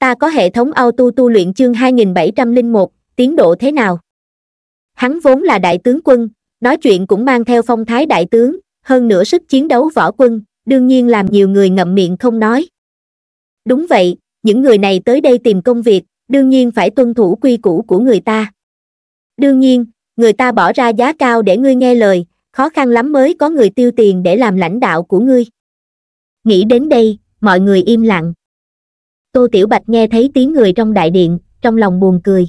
ta có hệ thống auto tu luyện chương 2701, tiến độ thế nào? Hắn vốn là đại tướng quân, nói chuyện cũng mang theo phong thái đại tướng, hơn nữa sức chiến đấu võ quân, đương nhiên làm nhiều người ngậm miệng không nói. Đúng vậy, những người này tới đây tìm công việc, đương nhiên phải tuân thủ quy củ của người ta. Đương nhiên, người ta bỏ ra giá cao để ngươi nghe lời, khó khăn lắm mới có người tiêu tiền để làm lãnh đạo của ngươi. Nghĩ đến đây, mọi người im lặng tô tiểu bạch nghe thấy tiếng người trong đại điện trong lòng buồn cười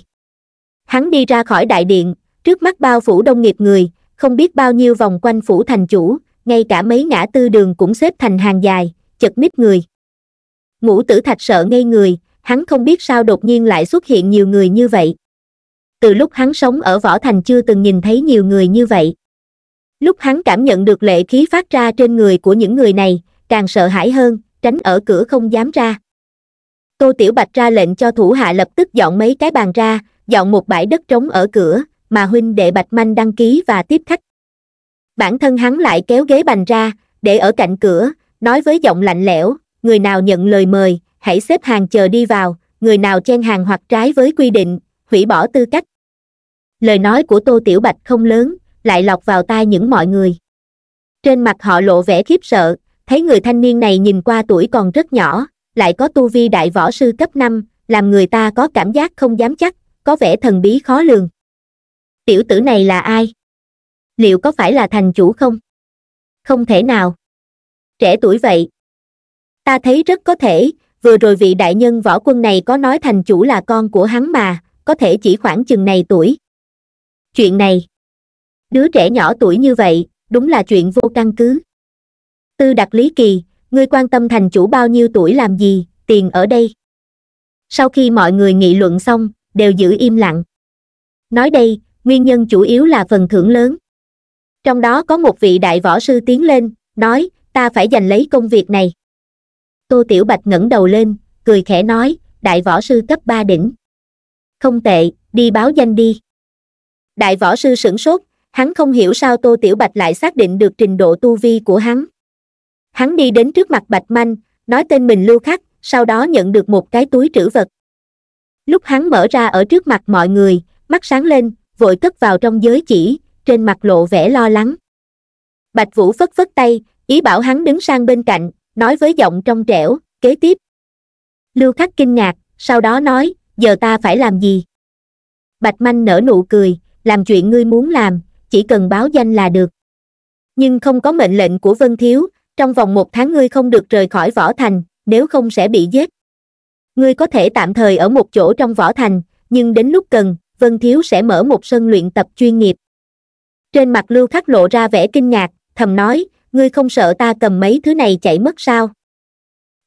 hắn đi ra khỏi đại điện trước mắt bao phủ đông nghiệp người không biết bao nhiêu vòng quanh phủ thành chủ ngay cả mấy ngã tư đường cũng xếp thành hàng dài chật nít người ngũ tử thạch sợ ngây người hắn không biết sao đột nhiên lại xuất hiện nhiều người như vậy từ lúc hắn sống ở võ thành chưa từng nhìn thấy nhiều người như vậy lúc hắn cảm nhận được lệ khí phát ra trên người của những người này càng sợ hãi hơn tránh ở cửa không dám ra tô tiểu bạch ra lệnh cho thủ hạ lập tức dọn mấy cái bàn ra dọn một bãi đất trống ở cửa mà huynh đệ bạch manh đăng ký và tiếp khách bản thân hắn lại kéo ghế bành ra để ở cạnh cửa nói với giọng lạnh lẽo người nào nhận lời mời hãy xếp hàng chờ đi vào người nào chen hàng hoặc trái với quy định hủy bỏ tư cách lời nói của tô tiểu bạch không lớn lại lọc vào tai những mọi người trên mặt họ lộ vẻ khiếp sợ thấy người thanh niên này nhìn qua tuổi còn rất nhỏ lại có tu vi đại võ sư cấp 5, làm người ta có cảm giác không dám chắc, có vẻ thần bí khó lường. Tiểu tử này là ai? Liệu có phải là thành chủ không? Không thể nào. Trẻ tuổi vậy. Ta thấy rất có thể, vừa rồi vị đại nhân võ quân này có nói thành chủ là con của hắn mà, có thể chỉ khoảng chừng này tuổi. Chuyện này, đứa trẻ nhỏ tuổi như vậy, đúng là chuyện vô căn cứ. Tư đặc Lý Kỳ, ngươi quan tâm thành chủ bao nhiêu tuổi làm gì tiền ở đây sau khi mọi người nghị luận xong đều giữ im lặng nói đây nguyên nhân chủ yếu là phần thưởng lớn trong đó có một vị đại võ sư tiến lên nói ta phải giành lấy công việc này tô tiểu bạch ngẩng đầu lên cười khẽ nói đại võ sư cấp ba đỉnh không tệ đi báo danh đi đại võ sư sửng sốt hắn không hiểu sao tô tiểu bạch lại xác định được trình độ tu vi của hắn hắn đi đến trước mặt bạch manh nói tên mình lưu khắc sau đó nhận được một cái túi trữ vật lúc hắn mở ra ở trước mặt mọi người mắt sáng lên vội cất vào trong giới chỉ trên mặt lộ vẻ lo lắng bạch vũ phất phất tay ý bảo hắn đứng sang bên cạnh nói với giọng trong trẻo kế tiếp lưu khắc kinh ngạc sau đó nói giờ ta phải làm gì bạch manh nở nụ cười làm chuyện ngươi muốn làm chỉ cần báo danh là được nhưng không có mệnh lệnh của vân thiếu trong vòng một tháng ngươi không được rời khỏi võ thành nếu không sẽ bị giết ngươi có thể tạm thời ở một chỗ trong võ thành nhưng đến lúc cần vân thiếu sẽ mở một sân luyện tập chuyên nghiệp trên mặt lưu khắc lộ ra vẻ kinh ngạc thầm nói ngươi không sợ ta cầm mấy thứ này chạy mất sao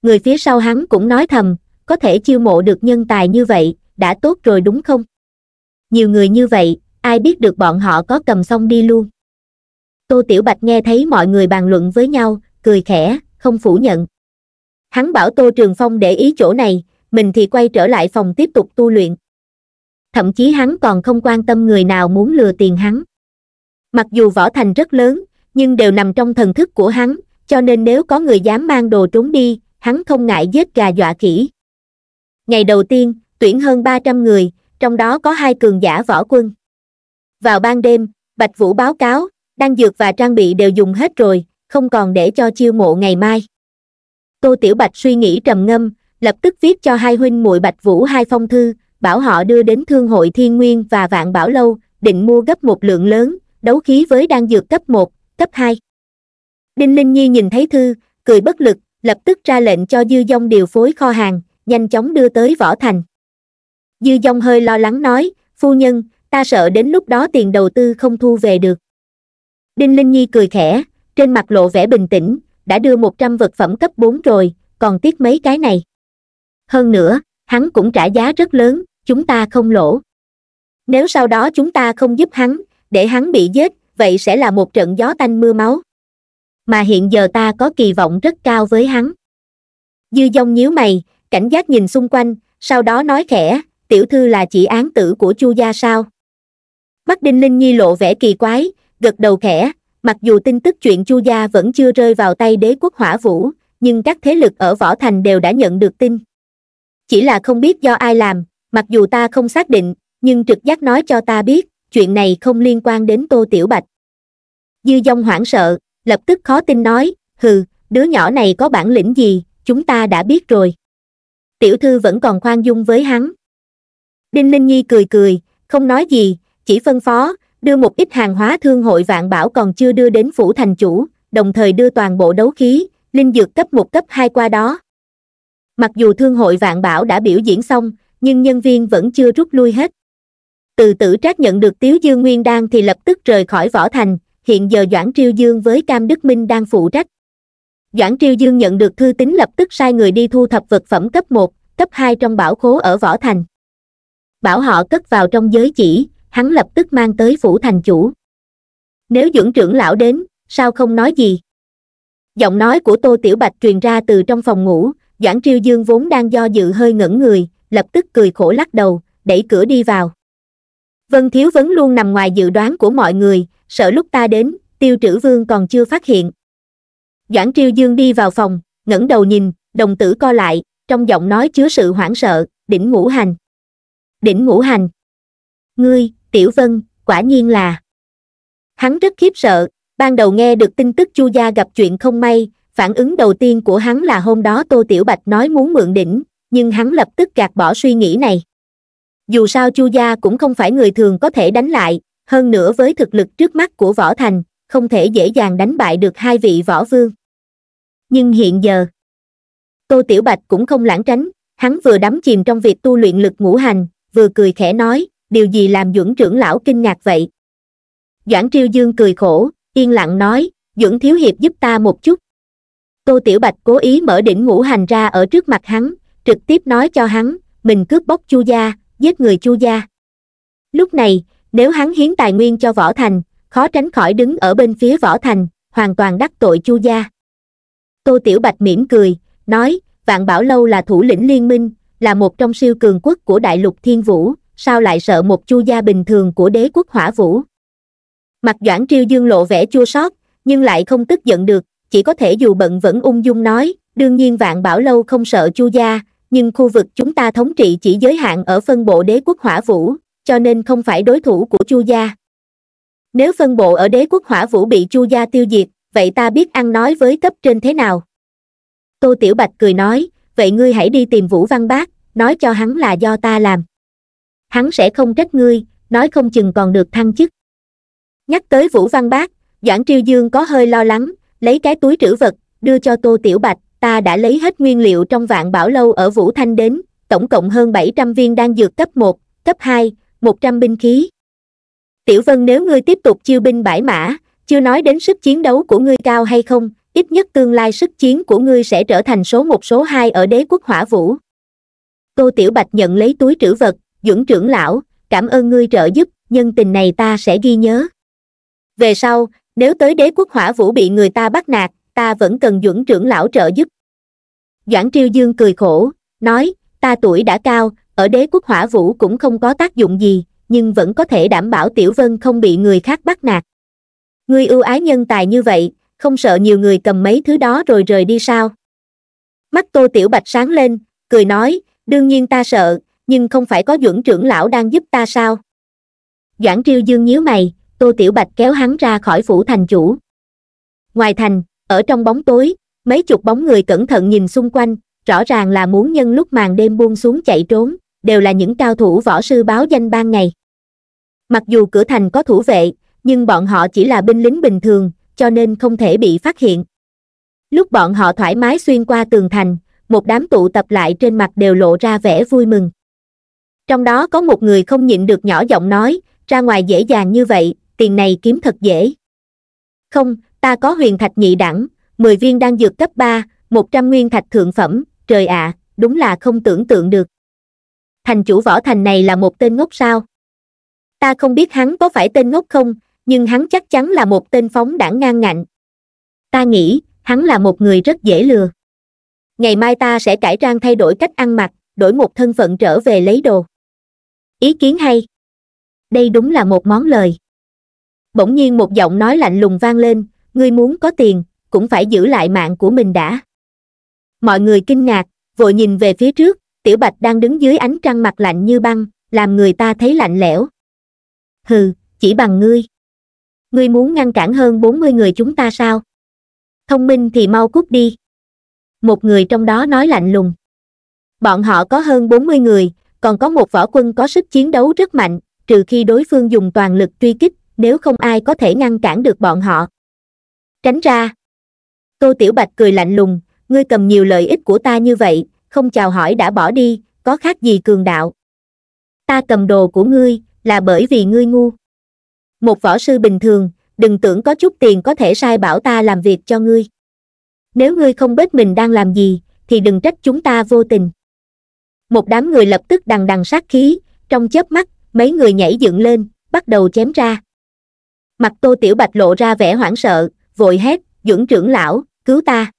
người phía sau hắn cũng nói thầm có thể chiêu mộ được nhân tài như vậy đã tốt rồi đúng không nhiều người như vậy ai biết được bọn họ có cầm xong đi luôn tô tiểu bạch nghe thấy mọi người bàn luận với nhau cười khẽ không phủ nhận hắn bảo tô trường phong để ý chỗ này mình thì quay trở lại phòng tiếp tục tu luyện thậm chí hắn còn không quan tâm người nào muốn lừa tiền hắn mặc dù võ thành rất lớn nhưng đều nằm trong thần thức của hắn cho nên nếu có người dám mang đồ trốn đi hắn không ngại giết gà dọa khỉ ngày đầu tiên tuyển hơn ba trăm người trong đó có hai cường giả võ quân vào ban đêm bạch vũ báo cáo đan dược và trang bị đều dùng hết rồi không còn để cho chiêu mộ ngày mai tô tiểu bạch suy nghĩ trầm ngâm lập tức viết cho hai huynh muội bạch vũ hai phong thư bảo họ đưa đến thương hội thiên nguyên và vạn bảo lâu định mua gấp một lượng lớn đấu khí với đang dược cấp một cấp hai đinh linh nhi nhìn thấy thư cười bất lực lập tức ra lệnh cho dư dông điều phối kho hàng nhanh chóng đưa tới võ thành dư dông hơi lo lắng nói phu nhân ta sợ đến lúc đó tiền đầu tư không thu về được đinh linh nhi cười khẽ trên mặt lộ vẻ bình tĩnh đã đưa một trăm vật phẩm cấp bốn rồi còn tiếc mấy cái này hơn nữa hắn cũng trả giá rất lớn chúng ta không lỗ nếu sau đó chúng ta không giúp hắn để hắn bị giết vậy sẽ là một trận gió tanh mưa máu mà hiện giờ ta có kỳ vọng rất cao với hắn dư dông nhíu mày cảnh giác nhìn xung quanh sau đó nói khẽ tiểu thư là chị án tử của chu gia sao mắt đinh linh nhi lộ vẻ kỳ quái gật đầu khẽ mặc dù tin tức chuyện chu gia vẫn chưa rơi vào tay đế quốc hỏa vũ nhưng các thế lực ở võ thành đều đã nhận được tin chỉ là không biết do ai làm mặc dù ta không xác định nhưng trực giác nói cho ta biết chuyện này không liên quan đến tô tiểu bạch dư dông hoảng sợ lập tức khó tin nói hừ đứa nhỏ này có bản lĩnh gì chúng ta đã biết rồi tiểu thư vẫn còn khoan dung với hắn đinh Linh nhi cười cười không nói gì chỉ phân phó đưa một ít hàng hóa thương hội vạn bảo còn chưa đưa đến phủ thành chủ, đồng thời đưa toàn bộ đấu khí, linh dược cấp một cấp 2 qua đó. Mặc dù thương hội vạn bảo đã biểu diễn xong, nhưng nhân viên vẫn chưa rút lui hết. Từ tử trác nhận được Tiếu Dương Nguyên Đan thì lập tức rời khỏi võ thành, hiện giờ Doãn Triêu Dương với Cam Đức Minh đang phụ trách. Doãn Triêu Dương nhận được thư tín lập tức sai người đi thu thập vật phẩm cấp 1, cấp 2 trong bảo khố ở võ thành. Bảo họ cất vào trong giới chỉ, hắn lập tức mang tới phủ thành chủ nếu dưỡng trưởng lão đến sao không nói gì giọng nói của tô tiểu bạch truyền ra từ trong phòng ngủ doãn triêu dương vốn đang do dự hơi ngẩn người lập tức cười khổ lắc đầu đẩy cửa đi vào vân thiếu vấn luôn nằm ngoài dự đoán của mọi người sợ lúc ta đến tiêu trữ vương còn chưa phát hiện doãn triêu dương đi vào phòng ngẩng đầu nhìn đồng tử co lại trong giọng nói chứa sự hoảng sợ đỉnh ngũ hành đỉnh ngũ hành ngươi Tiểu Vân, quả nhiên là. Hắn rất khiếp sợ, ban đầu nghe được tin tức Chu Gia gặp chuyện không may, phản ứng đầu tiên của hắn là hôm đó Tô Tiểu Bạch nói muốn mượn đỉnh, nhưng hắn lập tức gạt bỏ suy nghĩ này. Dù sao Chu Gia cũng không phải người thường có thể đánh lại, hơn nữa với thực lực trước mắt của Võ Thành, không thể dễ dàng đánh bại được hai vị võ vương. Nhưng hiện giờ, Tô Tiểu Bạch cũng không lãng tránh, hắn vừa đắm chìm trong việc tu luyện lực ngũ hành, vừa cười khẽ nói, điều gì làm Duẩn trưởng lão kinh ngạc vậy? Doãn Triêu Dương cười khổ, yên lặng nói, Duẩn Thiếu Hiệp giúp ta một chút. Tô Tiểu Bạch cố ý mở đỉnh ngũ hành ra ở trước mặt hắn, trực tiếp nói cho hắn, mình cướp bóc chu gia, giết người chu gia. Lúc này, nếu hắn hiến tài nguyên cho Võ Thành, khó tránh khỏi đứng ở bên phía Võ Thành, hoàn toàn đắc tội chu gia. Tô Tiểu Bạch mỉm cười, nói, Vạn Bảo Lâu là thủ lĩnh liên minh, là một trong siêu cường quốc của đại lục thiên vũ, sao lại sợ một chu gia bình thường của đế quốc hỏa vũ. Mặt Doãn Triêu Dương lộ vẻ chua xót, nhưng lại không tức giận được, chỉ có thể dù bận vẫn ung dung nói, đương nhiên vạn bảo lâu không sợ chu gia, nhưng khu vực chúng ta thống trị chỉ giới hạn ở phân bộ đế quốc hỏa vũ, cho nên không phải đối thủ của chu gia. Nếu phân bộ ở đế quốc hỏa vũ bị chu gia tiêu diệt, vậy ta biết ăn nói với cấp trên thế nào. Tô Tiểu Bạch cười nói, vậy ngươi hãy đi tìm Vũ Văn Bác, nói cho hắn là do ta làm hắn sẽ không trách ngươi nói không chừng còn được thăng chức nhắc tới vũ văn bác doãn triêu dương có hơi lo lắng lấy cái túi trữ vật đưa cho tô tiểu bạch ta đã lấy hết nguyên liệu trong vạn bảo lâu ở vũ thanh đến tổng cộng hơn bảy trăm viên đan dược cấp một cấp hai một trăm binh khí tiểu vân nếu ngươi tiếp tục chiêu binh bãi mã chưa nói đến sức chiến đấu của ngươi cao hay không ít nhất tương lai sức chiến của ngươi sẽ trở thành số một số hai ở đế quốc hỏa vũ tô tiểu bạch nhận lấy túi trữ vật Dũng trưởng lão, cảm ơn ngươi trợ giúp, nhân tình này ta sẽ ghi nhớ. Về sau, nếu tới đế quốc hỏa vũ bị người ta bắt nạt, ta vẫn cần Dũng trưởng lão trợ giúp. Doãn Triêu Dương cười khổ, nói, ta tuổi đã cao, ở đế quốc hỏa vũ cũng không có tác dụng gì, nhưng vẫn có thể đảm bảo Tiểu Vân không bị người khác bắt nạt. Ngươi ưu ái nhân tài như vậy, không sợ nhiều người cầm mấy thứ đó rồi rời đi sao? Mắt Tô Tiểu Bạch sáng lên, cười nói, đương nhiên ta sợ, nhưng không phải có duẩn trưởng lão đang giúp ta sao doãn triêu dương nhíu mày tô tiểu bạch kéo hắn ra khỏi phủ thành chủ ngoài thành ở trong bóng tối mấy chục bóng người cẩn thận nhìn xung quanh rõ ràng là muốn nhân lúc màn đêm buông xuống chạy trốn đều là những cao thủ võ sư báo danh ban ngày mặc dù cửa thành có thủ vệ nhưng bọn họ chỉ là binh lính bình thường cho nên không thể bị phát hiện lúc bọn họ thoải mái xuyên qua tường thành một đám tụ tập lại trên mặt đều lộ ra vẻ vui mừng trong đó có một người không nhịn được nhỏ giọng nói ra ngoài dễ dàng như vậy tiền này kiếm thật dễ không ta có huyền thạch nhị đẳng mười viên đang dược cấp ba một trăm nguyên thạch thượng phẩm trời ạ à, đúng là không tưởng tượng được thành chủ võ thành này là một tên ngốc sao ta không biết hắn có phải tên ngốc không nhưng hắn chắc chắn là một tên phóng đảng ngang ngạnh ta nghĩ hắn là một người rất dễ lừa ngày mai ta sẽ cải trang thay đổi cách ăn mặc đổi một thân phận trở về lấy đồ ý kiến hay đây đúng là một món lời bỗng nhiên một giọng nói lạnh lùng vang lên ngươi muốn có tiền cũng phải giữ lại mạng của mình đã mọi người kinh ngạc vội nhìn về phía trước tiểu bạch đang đứng dưới ánh trăng mặt lạnh như băng làm người ta thấy lạnh lẽo hừ chỉ bằng ngươi ngươi muốn ngăn cản hơn bốn mươi người chúng ta sao thông minh thì mau cút đi một người trong đó nói lạnh lùng bọn họ có hơn bốn mươi người còn có một võ quân có sức chiến đấu rất mạnh trừ khi đối phương dùng toàn lực truy kích nếu không ai có thể ngăn cản được bọn họ tránh ra tô tiểu bạch cười lạnh lùng ngươi cầm nhiều lợi ích của ta như vậy không chào hỏi đã bỏ đi có khác gì cường đạo ta cầm đồ của ngươi là bởi vì ngươi ngu một võ sư bình thường đừng tưởng có chút tiền có thể sai bảo ta làm việc cho ngươi nếu ngươi không biết mình đang làm gì thì đừng trách chúng ta vô tình một đám người lập tức đằng đằng sát khí trong chớp mắt mấy người nhảy dựng lên bắt đầu chém ra mặt tô tiểu bạch lộ ra vẻ hoảng sợ vội hét dưỡng trưởng lão cứu ta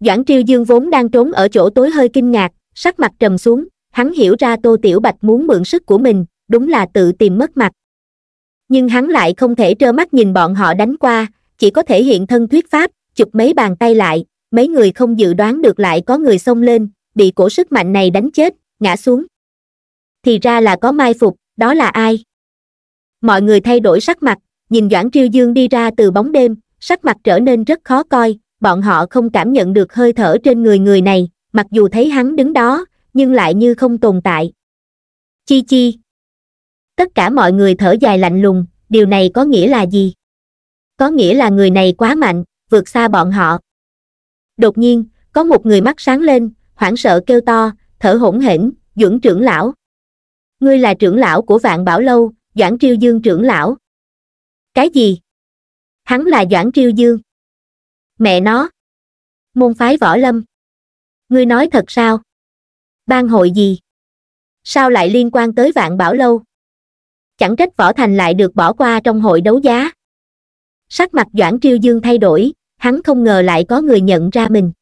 doãn triêu dương vốn đang trốn ở chỗ tối hơi kinh ngạc sắc mặt trầm xuống hắn hiểu ra tô tiểu bạch muốn mượn sức của mình đúng là tự tìm mất mặt nhưng hắn lại không thể trơ mắt nhìn bọn họ đánh qua chỉ có thể hiện thân thuyết pháp chụp mấy bàn tay lại mấy người không dự đoán được lại có người xông lên bị cổ sức mạnh này đánh chết ngã xuống thì ra là có mai phục đó là ai mọi người thay đổi sắc mặt nhìn doãn triêu dương đi ra từ bóng đêm sắc mặt trở nên rất khó coi bọn họ không cảm nhận được hơi thở trên người người này mặc dù thấy hắn đứng đó nhưng lại như không tồn tại chi chi tất cả mọi người thở dài lạnh lùng điều này có nghĩa là gì có nghĩa là người này quá mạnh vượt xa bọn họ đột nhiên có một người mắt sáng lên hoảng sợ kêu to, thở hổn hển, "Dưỡng trưởng lão, ngươi là trưởng lão của Vạn Bảo lâu, Doãn Triêu Dương trưởng lão." "Cái gì?" "Hắn là Doãn Triêu Dương." "Mẹ nó, môn phái võ lâm." "Ngươi nói thật sao?" "Ban hội gì?" "Sao lại liên quan tới Vạn Bảo lâu?" Chẳng trách võ thành lại được bỏ qua trong hội đấu giá. Sắc mặt Doãn Triêu Dương thay đổi, hắn không ngờ lại có người nhận ra mình.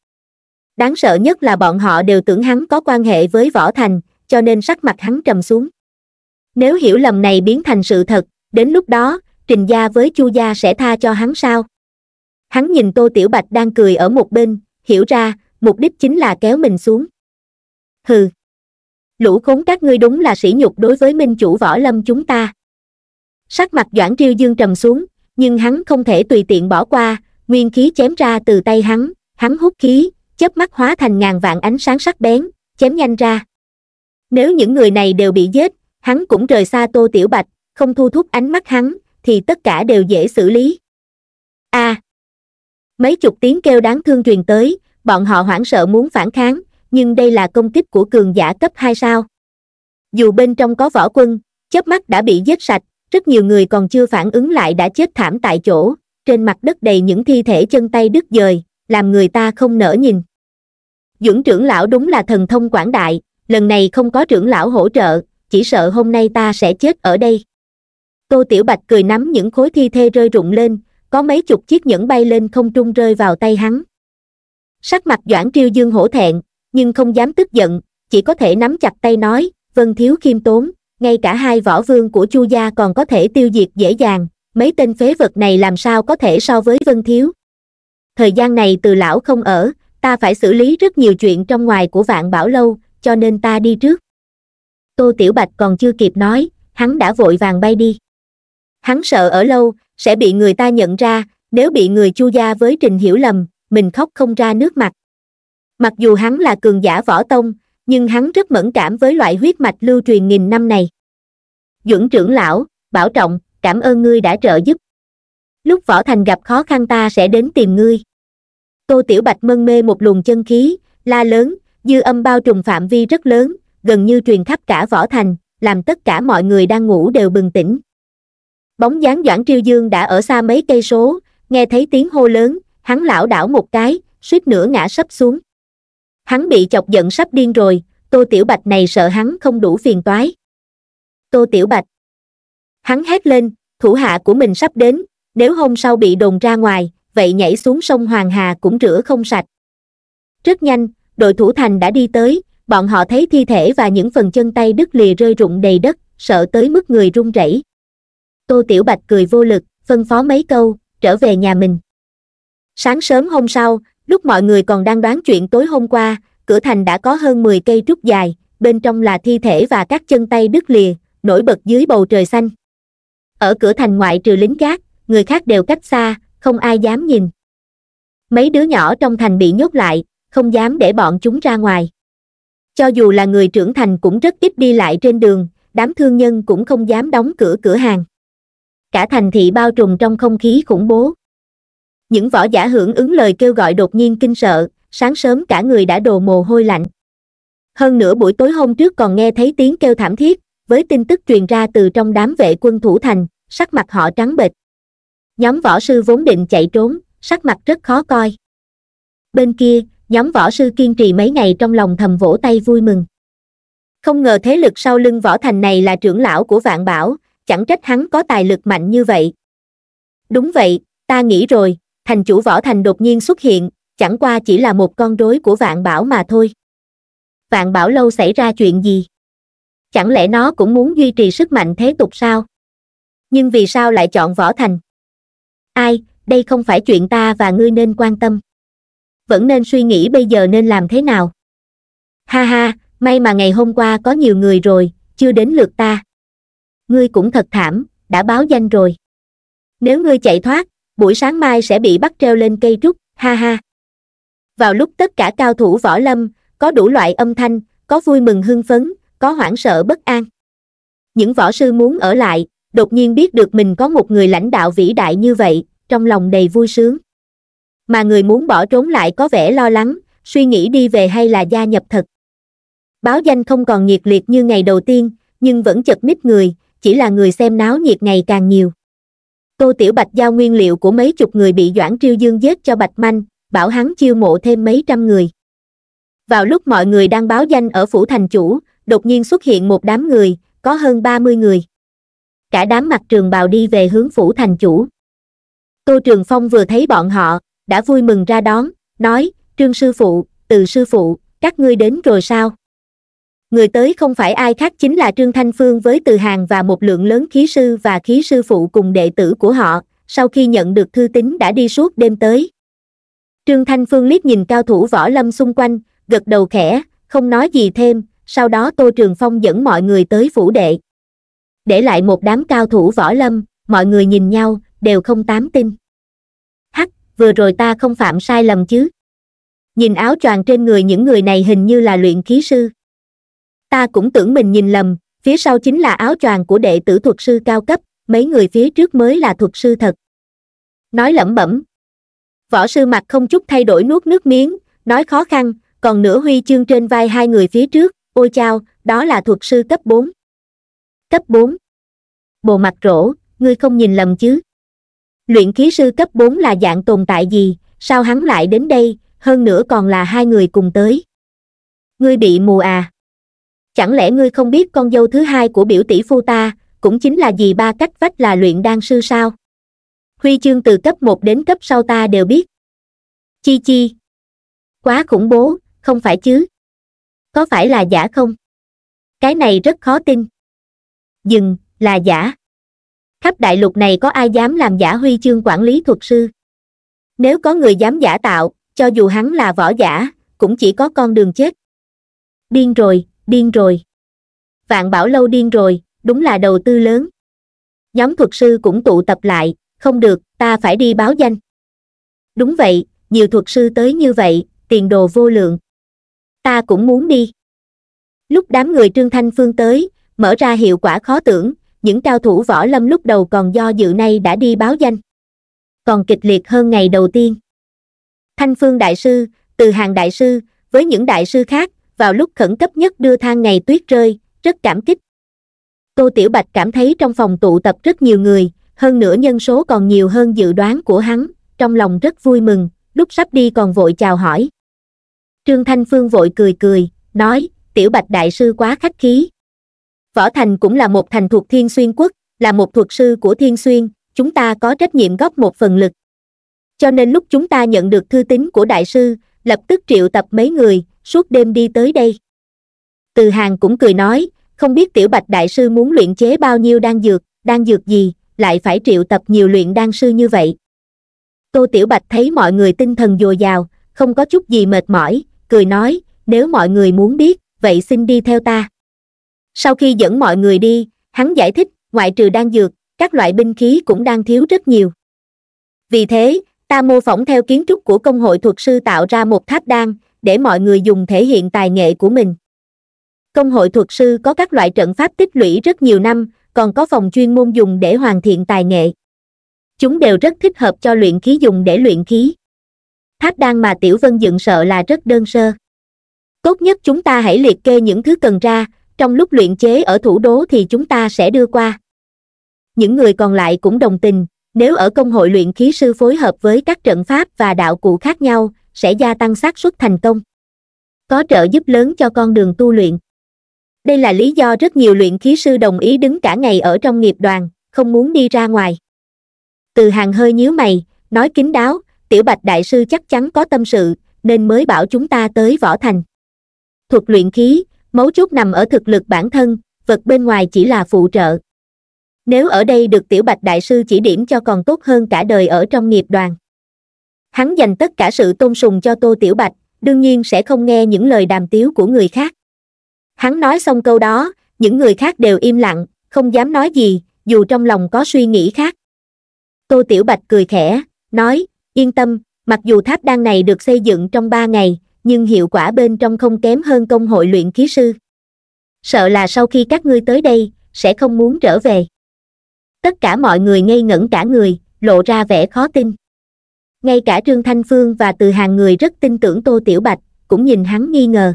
Đáng sợ nhất là bọn họ đều tưởng hắn có quan hệ với Võ Thành, cho nên sắc mặt hắn trầm xuống. Nếu hiểu lầm này biến thành sự thật, đến lúc đó, Trình Gia với Chu Gia sẽ tha cho hắn sao? Hắn nhìn Tô Tiểu Bạch đang cười ở một bên, hiểu ra, mục đích chính là kéo mình xuống. Hừ! Lũ khốn các ngươi đúng là sỉ nhục đối với minh chủ võ lâm chúng ta. Sắc mặt Doãn Triêu Dương trầm xuống, nhưng hắn không thể tùy tiện bỏ qua, nguyên khí chém ra từ tay hắn, hắn hút khí, chớp mắt hóa thành ngàn vạn ánh sáng sắc bén, chém nhanh ra. Nếu những người này đều bị giết, hắn cũng rời xa Tô Tiểu Bạch, không thu thúc ánh mắt hắn, thì tất cả đều dễ xử lý. A. À, mấy chục tiếng kêu đáng thương truyền tới, bọn họ hoảng sợ muốn phản kháng, nhưng đây là công kích của cường giả cấp 2 sao. Dù bên trong có võ quân, chớp mắt đã bị giết sạch, rất nhiều người còn chưa phản ứng lại đã chết thảm tại chỗ, trên mặt đất đầy những thi thể chân tay đứt dời, làm người ta không nỡ nhìn. Dưỡng trưởng lão đúng là thần thông quảng đại, lần này không có trưởng lão hỗ trợ, chỉ sợ hôm nay ta sẽ chết ở đây. Tô Tiểu Bạch cười nắm những khối thi thê rơi rụng lên, có mấy chục chiếc nhẫn bay lên không trung rơi vào tay hắn. Sắc mặt Doãn Triêu Dương hổ thẹn, nhưng không dám tức giận, chỉ có thể nắm chặt tay nói, vân thiếu khiêm tốn, ngay cả hai võ vương của Chu gia còn có thể tiêu diệt dễ dàng, mấy tên phế vật này làm sao có thể so với vân thiếu. Thời gian này từ lão không ở, ta phải xử lý rất nhiều chuyện trong ngoài của vạn bảo lâu cho nên ta đi trước tô tiểu bạch còn chưa kịp nói hắn đã vội vàng bay đi hắn sợ ở lâu sẽ bị người ta nhận ra nếu bị người chu gia với trình hiểu lầm mình khóc không ra nước mặt mặc dù hắn là cường giả võ tông nhưng hắn rất mẫn cảm với loại huyết mạch lưu truyền nghìn năm này dưỡng trưởng lão bảo trọng cảm ơn ngươi đã trợ giúp lúc võ thành gặp khó khăn ta sẽ đến tìm ngươi tô tiểu bạch mân mê một luồng chân khí la lớn dư âm bao trùm phạm vi rất lớn gần như truyền khắp cả võ thành làm tất cả mọi người đang ngủ đều bừng tỉnh bóng dáng doãn triêu dương đã ở xa mấy cây số nghe thấy tiếng hô lớn hắn lảo đảo một cái suýt nữa ngã sấp xuống hắn bị chọc giận sắp điên rồi tô tiểu bạch này sợ hắn không đủ phiền toái tô tiểu bạch hắn hét lên thủ hạ của mình sắp đến nếu hôm sau bị đồn ra ngoài vậy nhảy xuống sông Hoàng Hà cũng rửa không sạch. Rất nhanh, đội thủ thành đã đi tới, bọn họ thấy thi thể và những phần chân tay đứt lìa rơi rụng đầy đất, sợ tới mức người run rẩy. Tô Tiểu Bạch cười vô lực, phân phó mấy câu, trở về nhà mình. Sáng sớm hôm sau, lúc mọi người còn đang đoán chuyện tối hôm qua, cửa thành đã có hơn 10 cây trúc dài, bên trong là thi thể và các chân tay đứt lìa, nổi bật dưới bầu trời xanh. Ở cửa thành ngoại trừ lính gác, người khác đều cách xa, không ai dám nhìn. Mấy đứa nhỏ trong thành bị nhốt lại, không dám để bọn chúng ra ngoài. Cho dù là người trưởng thành cũng rất ít đi lại trên đường, đám thương nhân cũng không dám đóng cửa cửa hàng. Cả thành thị bao trùm trong không khí khủng bố. Những võ giả hưởng ứng lời kêu gọi đột nhiên kinh sợ, sáng sớm cả người đã đồ mồ hôi lạnh. Hơn nữa buổi tối hôm trước còn nghe thấy tiếng kêu thảm thiết, với tin tức truyền ra từ trong đám vệ quân thủ thành, sắc mặt họ trắng bệch nhóm võ sư vốn định chạy trốn sắc mặt rất khó coi bên kia nhóm võ sư kiên trì mấy ngày trong lòng thầm vỗ tay vui mừng không ngờ thế lực sau lưng võ thành này là trưởng lão của vạn bảo chẳng trách hắn có tài lực mạnh như vậy đúng vậy ta nghĩ rồi thành chủ võ thành đột nhiên xuất hiện chẳng qua chỉ là một con rối của vạn bảo mà thôi vạn bảo lâu xảy ra chuyện gì chẳng lẽ nó cũng muốn duy trì sức mạnh thế tục sao nhưng vì sao lại chọn võ thành ai đây không phải chuyện ta và ngươi nên quan tâm vẫn nên suy nghĩ bây giờ nên làm thế nào ha ha may mà ngày hôm qua có nhiều người rồi chưa đến lượt ta ngươi cũng thật thảm đã báo danh rồi nếu ngươi chạy thoát buổi sáng mai sẽ bị bắt treo lên cây trúc ha ha vào lúc tất cả cao thủ võ lâm có đủ loại âm thanh có vui mừng hưng phấn có hoảng sợ bất an những võ sư muốn ở lại đột nhiên biết được mình có một người lãnh đạo vĩ đại như vậy trong lòng đầy vui sướng mà người muốn bỏ trốn lại có vẻ lo lắng suy nghĩ đi về hay là gia nhập thật báo danh không còn nhiệt liệt như ngày đầu tiên nhưng vẫn chật mít người chỉ là người xem náo nhiệt ngày càng nhiều tô tiểu bạch giao nguyên liệu của mấy chục người bị doãn triêu dương giết cho bạch manh bảo hắn chiêu mộ thêm mấy trăm người vào lúc mọi người đang báo danh ở phủ thành chủ đột nhiên xuất hiện một đám người có hơn ba mươi người cả đám mặt trường bào đi về hướng phủ thành chủ tô trường phong vừa thấy bọn họ đã vui mừng ra đón nói trương sư phụ từ sư phụ các ngươi đến rồi sao người tới không phải ai khác chính là trương thanh phương với từ hàng và một lượng lớn khí sư và khí sư phụ cùng đệ tử của họ sau khi nhận được thư tín đã đi suốt đêm tới trương thanh phương liếc nhìn cao thủ võ lâm xung quanh gật đầu khẽ không nói gì thêm sau đó tô trường phong dẫn mọi người tới phủ đệ để lại một đám cao thủ võ lâm mọi người nhìn nhau đều không tám tin hắc vừa rồi ta không phạm sai lầm chứ nhìn áo choàng trên người những người này hình như là luyện khí sư ta cũng tưởng mình nhìn lầm phía sau chính là áo choàng của đệ tử thuật sư cao cấp mấy người phía trước mới là thuật sư thật nói lẩm bẩm võ sư mặt không chút thay đổi nuốt nước miếng nói khó khăn còn nửa huy chương trên vai hai người phía trước ôi chao đó là thuật sư cấp bốn cấp 4. bồ mặt rỗ, ngươi không nhìn lầm chứ? Luyện khí sư cấp 4 là dạng tồn tại gì, sao hắn lại đến đây, hơn nữa còn là hai người cùng tới? Ngươi bị mù à? Chẳng lẽ ngươi không biết con dâu thứ hai của biểu tỷ phu ta, cũng chính là gì ba cách vách là luyện đan sư sao? Huy chương từ cấp 1 đến cấp sau ta đều biết. Chi chi. Quá khủng bố, không phải chứ? Có phải là giả không? Cái này rất khó tin dừng là giả khắp đại lục này có ai dám làm giả huy chương quản lý thuật sư nếu có người dám giả tạo cho dù hắn là võ giả cũng chỉ có con đường chết điên rồi điên rồi vạn bảo lâu điên rồi đúng là đầu tư lớn nhóm thuật sư cũng tụ tập lại không được ta phải đi báo danh đúng vậy nhiều thuật sư tới như vậy tiền đồ vô lượng ta cũng muốn đi lúc đám người trương thanh phương tới mở ra hiệu quả khó tưởng, những cao thủ võ lâm lúc đầu còn do dự nay đã đi báo danh. Còn kịch liệt hơn ngày đầu tiên. Thanh Phương Đại Sư, Từ Hàng Đại Sư, với những đại sư khác, vào lúc khẩn cấp nhất đưa thang ngày tuyết rơi, rất cảm kích. Cô Tiểu Bạch cảm thấy trong phòng tụ tập rất nhiều người, hơn nữa nhân số còn nhiều hơn dự đoán của hắn, trong lòng rất vui mừng, lúc sắp đi còn vội chào hỏi. Trương Thanh Phương vội cười cười, nói, Tiểu Bạch Đại Sư quá khách khí. Võ Thành cũng là một thành thuộc Thiên Xuyên Quốc, là một thuật sư của Thiên Xuyên, chúng ta có trách nhiệm góp một phần lực. Cho nên lúc chúng ta nhận được thư tín của đại sư, lập tức triệu tập mấy người, suốt đêm đi tới đây. Từ hàng cũng cười nói, không biết tiểu bạch đại sư muốn luyện chế bao nhiêu đan dược, đan dược gì, lại phải triệu tập nhiều luyện đan sư như vậy. Tô Tiểu Bạch thấy mọi người tinh thần dồi dào, không có chút gì mệt mỏi, cười nói, nếu mọi người muốn biết, vậy xin đi theo ta sau khi dẫn mọi người đi hắn giải thích ngoại trừ đan dược các loại binh khí cũng đang thiếu rất nhiều vì thế ta mô phỏng theo kiến trúc của công hội thuật sư tạo ra một tháp đan để mọi người dùng thể hiện tài nghệ của mình công hội thuật sư có các loại trận pháp tích lũy rất nhiều năm còn có phòng chuyên môn dùng để hoàn thiện tài nghệ chúng đều rất thích hợp cho luyện khí dùng để luyện khí tháp đan mà tiểu vân dựng sợ là rất đơn sơ tốt nhất chúng ta hãy liệt kê những thứ cần ra trong lúc luyện chế ở thủ đô thì chúng ta sẽ đưa qua. Những người còn lại cũng đồng tình, nếu ở công hội luyện khí sư phối hợp với các trận pháp và đạo cụ khác nhau, sẽ gia tăng xác suất thành công. Có trợ giúp lớn cho con đường tu luyện. Đây là lý do rất nhiều luyện khí sư đồng ý đứng cả ngày ở trong nghiệp đoàn, không muốn đi ra ngoài. Từ hàng hơi nhíu mày, nói kín đáo, tiểu bạch đại sư chắc chắn có tâm sự, nên mới bảo chúng ta tới võ thành. Thuật luyện khí, mấu chốt nằm ở thực lực bản thân vật bên ngoài chỉ là phụ trợ nếu ở đây được tiểu bạch đại sư chỉ điểm cho còn tốt hơn cả đời ở trong nghiệp đoàn hắn dành tất cả sự tôn sùng cho tô tiểu bạch đương nhiên sẽ không nghe những lời đàm tiếu của người khác hắn nói xong câu đó những người khác đều im lặng không dám nói gì dù trong lòng có suy nghĩ khác tô tiểu bạch cười khẽ nói yên tâm mặc dù tháp đan này được xây dựng trong ba ngày nhưng hiệu quả bên trong không kém hơn công hội luyện khí sư. Sợ là sau khi các ngươi tới đây, sẽ không muốn trở về. Tất cả mọi người ngây ngẩn cả người, lộ ra vẻ khó tin. Ngay cả Trương Thanh Phương và từ hàng người rất tin tưởng Tô Tiểu Bạch, cũng nhìn hắn nghi ngờ.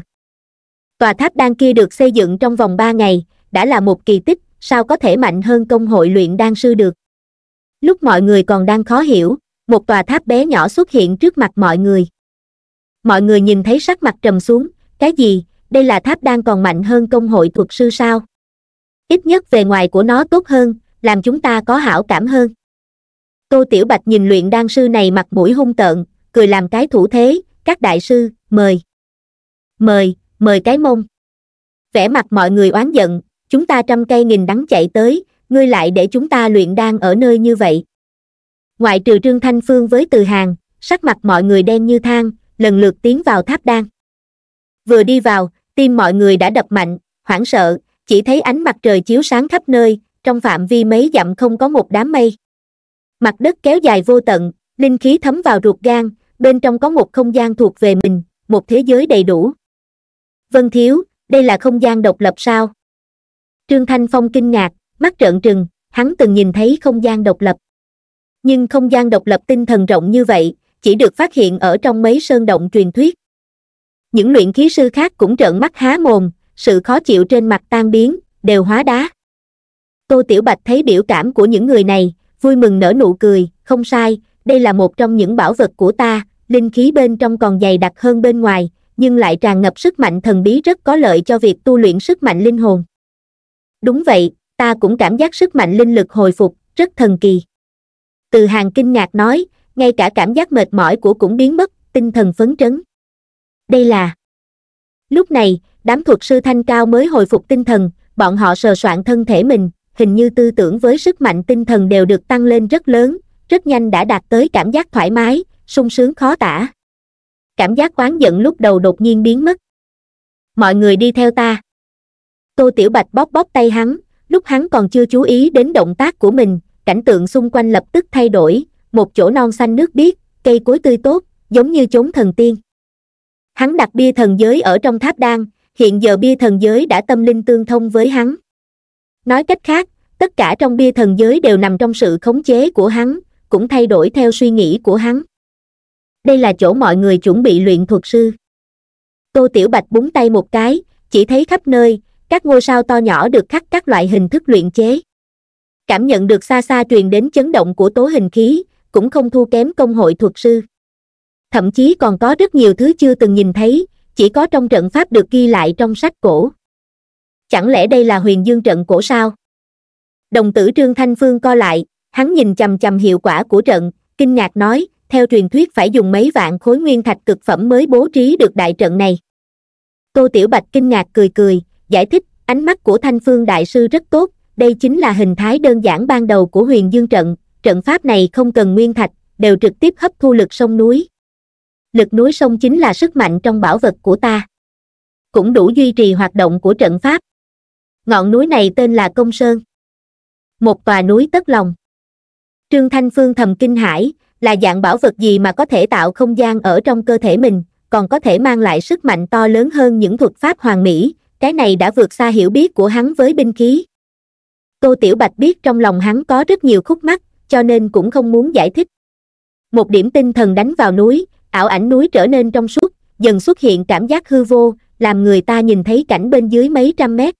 Tòa tháp đan kia được xây dựng trong vòng 3 ngày, đã là một kỳ tích, sao có thể mạnh hơn công hội luyện đan sư được. Lúc mọi người còn đang khó hiểu, một tòa tháp bé nhỏ xuất hiện trước mặt mọi người mọi người nhìn thấy sắc mặt trầm xuống cái gì đây là tháp đang còn mạnh hơn công hội thuật sư sao ít nhất về ngoài của nó tốt hơn làm chúng ta có hảo cảm hơn tô tiểu bạch nhìn luyện đan sư này mặt mũi hung tợn cười làm cái thủ thế các đại sư mời mời mời cái mông vẻ mặt mọi người oán giận chúng ta trăm cây nghìn đắng chạy tới ngươi lại để chúng ta luyện đan ở nơi như vậy ngoại trừ trương thanh phương với từ hàng sắc mặt mọi người đen như than lần lượt tiến vào tháp đan vừa đi vào tim mọi người đã đập mạnh hoảng sợ chỉ thấy ánh mặt trời chiếu sáng khắp nơi trong phạm vi mấy dặm không có một đám mây mặt đất kéo dài vô tận linh khí thấm vào ruột gan bên trong có một không gian thuộc về mình một thế giới đầy đủ vân thiếu đây là không gian độc lập sao trương thanh phong kinh ngạc mắt trợn trừng hắn từng nhìn thấy không gian độc lập nhưng không gian độc lập tinh thần rộng như vậy chỉ được phát hiện ở trong mấy sơn động truyền thuyết. Những luyện khí sư khác cũng trợn mắt há mồm, sự khó chịu trên mặt tan biến, đều hóa đá. Tô Tiểu Bạch thấy biểu cảm của những người này, vui mừng nở nụ cười, không sai, đây là một trong những bảo vật của ta, linh khí bên trong còn dày đặc hơn bên ngoài, nhưng lại tràn ngập sức mạnh thần bí rất có lợi cho việc tu luyện sức mạnh linh hồn. Đúng vậy, ta cũng cảm giác sức mạnh linh lực hồi phục, rất thần kỳ. Từ hàng kinh ngạc nói, ngay cả cảm giác mệt mỏi của cũng biến mất tinh thần phấn trấn. đây là lúc này đám thuật sư thanh cao mới hồi phục tinh thần bọn họ sờ soạn thân thể mình hình như tư tưởng với sức mạnh tinh thần đều được tăng lên rất lớn rất nhanh đã đạt tới cảm giác thoải mái sung sướng khó tả cảm giác oán giận lúc đầu đột nhiên biến mất mọi người đi theo ta tô tiểu bạch bóp bóp tay hắn lúc hắn còn chưa chú ý đến động tác của mình cảnh tượng xung quanh lập tức thay đổi một chỗ non xanh nước biếc cây cối tươi tốt giống như chốn thần tiên hắn đặt bia thần giới ở trong tháp đan hiện giờ bia thần giới đã tâm linh tương thông với hắn nói cách khác tất cả trong bia thần giới đều nằm trong sự khống chế của hắn cũng thay đổi theo suy nghĩ của hắn đây là chỗ mọi người chuẩn bị luyện thuật sư tô tiểu bạch búng tay một cái chỉ thấy khắp nơi các ngôi sao to nhỏ được khắc các loại hình thức luyện chế cảm nhận được xa xa truyền đến chấn động của tố hình khí cũng không thua kém công hội thuật sư thậm chí còn có rất nhiều thứ chưa từng nhìn thấy chỉ có trong trận pháp được ghi lại trong sách cổ chẳng lẽ đây là huyền dương trận cổ sao đồng tử trương thanh phương co lại hắn nhìn chầm chầm hiệu quả của trận kinh ngạc nói theo truyền thuyết phải dùng mấy vạn khối nguyên thạch cực phẩm mới bố trí được đại trận này tô tiểu bạch kinh ngạc cười cười giải thích ánh mắt của thanh phương đại sư rất tốt đây chính là hình thái đơn giản ban đầu của huyền dương trận trận pháp này không cần nguyên thạch, đều trực tiếp hấp thu lực sông núi. Lực núi sông chính là sức mạnh trong bảo vật của ta. Cũng đủ duy trì hoạt động của trận pháp. Ngọn núi này tên là Công Sơn. Một tòa núi tất lòng. Trương Thanh Phương thầm kinh hãi, là dạng bảo vật gì mà có thể tạo không gian ở trong cơ thể mình, còn có thể mang lại sức mạnh to lớn hơn những thuật pháp hoàng mỹ, cái này đã vượt xa hiểu biết của hắn với binh khí. Tô Tiểu Bạch biết trong lòng hắn có rất nhiều khúc mắc, cho nên cũng không muốn giải thích một điểm tinh thần đánh vào núi ảo ảnh núi trở nên trong suốt dần xuất hiện cảm giác hư vô làm người ta nhìn thấy cảnh bên dưới mấy trăm mét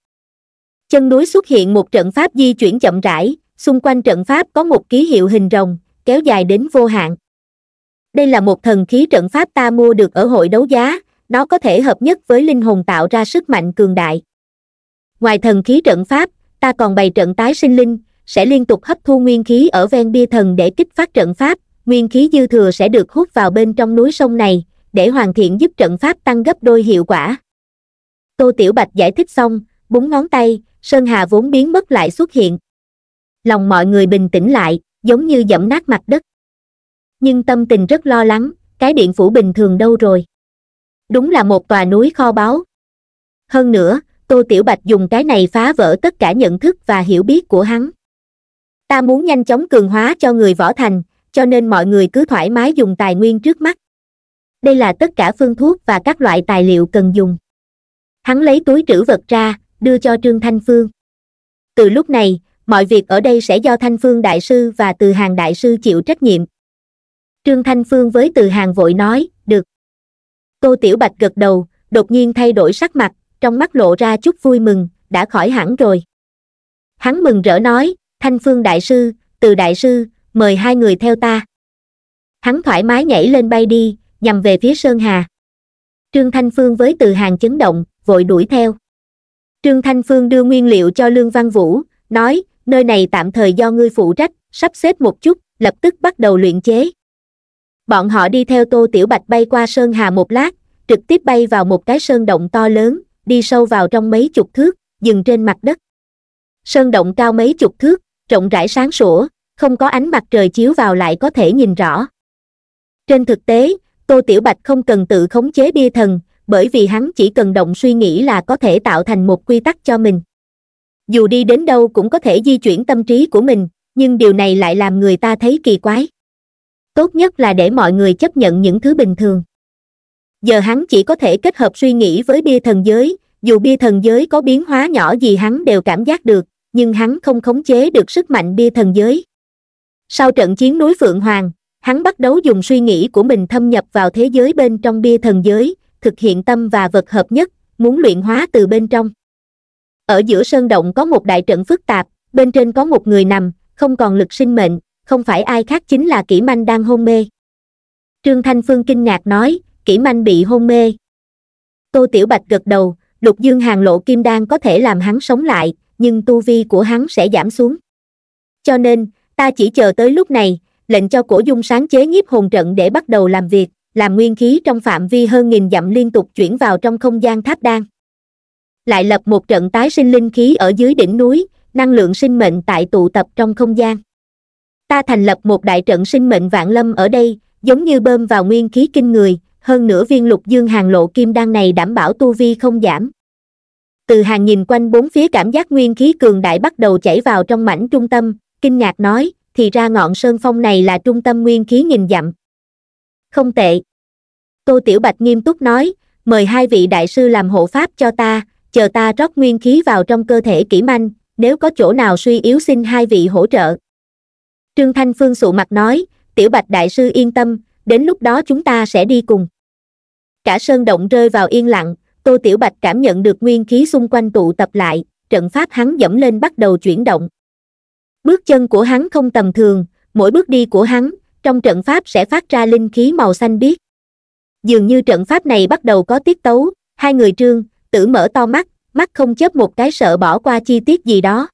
chân núi xuất hiện một trận pháp di chuyển chậm rãi xung quanh trận pháp có một ký hiệu hình rồng kéo dài đến vô hạn đây là một thần khí trận pháp ta mua được ở hội đấu giá nó có thể hợp nhất với linh hồn tạo ra sức mạnh cường đại ngoài thần khí trận pháp ta còn bày trận tái sinh linh sẽ liên tục hấp thu nguyên khí ở ven bia thần để kích phát trận pháp, nguyên khí dư thừa sẽ được hút vào bên trong núi sông này, để hoàn thiện giúp trận pháp tăng gấp đôi hiệu quả. Tô Tiểu Bạch giải thích xong, búng ngón tay, Sơn Hà vốn biến mất lại xuất hiện. Lòng mọi người bình tĩnh lại, giống như dẫm nát mặt đất. Nhưng tâm tình rất lo lắng, cái điện phủ bình thường đâu rồi? Đúng là một tòa núi kho báu. Hơn nữa, Tô Tiểu Bạch dùng cái này phá vỡ tất cả nhận thức và hiểu biết của hắn ta muốn nhanh chóng cường hóa cho người võ thành cho nên mọi người cứ thoải mái dùng tài nguyên trước mắt đây là tất cả phương thuốc và các loại tài liệu cần dùng hắn lấy túi trữ vật ra đưa cho trương thanh phương từ lúc này mọi việc ở đây sẽ do thanh phương đại sư và từ hàng đại sư chịu trách nhiệm trương thanh phương với từ hàng vội nói được tô tiểu bạch gật đầu đột nhiên thay đổi sắc mặt trong mắt lộ ra chút vui mừng đã khỏi hẳn rồi hắn mừng rỡ nói Thanh Phương Đại Sư, Từ Đại Sư, mời hai người theo ta. Hắn thoải mái nhảy lên bay đi, nhằm về phía Sơn Hà. Trương Thanh Phương với từ hàng chấn động, vội đuổi theo. Trương Thanh Phương đưa nguyên liệu cho Lương Văn Vũ, nói, nơi này tạm thời do ngươi phụ trách, sắp xếp một chút, lập tức bắt đầu luyện chế. Bọn họ đi theo Tô Tiểu Bạch bay qua Sơn Hà một lát, trực tiếp bay vào một cái sơn động to lớn, đi sâu vào trong mấy chục thước, dừng trên mặt đất. Sơn động cao mấy chục thước, rộng rãi sáng sủa không có ánh mặt trời chiếu vào lại có thể nhìn rõ trên thực tế tô tiểu bạch không cần tự khống chế bia thần bởi vì hắn chỉ cần động suy nghĩ là có thể tạo thành một quy tắc cho mình dù đi đến đâu cũng có thể di chuyển tâm trí của mình nhưng điều này lại làm người ta thấy kỳ quái tốt nhất là để mọi người chấp nhận những thứ bình thường giờ hắn chỉ có thể kết hợp suy nghĩ với bia thần giới dù bia thần giới có biến hóa nhỏ gì hắn đều cảm giác được nhưng hắn không khống chế được sức mạnh bia thần giới sau trận chiến núi phượng hoàng hắn bắt đầu dùng suy nghĩ của mình thâm nhập vào thế giới bên trong bia thần giới thực hiện tâm và vật hợp nhất muốn luyện hóa từ bên trong ở giữa sơn động có một đại trận phức tạp bên trên có một người nằm không còn lực sinh mệnh không phải ai khác chính là kỹ manh đang hôn mê trương thanh phương kinh ngạc nói kỹ manh bị hôn mê tô tiểu bạch gật đầu lục dương hàng lộ kim đan có thể làm hắn sống lại nhưng tu vi của hắn sẽ giảm xuống cho nên ta chỉ chờ tới lúc này lệnh cho cổ dung sáng chế nhiếp hồn trận để bắt đầu làm việc làm nguyên khí trong phạm vi hơn nghìn dặm liên tục chuyển vào trong không gian tháp đan lại lập một trận tái sinh linh khí ở dưới đỉnh núi năng lượng sinh mệnh tại tụ tập trong không gian ta thành lập một đại trận sinh mệnh vạn lâm ở đây giống như bơm vào nguyên khí kinh người hơn nữa viên lục dương hàng lộ kim đan này đảm bảo tu vi không giảm từ hàng nhìn quanh bốn phía cảm giác nguyên khí cường đại bắt đầu chảy vào trong mảnh trung tâm kinh ngạc nói thì ra ngọn sơn phong này là trung tâm nguyên khí nghìn dặm không tệ tô tiểu bạch nghiêm túc nói mời hai vị đại sư làm hộ pháp cho ta chờ ta rót nguyên khí vào trong cơ thể kỹ manh nếu có chỗ nào suy yếu xin hai vị hỗ trợ trương thanh phương sụ mặt nói tiểu bạch đại sư yên tâm đến lúc đó chúng ta sẽ đi cùng cả sơn động rơi vào yên lặng tô tiểu bạch cảm nhận được nguyên khí xung quanh tụ tập lại trận pháp hắn dẫm lên bắt đầu chuyển động bước chân của hắn không tầm thường mỗi bước đi của hắn trong trận pháp sẽ phát ra linh khí màu xanh biếc dường như trận pháp này bắt đầu có tiết tấu hai người trương tử mở to mắt mắt không chớp một cái sợ bỏ qua chi tiết gì đó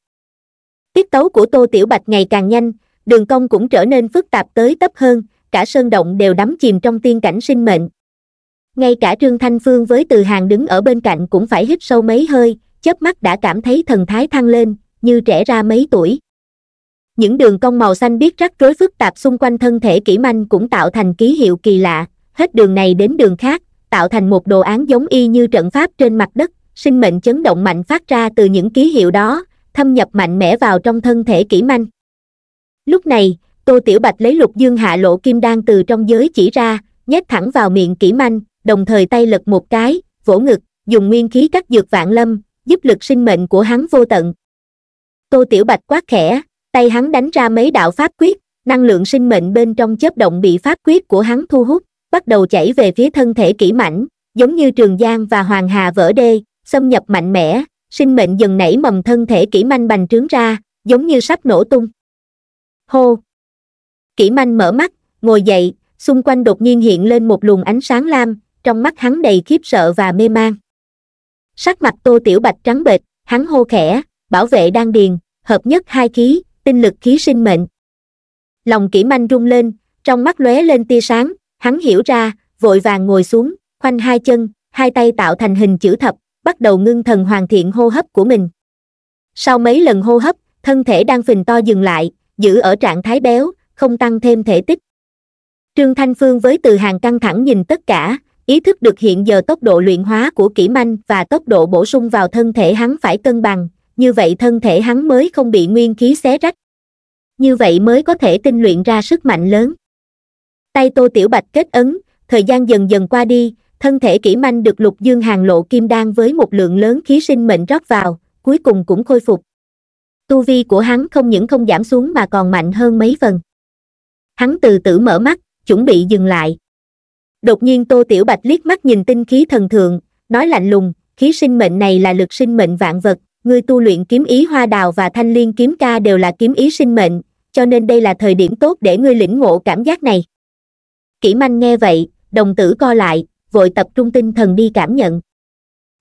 tiết tấu của tô tiểu bạch ngày càng nhanh đường cong cũng trở nên phức tạp tới tấp hơn cả sơn động đều đắm chìm trong tiên cảnh sinh mệnh ngay cả trương thanh phương với từ hàng đứng ở bên cạnh cũng phải hít sâu mấy hơi chớp mắt đã cảm thấy thần thái thăng lên như trẻ ra mấy tuổi những đường cong màu xanh biết rắc rối phức tạp xung quanh thân thể kỹ manh cũng tạo thành ký hiệu kỳ lạ hết đường này đến đường khác tạo thành một đồ án giống y như trận pháp trên mặt đất sinh mệnh chấn động mạnh phát ra từ những ký hiệu đó thâm nhập mạnh mẽ vào trong thân thể kỹ manh lúc này tô tiểu bạch lấy lục dương hạ lộ kim đan từ trong giới chỉ ra nhét thẳng vào miệng kỹ manh đồng thời tay lật một cái, vỗ ngực, dùng nguyên khí cắt dược vạn lâm, giúp lực sinh mệnh của hắn vô tận. Tô Tiểu Bạch quát khẽ, tay hắn đánh ra mấy đạo pháp quyết, năng lượng sinh mệnh bên trong chớp động bị pháp quyết của hắn thu hút, bắt đầu chảy về phía thân thể kỹ mảnh, giống như trường giang và hoàng hà vỡ đê, xâm nhập mạnh mẽ, sinh mệnh dần nảy mầm thân thể kỹ manh bành trướng ra, giống như sắp nổ tung. Hô! Kỹ manh mở mắt, ngồi dậy, xung quanh đột nhiên hiện lên một luồng ánh sáng lam, trong mắt hắn đầy khiếp sợ và mê man sắc mặt tô tiểu bạch trắng bệch hắn hô khẽ bảo vệ đan điền hợp nhất hai khí tinh lực khí sinh mệnh lòng kỹ manh rung lên trong mắt lóe lên tia sáng hắn hiểu ra vội vàng ngồi xuống khoanh hai chân hai tay tạo thành hình chữ thập bắt đầu ngưng thần hoàn thiện hô hấp của mình sau mấy lần hô hấp thân thể đang phình to dừng lại giữ ở trạng thái béo không tăng thêm thể tích trương thanh phương với từ hàng căng thẳng nhìn tất cả ý thức được hiện giờ tốc độ luyện hóa của kỹ manh và tốc độ bổ sung vào thân thể hắn phải cân bằng như vậy thân thể hắn mới không bị nguyên khí xé rách như vậy mới có thể tinh luyện ra sức mạnh lớn tay tô tiểu bạch kết ấn thời gian dần dần qua đi thân thể kỹ manh được lục dương hàng lộ kim đan với một lượng lớn khí sinh mệnh rót vào cuối cùng cũng khôi phục tu vi của hắn không những không giảm xuống mà còn mạnh hơn mấy phần hắn từ từ mở mắt chuẩn bị dừng lại đột nhiên tô tiểu bạch liếc mắt nhìn tinh khí thần thượng nói lạnh lùng khí sinh mệnh này là lực sinh mệnh vạn vật người tu luyện kiếm ý hoa đào và thanh liên kiếm ca đều là kiếm ý sinh mệnh cho nên đây là thời điểm tốt để ngươi lĩnh ngộ cảm giác này kỹ manh nghe vậy đồng tử co lại vội tập trung tinh thần đi cảm nhận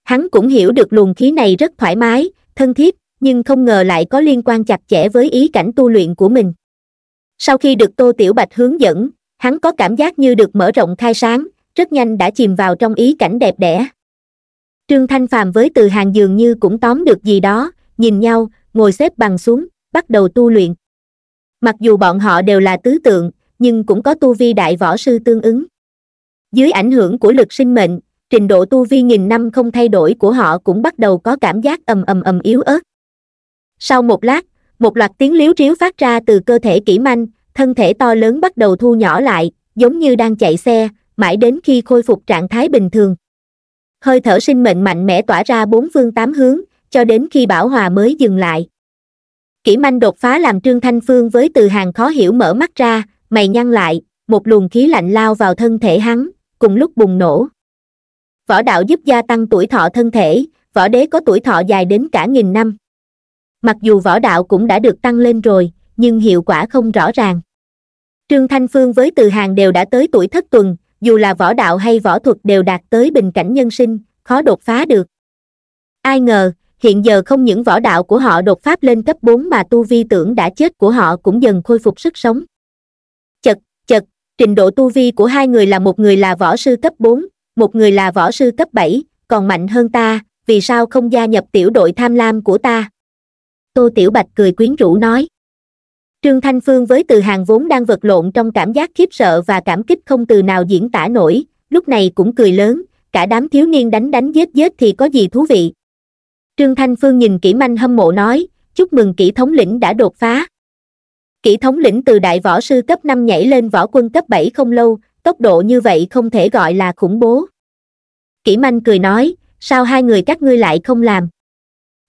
hắn cũng hiểu được luồng khí này rất thoải mái thân thiết nhưng không ngờ lại có liên quan chặt chẽ với ý cảnh tu luyện của mình sau khi được tô tiểu bạch hướng dẫn hắn có cảm giác như được mở rộng khai sáng rất nhanh đã chìm vào trong ý cảnh đẹp đẽ trương thanh phàm với từ hàng dường như cũng tóm được gì đó nhìn nhau ngồi xếp bằng xuống bắt đầu tu luyện mặc dù bọn họ đều là tứ tượng nhưng cũng có tu vi đại võ sư tương ứng dưới ảnh hưởng của lực sinh mệnh trình độ tu vi nghìn năm không thay đổi của họ cũng bắt đầu có cảm giác ầm ầm ầm yếu ớt sau một lát một loạt tiếng liếu riếu phát ra từ cơ thể kỹ manh thân thể to lớn bắt đầu thu nhỏ lại, giống như đang chạy xe, mãi đến khi khôi phục trạng thái bình thường. Hơi thở sinh mệnh mạnh mẽ tỏa ra bốn phương tám hướng, cho đến khi bảo hòa mới dừng lại. Kỷ manh đột phá làm Trương Thanh Phương với từ hàng khó hiểu mở mắt ra, mày nhăn lại, một luồng khí lạnh lao vào thân thể hắn, cùng lúc bùng nổ. Võ đạo giúp gia tăng tuổi thọ thân thể, võ đế có tuổi thọ dài đến cả nghìn năm. Mặc dù võ đạo cũng đã được tăng lên rồi, nhưng hiệu quả không rõ ràng trương thanh phương với từ hàng đều đã tới tuổi thất tuần dù là võ đạo hay võ thuật đều đạt tới bình cảnh nhân sinh khó đột phá được ai ngờ hiện giờ không những võ đạo của họ đột phá lên cấp 4 mà tu vi tưởng đã chết của họ cũng dần khôi phục sức sống chật chật trình độ tu vi của hai người là một người là võ sư cấp 4, một người là võ sư cấp 7, còn mạnh hơn ta vì sao không gia nhập tiểu đội tham lam của ta tô tiểu bạch cười quyến rũ nói Trương Thanh Phương với từ hàng vốn đang vật lộn trong cảm giác khiếp sợ và cảm kích không từ nào diễn tả nổi, lúc này cũng cười lớn, cả đám thiếu niên đánh đánh giết giết thì có gì thú vị. Trương Thanh Phương nhìn kỹ manh hâm mộ nói, chúc mừng kỹ thống lĩnh đã đột phá. Kỹ thống lĩnh từ đại võ sư cấp 5 nhảy lên võ quân cấp 7 không lâu, tốc độ như vậy không thể gọi là khủng bố. Kỷ manh cười nói, sao hai người các ngươi lại không làm?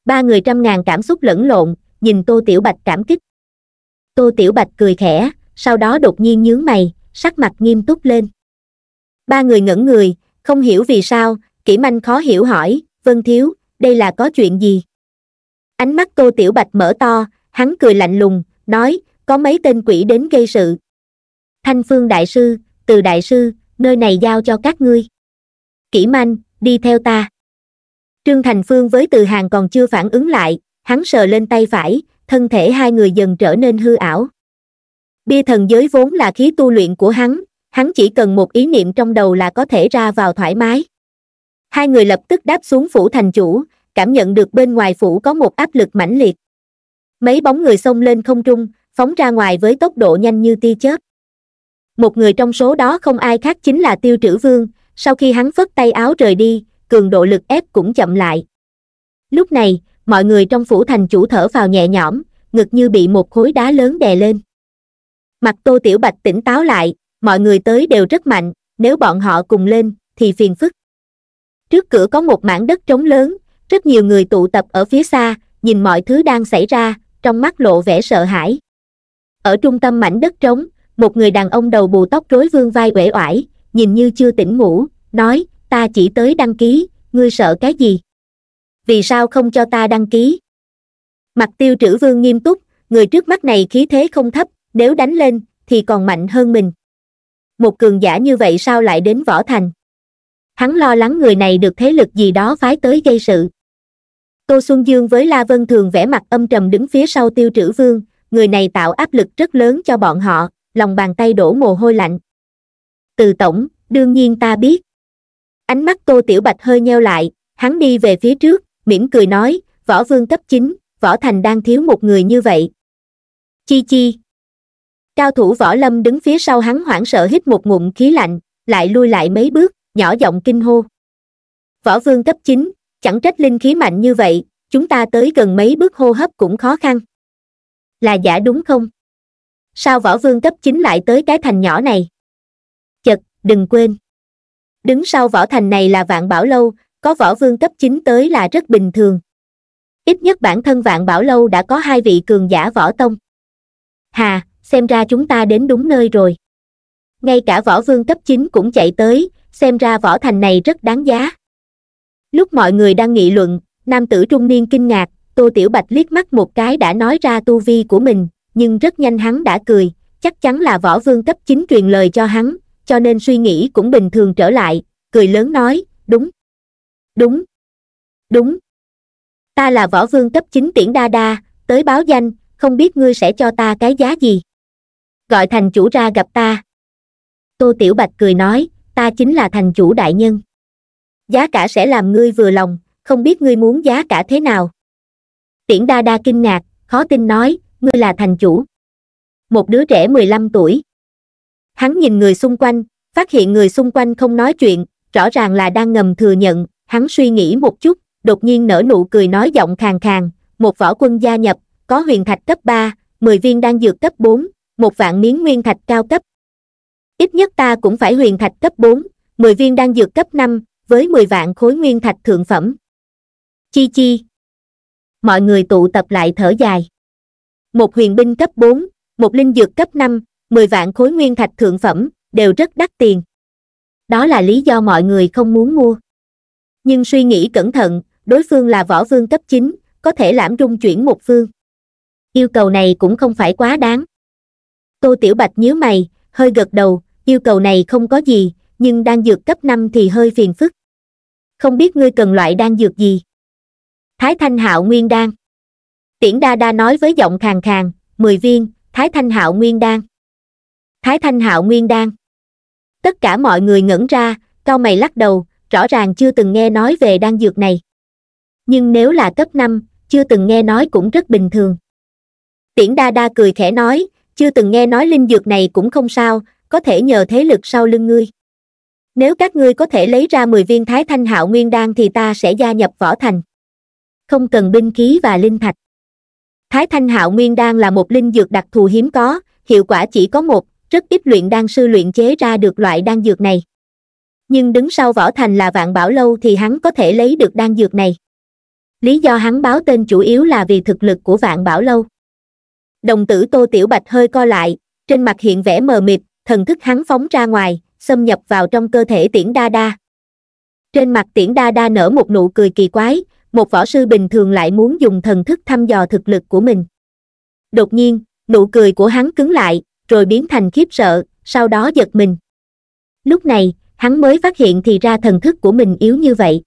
Ba người trăm ngàn cảm xúc lẫn lộn, nhìn Tô Tiểu Bạch cảm kích tô tiểu bạch cười khẽ sau đó đột nhiên nhướng mày sắc mặt nghiêm túc lên ba người ngẩn người không hiểu vì sao kỹ manh khó hiểu hỏi vân thiếu đây là có chuyện gì ánh mắt tô tiểu bạch mở to hắn cười lạnh lùng nói có mấy tên quỷ đến gây sự thanh phương đại sư từ đại sư nơi này giao cho các ngươi kỹ manh đi theo ta trương thành phương với từ hàng còn chưa phản ứng lại hắn sờ lên tay phải thân thể hai người dần trở nên hư ảo. Bia thần giới vốn là khí tu luyện của hắn, hắn chỉ cần một ý niệm trong đầu là có thể ra vào thoải mái. Hai người lập tức đáp xuống phủ thành chủ, cảm nhận được bên ngoài phủ có một áp lực mãnh liệt. Mấy bóng người xông lên không trung, phóng ra ngoài với tốc độ nhanh như tia chớp. Một người trong số đó không ai khác chính là Tiêu Trữ Vương, sau khi hắn phất tay áo rời đi, cường độ lực ép cũng chậm lại. Lúc này, mọi người trong phủ thành chủ thở vào nhẹ nhõm ngực như bị một khối đá lớn đè lên mặt tô tiểu bạch tỉnh táo lại mọi người tới đều rất mạnh nếu bọn họ cùng lên thì phiền phức trước cửa có một mảng đất trống lớn rất nhiều người tụ tập ở phía xa nhìn mọi thứ đang xảy ra trong mắt lộ vẻ sợ hãi ở trung tâm mảnh đất trống một người đàn ông đầu bù tóc rối vương vai uể oải nhìn như chưa tỉnh ngủ nói ta chỉ tới đăng ký ngươi sợ cái gì vì sao không cho ta đăng ký mặt tiêu trữ vương nghiêm túc người trước mắt này khí thế không thấp nếu đánh lên thì còn mạnh hơn mình một cường giả như vậy sao lại đến võ thành hắn lo lắng người này được thế lực gì đó phái tới gây sự tô xuân dương với la vân thường vẽ mặt âm trầm đứng phía sau tiêu trữ vương người này tạo áp lực rất lớn cho bọn họ lòng bàn tay đổ mồ hôi lạnh từ tổng đương nhiên ta biết ánh mắt tô tiểu bạch hơi nheo lại hắn đi về phía trước mỉm cười nói võ vương cấp chín võ thành đang thiếu một người như vậy chi chi cao thủ võ lâm đứng phía sau hắn hoảng sợ hít một ngụm khí lạnh lại lui lại mấy bước nhỏ giọng kinh hô võ vương cấp chín chẳng trách linh khí mạnh như vậy chúng ta tới gần mấy bước hô hấp cũng khó khăn là giả đúng không sao võ vương cấp chín lại tới cái thành nhỏ này chật đừng quên đứng sau võ thành này là vạn bảo lâu có võ vương cấp 9 tới là rất bình thường. Ít nhất bản thân Vạn Bảo Lâu đã có hai vị cường giả võ tông. Hà, xem ra chúng ta đến đúng nơi rồi. Ngay cả võ vương cấp 9 cũng chạy tới, xem ra võ thành này rất đáng giá. Lúc mọi người đang nghị luận, nam tử trung niên kinh ngạc, Tô Tiểu Bạch liếc mắt một cái đã nói ra tu vi của mình, nhưng rất nhanh hắn đã cười, chắc chắn là võ vương cấp 9 truyền lời cho hắn, cho nên suy nghĩ cũng bình thường trở lại, cười lớn nói, đúng, đúng đúng ta là võ vương cấp chín tiễn đa đa tới báo danh không biết ngươi sẽ cho ta cái giá gì gọi thành chủ ra gặp ta tô tiểu bạch cười nói ta chính là thành chủ đại nhân giá cả sẽ làm ngươi vừa lòng không biết ngươi muốn giá cả thế nào tiễn đa đa kinh ngạc khó tin nói ngươi là thành chủ một đứa trẻ mười lăm tuổi hắn nhìn người xung quanh phát hiện người xung quanh không nói chuyện rõ ràng là đang ngầm thừa nhận Hắn suy nghĩ một chút, đột nhiên nở nụ cười nói giọng khàn khàn, một võ quân gia nhập, có huyền thạch cấp 3, 10 viên đan dược cấp 4, một vạn miếng nguyên thạch cao cấp. Ít nhất ta cũng phải huyền thạch cấp 4, 10 viên đan dược cấp 5, với 10 vạn khối nguyên thạch thượng phẩm. Chi chi. Mọi người tụ tập lại thở dài. Một huyền binh cấp 4, một linh dược cấp 5, 10 vạn khối nguyên thạch thượng phẩm, đều rất đắt tiền. Đó là lý do mọi người không muốn mua nhưng suy nghĩ cẩn thận, đối phương là võ vương cấp 9, có thể lãm rung chuyển một phương. Yêu cầu này cũng không phải quá đáng. Tô Tiểu Bạch nhớ mày, hơi gật đầu, yêu cầu này không có gì, nhưng đang dược cấp 5 thì hơi phiền phức. Không biết ngươi cần loại đang dược gì? Thái Thanh Hạo Nguyên Đan. Tiễn Đa Đa nói với giọng khàn khàn, 10 viên, Thái Thanh Hạo Nguyên Đan. Thái Thanh Hạo Nguyên Đan. Tất cả mọi người ngẩn ra, cao mày lắc đầu, rõ ràng chưa từng nghe nói về đan dược này nhưng nếu là cấp năm chưa từng nghe nói cũng rất bình thường tiễn đa đa cười khẽ nói chưa từng nghe nói linh dược này cũng không sao có thể nhờ thế lực sau lưng ngươi nếu các ngươi có thể lấy ra mười viên thái thanh hạo nguyên đan thì ta sẽ gia nhập võ thành không cần binh khí và linh thạch thái thanh hạo nguyên đan là một linh dược đặc thù hiếm có hiệu quả chỉ có một rất ít luyện đan sư luyện chế ra được loại đan dược này nhưng đứng sau võ thành là vạn bảo lâu thì hắn có thể lấy được đan dược này lý do hắn báo tên chủ yếu là vì thực lực của vạn bảo lâu đồng tử tô tiểu bạch hơi co lại trên mặt hiện vẻ mờ mịt thần thức hắn phóng ra ngoài xâm nhập vào trong cơ thể tiễn đa đa trên mặt tiễn đa đa nở một nụ cười kỳ quái một võ sư bình thường lại muốn dùng thần thức thăm dò thực lực của mình đột nhiên nụ cười của hắn cứng lại rồi biến thành khiếp sợ sau đó giật mình lúc này hắn mới phát hiện thì ra thần thức của mình yếu như vậy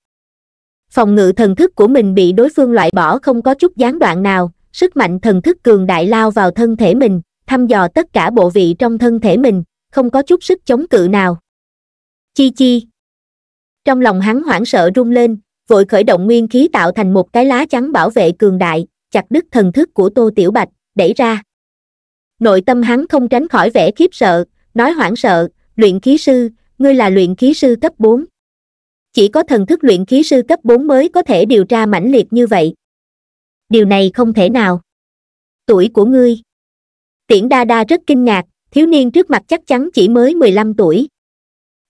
phòng ngự thần thức của mình bị đối phương loại bỏ không có chút gián đoạn nào sức mạnh thần thức cường đại lao vào thân thể mình thăm dò tất cả bộ vị trong thân thể mình không có chút sức chống cự nào chi chi trong lòng hắn hoảng sợ run lên vội khởi động nguyên khí tạo thành một cái lá chắn bảo vệ cường đại chặt đứt thần thức của tô tiểu bạch đẩy ra nội tâm hắn không tránh khỏi vẻ khiếp sợ nói hoảng sợ luyện khí sư ngươi là luyện khí sư cấp 4. Chỉ có thần thức luyện khí sư cấp 4 mới có thể điều tra mãnh liệt như vậy. Điều này không thể nào. Tuổi của ngươi. Tiễn Đa Đa rất kinh ngạc, thiếu niên trước mặt chắc chắn chỉ mới 15 tuổi.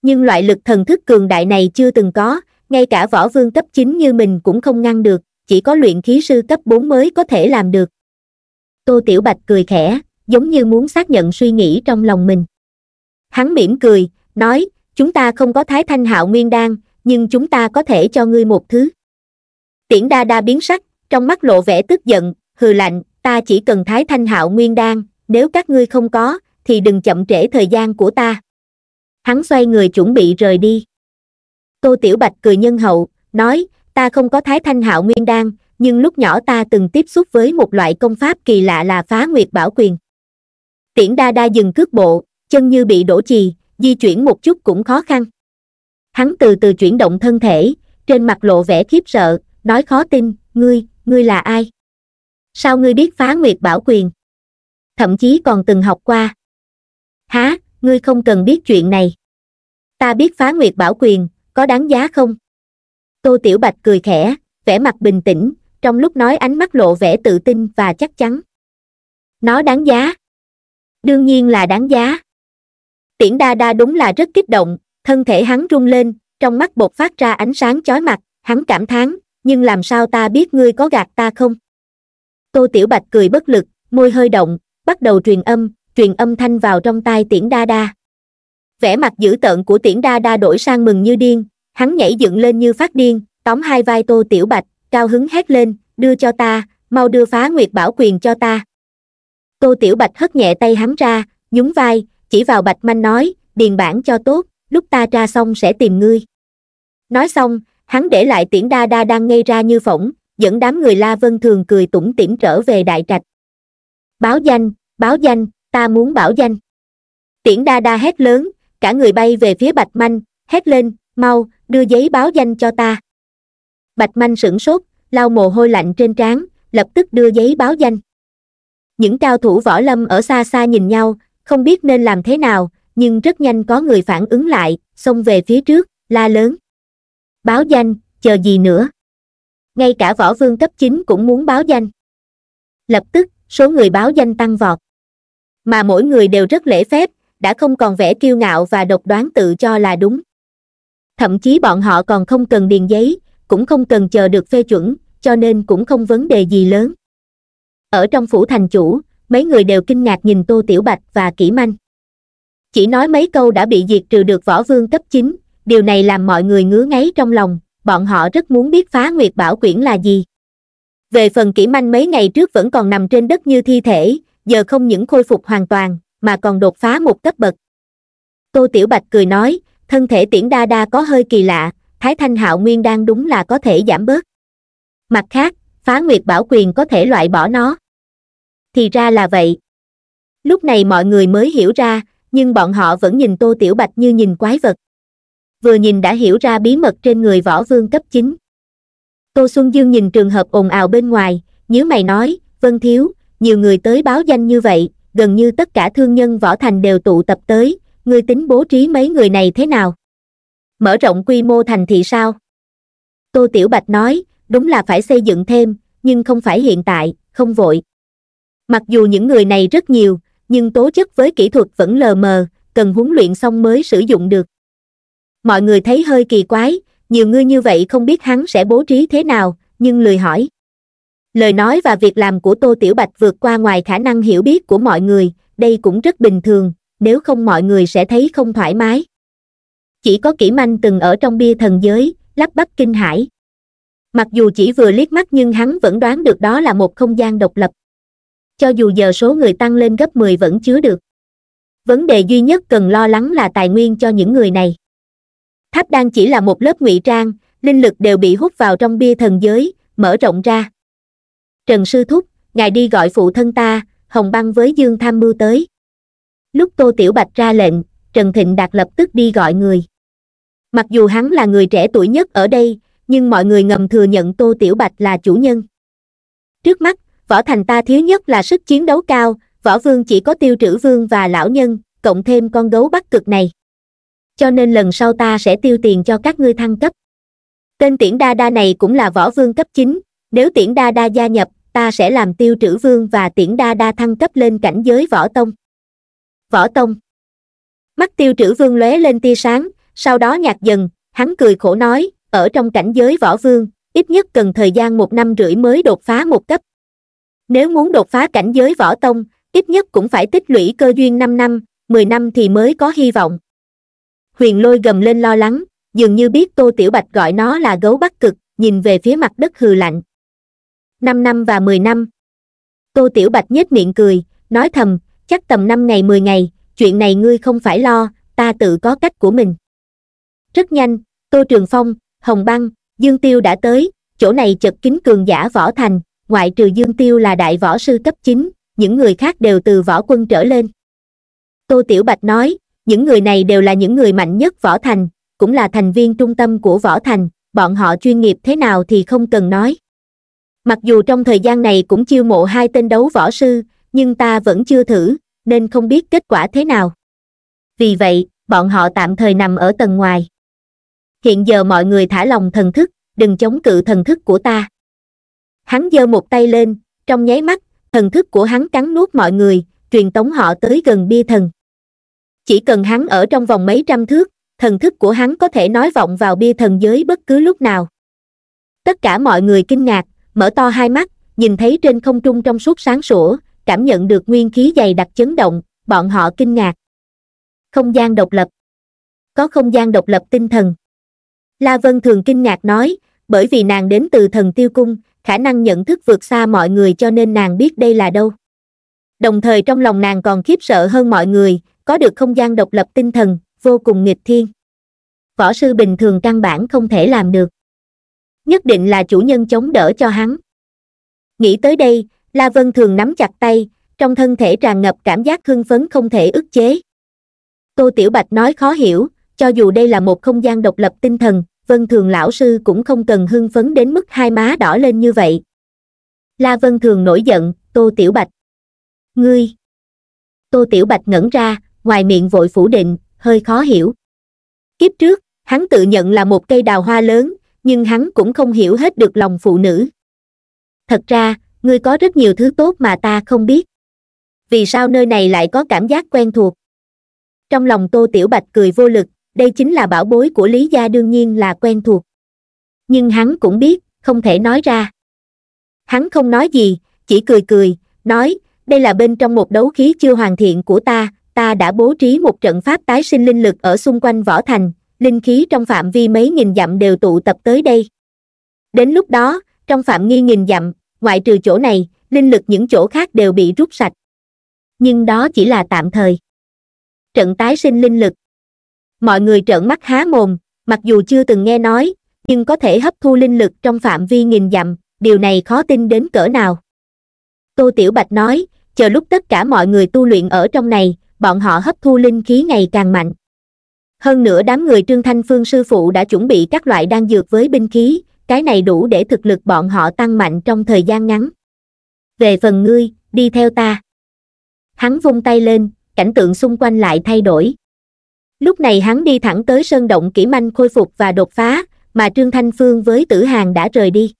Nhưng loại lực thần thức cường đại này chưa từng có, ngay cả võ vương cấp 9 như mình cũng không ngăn được, chỉ có luyện khí sư cấp 4 mới có thể làm được. Tô Tiểu Bạch cười khẽ, giống như muốn xác nhận suy nghĩ trong lòng mình. Hắn mỉm cười, nói, chúng ta không có thái thanh hạo nguyên đan nhưng chúng ta có thể cho ngươi một thứ tiễn đa đa biến sắc trong mắt lộ vẻ tức giận hừ lạnh ta chỉ cần thái thanh hạo nguyên đan nếu các ngươi không có thì đừng chậm trễ thời gian của ta hắn xoay người chuẩn bị rời đi tô tiểu bạch cười nhân hậu nói ta không có thái thanh hạo nguyên đan nhưng lúc nhỏ ta từng tiếp xúc với một loại công pháp kỳ lạ là phá nguyệt bảo quyền tiễn đa đa dừng cước bộ chân như bị đổ chì di chuyển một chút cũng khó khăn hắn từ từ chuyển động thân thể trên mặt lộ vẻ khiếp sợ nói khó tin ngươi ngươi là ai sao ngươi biết phá nguyệt bảo quyền thậm chí còn từng học qua há ngươi không cần biết chuyện này ta biết phá nguyệt bảo quyền có đáng giá không tô tiểu bạch cười khẽ vẻ mặt bình tĩnh trong lúc nói ánh mắt lộ vẻ tự tin và chắc chắn nó đáng giá đương nhiên là đáng giá tiễn đa đa đúng là rất kích động thân thể hắn rung lên trong mắt bột phát ra ánh sáng chói mặt hắn cảm thán nhưng làm sao ta biết ngươi có gạt ta không tô tiểu bạch cười bất lực môi hơi động bắt đầu truyền âm truyền âm thanh vào trong tai tiễn đa đa vẻ mặt dữ tợn của tiễn đa đa đổi sang mừng như điên hắn nhảy dựng lên như phát điên tóm hai vai tô tiểu bạch cao hứng hét lên đưa cho ta mau đưa phá nguyệt bảo quyền cho ta tô tiểu bạch hất nhẹ tay hắn ra nhún vai chỉ vào bạch manh nói điền bản cho tốt lúc ta ra xong sẽ tìm ngươi nói xong hắn để lại tiễn đa đa đang ngây ra như phỏng dẫn đám người la vân thường cười tủm tỉm trở về đại trạch báo danh báo danh ta muốn bảo danh tiễn đa đa hét lớn cả người bay về phía bạch manh hét lên mau đưa giấy báo danh cho ta bạch manh sửng sốt lau mồ hôi lạnh trên trán lập tức đưa giấy báo danh những cao thủ võ lâm ở xa xa nhìn nhau không biết nên làm thế nào, nhưng rất nhanh có người phản ứng lại, xông về phía trước, la lớn. Báo danh, chờ gì nữa? Ngay cả võ vương cấp 9 cũng muốn báo danh. Lập tức, số người báo danh tăng vọt. Mà mỗi người đều rất lễ phép, đã không còn vẻ kiêu ngạo và độc đoán tự cho là đúng. Thậm chí bọn họ còn không cần điền giấy, cũng không cần chờ được phê chuẩn, cho nên cũng không vấn đề gì lớn. Ở trong phủ thành chủ, mấy người đều kinh ngạc nhìn tô tiểu bạch và kỹ manh chỉ nói mấy câu đã bị diệt trừ được võ vương cấp chín điều này làm mọi người ngứa ngáy trong lòng bọn họ rất muốn biết phá nguyệt bảo quyển là gì về phần kỹ manh mấy ngày trước vẫn còn nằm trên đất như thi thể giờ không những khôi phục hoàn toàn mà còn đột phá một cấp bậc tô tiểu bạch cười nói thân thể tiễn đa đa có hơi kỳ lạ thái thanh hạo nguyên đang đúng là có thể giảm bớt mặt khác phá nguyệt bảo quyền có thể loại bỏ nó thì ra là vậy lúc này mọi người mới hiểu ra nhưng bọn họ vẫn nhìn tô tiểu bạch như nhìn quái vật vừa nhìn đã hiểu ra bí mật trên người võ vương cấp chín tô xuân dương nhìn trường hợp ồn ào bên ngoài nhớ mày nói vân thiếu nhiều người tới báo danh như vậy gần như tất cả thương nhân võ thành đều tụ tập tới ngươi tính bố trí mấy người này thế nào mở rộng quy mô thành thị sao tô tiểu bạch nói đúng là phải xây dựng thêm nhưng không phải hiện tại không vội mặc dù những người này rất nhiều nhưng tố chất với kỹ thuật vẫn lờ mờ cần huấn luyện xong mới sử dụng được mọi người thấy hơi kỳ quái nhiều ngươi như vậy không biết hắn sẽ bố trí thế nào nhưng lười hỏi lời nói và việc làm của tô tiểu bạch vượt qua ngoài khả năng hiểu biết của mọi người đây cũng rất bình thường nếu không mọi người sẽ thấy không thoải mái chỉ có kỹ manh từng ở trong bia thần giới lắp bắp kinh hải. mặc dù chỉ vừa liếc mắt nhưng hắn vẫn đoán được đó là một không gian độc lập cho dù giờ số người tăng lên gấp mười vẫn chứa được vấn đề duy nhất cần lo lắng là tài nguyên cho những người này tháp đang chỉ là một lớp ngụy trang linh lực đều bị hút vào trong bia thần giới mở rộng ra trần sư thúc ngài đi gọi phụ thân ta hồng băng với dương tham mưu tới lúc tô tiểu bạch ra lệnh trần thịnh đạt lập tức đi gọi người mặc dù hắn là người trẻ tuổi nhất ở đây nhưng mọi người ngầm thừa nhận tô tiểu bạch là chủ nhân trước mắt võ thành ta thiếu nhất là sức chiến đấu cao, võ vương chỉ có tiêu trữ vương và lão nhân, cộng thêm con gấu bắc cực này. Cho nên lần sau ta sẽ tiêu tiền cho các ngươi thăng cấp. Tên tiễn đa đa này cũng là võ vương cấp 9, nếu tiễn đa đa gia nhập, ta sẽ làm tiêu trữ vương và tiễn đa đa thăng cấp lên cảnh giới võ tông. Võ tông Mắt tiêu trữ vương lóe lên tia sáng, sau đó nhạt dần, hắn cười khổ nói, ở trong cảnh giới võ vương, ít nhất cần thời gian một năm rưỡi mới đột phá một cấp, nếu muốn đột phá cảnh giới võ tông, ít nhất cũng phải tích lũy cơ duyên 5 năm, 10 năm thì mới có hy vọng. Huyền lôi gầm lên lo lắng, dường như biết Tô Tiểu Bạch gọi nó là gấu bắc cực, nhìn về phía mặt đất hừ lạnh. 5 năm và 10 năm. Tô Tiểu Bạch nhếch miệng cười, nói thầm, chắc tầm 5 ngày 10 ngày, chuyện này ngươi không phải lo, ta tự có cách của mình. Rất nhanh, Tô Trường Phong, Hồng Băng, Dương Tiêu đã tới, chỗ này chật kín cường giả võ thành, ngoại trừ Dương Tiêu là đại võ sư cấp 9, những người khác đều từ võ quân trở lên. Tô Tiểu Bạch nói, những người này đều là những người mạnh nhất võ thành, cũng là thành viên trung tâm của võ thành, bọn họ chuyên nghiệp thế nào thì không cần nói. Mặc dù trong thời gian này cũng chiêu mộ hai tên đấu võ sư, nhưng ta vẫn chưa thử, nên không biết kết quả thế nào. Vì vậy, bọn họ tạm thời nằm ở tầng ngoài. Hiện giờ mọi người thả lòng thần thức, đừng chống cự thần thức của ta hắn giơ một tay lên trong nháy mắt thần thức của hắn cắn nuốt mọi người truyền tống họ tới gần bia thần chỉ cần hắn ở trong vòng mấy trăm thước thần thức của hắn có thể nói vọng vào bia thần giới bất cứ lúc nào tất cả mọi người kinh ngạc mở to hai mắt nhìn thấy trên không trung trong suốt sáng sủa cảm nhận được nguyên khí dày đặc chấn động bọn họ kinh ngạc không gian độc lập có không gian độc lập tinh thần la vân thường kinh ngạc nói bởi vì nàng đến từ thần tiêu cung khả năng nhận thức vượt xa mọi người cho nên nàng biết đây là đâu đồng thời trong lòng nàng còn khiếp sợ hơn mọi người có được không gian độc lập tinh thần vô cùng nghịch thiên võ sư bình thường căn bản không thể làm được nhất định là chủ nhân chống đỡ cho hắn nghĩ tới đây la vân thường nắm chặt tay trong thân thể tràn ngập cảm giác hưng phấn không thể ức chế tô tiểu bạch nói khó hiểu cho dù đây là một không gian độc lập tinh thần Vân Thường lão sư cũng không cần hưng phấn đến mức hai má đỏ lên như vậy. La Vân Thường nổi giận, Tô Tiểu Bạch. Ngươi! Tô Tiểu Bạch ngẩn ra, ngoài miệng vội phủ định, hơi khó hiểu. Kiếp trước, hắn tự nhận là một cây đào hoa lớn, nhưng hắn cũng không hiểu hết được lòng phụ nữ. Thật ra, ngươi có rất nhiều thứ tốt mà ta không biết. Vì sao nơi này lại có cảm giác quen thuộc? Trong lòng Tô Tiểu Bạch cười vô lực, đây chính là bảo bối của lý gia đương nhiên là quen thuộc nhưng hắn cũng biết không thể nói ra hắn không nói gì chỉ cười cười nói đây là bên trong một đấu khí chưa hoàn thiện của ta ta đã bố trí một trận pháp tái sinh linh lực ở xung quanh võ thành linh khí trong phạm vi mấy nghìn dặm đều tụ tập tới đây đến lúc đó trong phạm nghi nghìn dặm ngoại trừ chỗ này linh lực những chỗ khác đều bị rút sạch nhưng đó chỉ là tạm thời trận tái sinh linh lực mọi người trợn mắt há mồm mặc dù chưa từng nghe nói nhưng có thể hấp thu linh lực trong phạm vi nghìn dặm điều này khó tin đến cỡ nào tô tiểu bạch nói chờ lúc tất cả mọi người tu luyện ở trong này bọn họ hấp thu linh khí ngày càng mạnh hơn nữa đám người trương thanh phương sư phụ đã chuẩn bị các loại đan dược với binh khí cái này đủ để thực lực bọn họ tăng mạnh trong thời gian ngắn về phần ngươi đi theo ta hắn vung tay lên cảnh tượng xung quanh lại thay đổi Lúc này hắn đi thẳng tới sơn động kỹ manh khôi phục và đột phá, mà Trương Thanh Phương với tử hàng đã rời đi.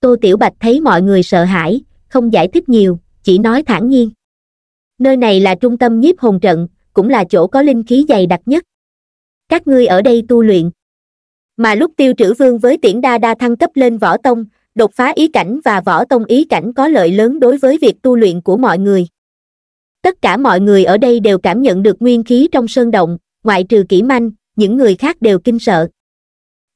Tô Tiểu Bạch thấy mọi người sợ hãi, không giải thích nhiều, chỉ nói thản nhiên. Nơi này là trung tâm nhiếp hồn trận, cũng là chỗ có linh khí dày đặc nhất. Các ngươi ở đây tu luyện. Mà lúc tiêu trữ vương với tiễn đa đa thăng cấp lên võ tông, đột phá ý cảnh và võ tông ý cảnh có lợi lớn đối với việc tu luyện của mọi người. Tất cả mọi người ở đây đều cảm nhận được nguyên khí trong sơn động, ngoại trừ kỹ manh, những người khác đều kinh sợ.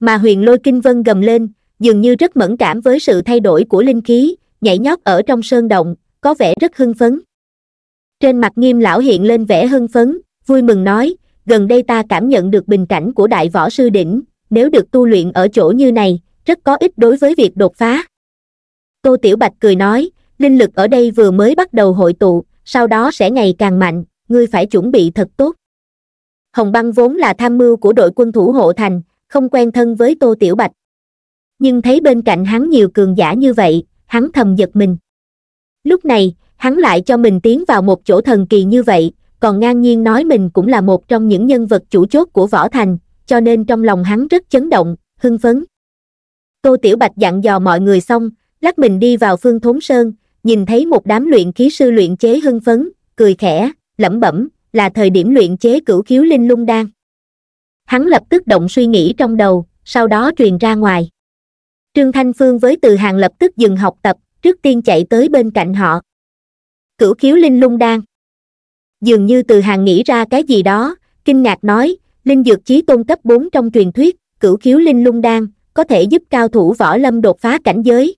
Mà huyền lôi kinh vân gầm lên, dường như rất mẫn cảm với sự thay đổi của linh khí, nhảy nhót ở trong sơn động, có vẻ rất hưng phấn. Trên mặt nghiêm lão hiện lên vẻ hưng phấn, vui mừng nói, gần đây ta cảm nhận được bình cảnh của đại võ sư đỉnh, nếu được tu luyện ở chỗ như này, rất có ích đối với việc đột phá. Tô Tiểu Bạch cười nói, linh lực ở đây vừa mới bắt đầu hội tụ, sau đó sẽ ngày càng mạnh, ngươi phải chuẩn bị thật tốt hồng băng vốn là tham mưu của đội quân thủ hộ thành không quen thân với tô tiểu bạch nhưng thấy bên cạnh hắn nhiều cường giả như vậy hắn thầm giật mình lúc này hắn lại cho mình tiến vào một chỗ thần kỳ như vậy còn ngang nhiên nói mình cũng là một trong những nhân vật chủ chốt của võ thành cho nên trong lòng hắn rất chấn động hưng phấn tô tiểu bạch dặn dò mọi người xong lắc mình đi vào phương thốn sơn nhìn thấy một đám luyện khí sư luyện chế hưng phấn cười khẽ lẩm bẩm là thời điểm luyện chế cửu khiếu linh lung đan hắn lập tức động suy nghĩ trong đầu sau đó truyền ra ngoài trương thanh phương với từ hàng lập tức dừng học tập trước tiên chạy tới bên cạnh họ cửu khiếu linh lung đan dường như từ hàng nghĩ ra cái gì đó kinh ngạc nói linh dược chí tôn cấp bốn trong truyền thuyết cửu khiếu linh lung đan có thể giúp cao thủ võ lâm đột phá cảnh giới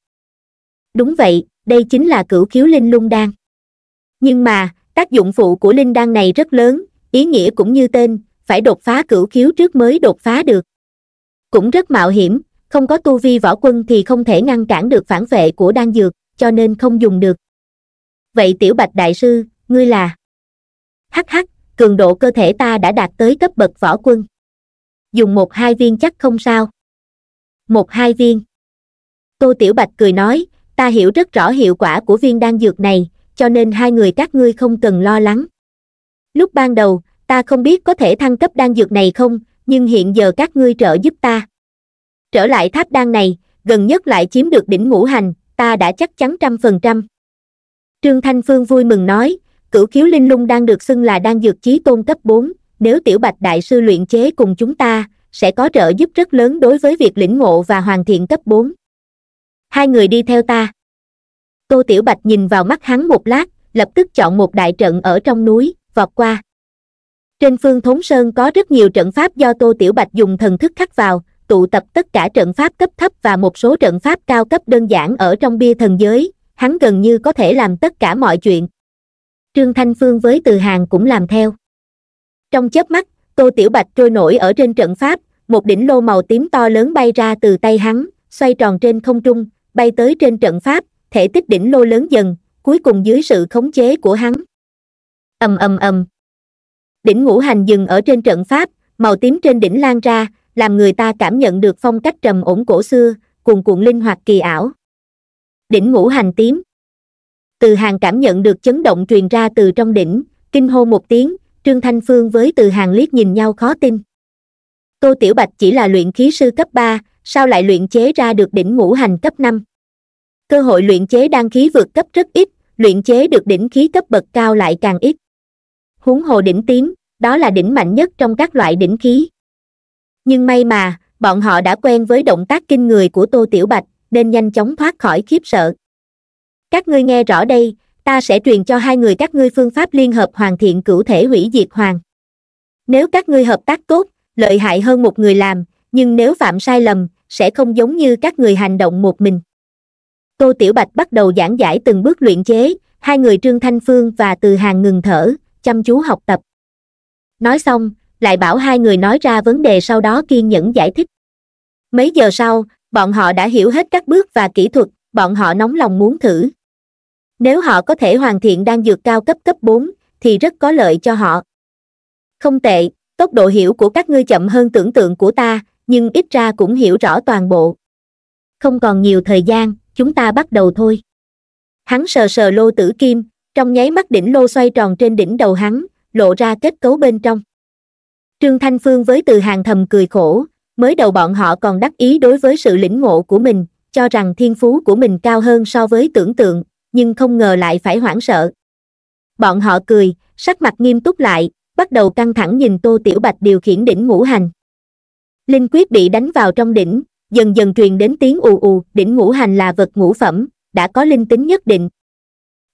đúng vậy đây chính là cửu khiếu linh lung đan nhưng mà tác dụng phụ của linh đan này rất lớn ý nghĩa cũng như tên phải đột phá cửu khiếu trước mới đột phá được cũng rất mạo hiểm không có tu vi võ quân thì không thể ngăn cản được phản vệ của đan dược cho nên không dùng được vậy tiểu bạch đại sư ngươi là hắc hắc cường độ cơ thể ta đã đạt tới cấp bậc võ quân dùng một hai viên chắc không sao một hai viên tô tiểu bạch cười nói ta hiểu rất rõ hiệu quả của viên đan dược này cho nên hai người các ngươi không cần lo lắng lúc ban đầu ta không biết có thể thăng cấp đan dược này không nhưng hiện giờ các ngươi trợ giúp ta trở lại tháp đan này gần nhất lại chiếm được đỉnh ngũ hành ta đã chắc chắn trăm phần trăm trương thanh phương vui mừng nói cửu khiếu linh lung đang được xưng là đan dược chí tôn cấp bốn nếu tiểu bạch đại sư luyện chế cùng chúng ta sẽ có trợ giúp rất lớn đối với việc lĩnh ngộ và hoàn thiện cấp bốn hai người đi theo ta tô tiểu bạch nhìn vào mắt hắn một lát lập tức chọn một đại trận ở trong núi vọt qua trên phương thống sơn có rất nhiều trận pháp do tô tiểu bạch dùng thần thức khắc vào tụ tập tất cả trận pháp cấp thấp và một số trận pháp cao cấp đơn giản ở trong bia thần giới hắn gần như có thể làm tất cả mọi chuyện trương thanh phương với từ hàng cũng làm theo trong chớp mắt tô tiểu bạch trôi nổi ở trên trận pháp một đỉnh lô màu tím to lớn bay ra từ tay hắn xoay tròn trên không trung bay tới trên trận pháp thể tích đỉnh lô lớn dần, cuối cùng dưới sự khống chế của hắn. ầm ầm ầm. Đỉnh ngũ hành dừng ở trên trận pháp, màu tím trên đỉnh lan ra, làm người ta cảm nhận được phong cách trầm ổn cổ xưa, cuồn cuộn linh hoạt kỳ ảo. Đỉnh ngũ hành tím. Từ hàng cảm nhận được chấn động truyền ra từ trong đỉnh, kinh hô một tiếng, Trương Thanh Phương với từ hàng liếc nhìn nhau khó tin. cô Tiểu Bạch chỉ là luyện khí sư cấp 3, sao lại luyện chế ra được đỉnh ngũ hành cấp 5? cơ hội luyện chế đan khí vượt cấp rất ít luyện chế được đỉnh khí cấp bậc cao lại càng ít huống hồ đỉnh tím đó là đỉnh mạnh nhất trong các loại đỉnh khí nhưng may mà bọn họ đã quen với động tác kinh người của tô tiểu bạch nên nhanh chóng thoát khỏi khiếp sợ các ngươi nghe rõ đây ta sẽ truyền cho hai người các ngươi phương pháp liên hợp hoàn thiện cửu thể hủy diệt hoàng nếu các ngươi hợp tác tốt lợi hại hơn một người làm nhưng nếu phạm sai lầm sẽ không giống như các người hành động một mình tô tiểu bạch bắt đầu giảng giải từng bước luyện chế hai người trương thanh phương và từ hàng ngừng thở chăm chú học tập nói xong lại bảo hai người nói ra vấn đề sau đó kiên nhẫn giải thích mấy giờ sau bọn họ đã hiểu hết các bước và kỹ thuật bọn họ nóng lòng muốn thử nếu họ có thể hoàn thiện đan dược cao cấp cấp bốn thì rất có lợi cho họ không tệ tốc độ hiểu của các ngươi chậm hơn tưởng tượng của ta nhưng ít ra cũng hiểu rõ toàn bộ không còn nhiều thời gian chúng ta bắt đầu thôi hắn sờ sờ lô tử kim trong nháy mắt đỉnh lô xoay tròn trên đỉnh đầu hắn lộ ra kết cấu bên trong trương thanh phương với từ hàng thầm cười khổ mới đầu bọn họ còn đắc ý đối với sự lĩnh ngộ của mình cho rằng thiên phú của mình cao hơn so với tưởng tượng nhưng không ngờ lại phải hoảng sợ bọn họ cười sắc mặt nghiêm túc lại bắt đầu căng thẳng nhìn tô tiểu bạch điều khiển đỉnh ngũ hành linh quyết bị đánh vào trong đỉnh dần dần truyền đến tiếng ù ù đỉnh ngũ hành là vật ngũ phẩm đã có linh tính nhất định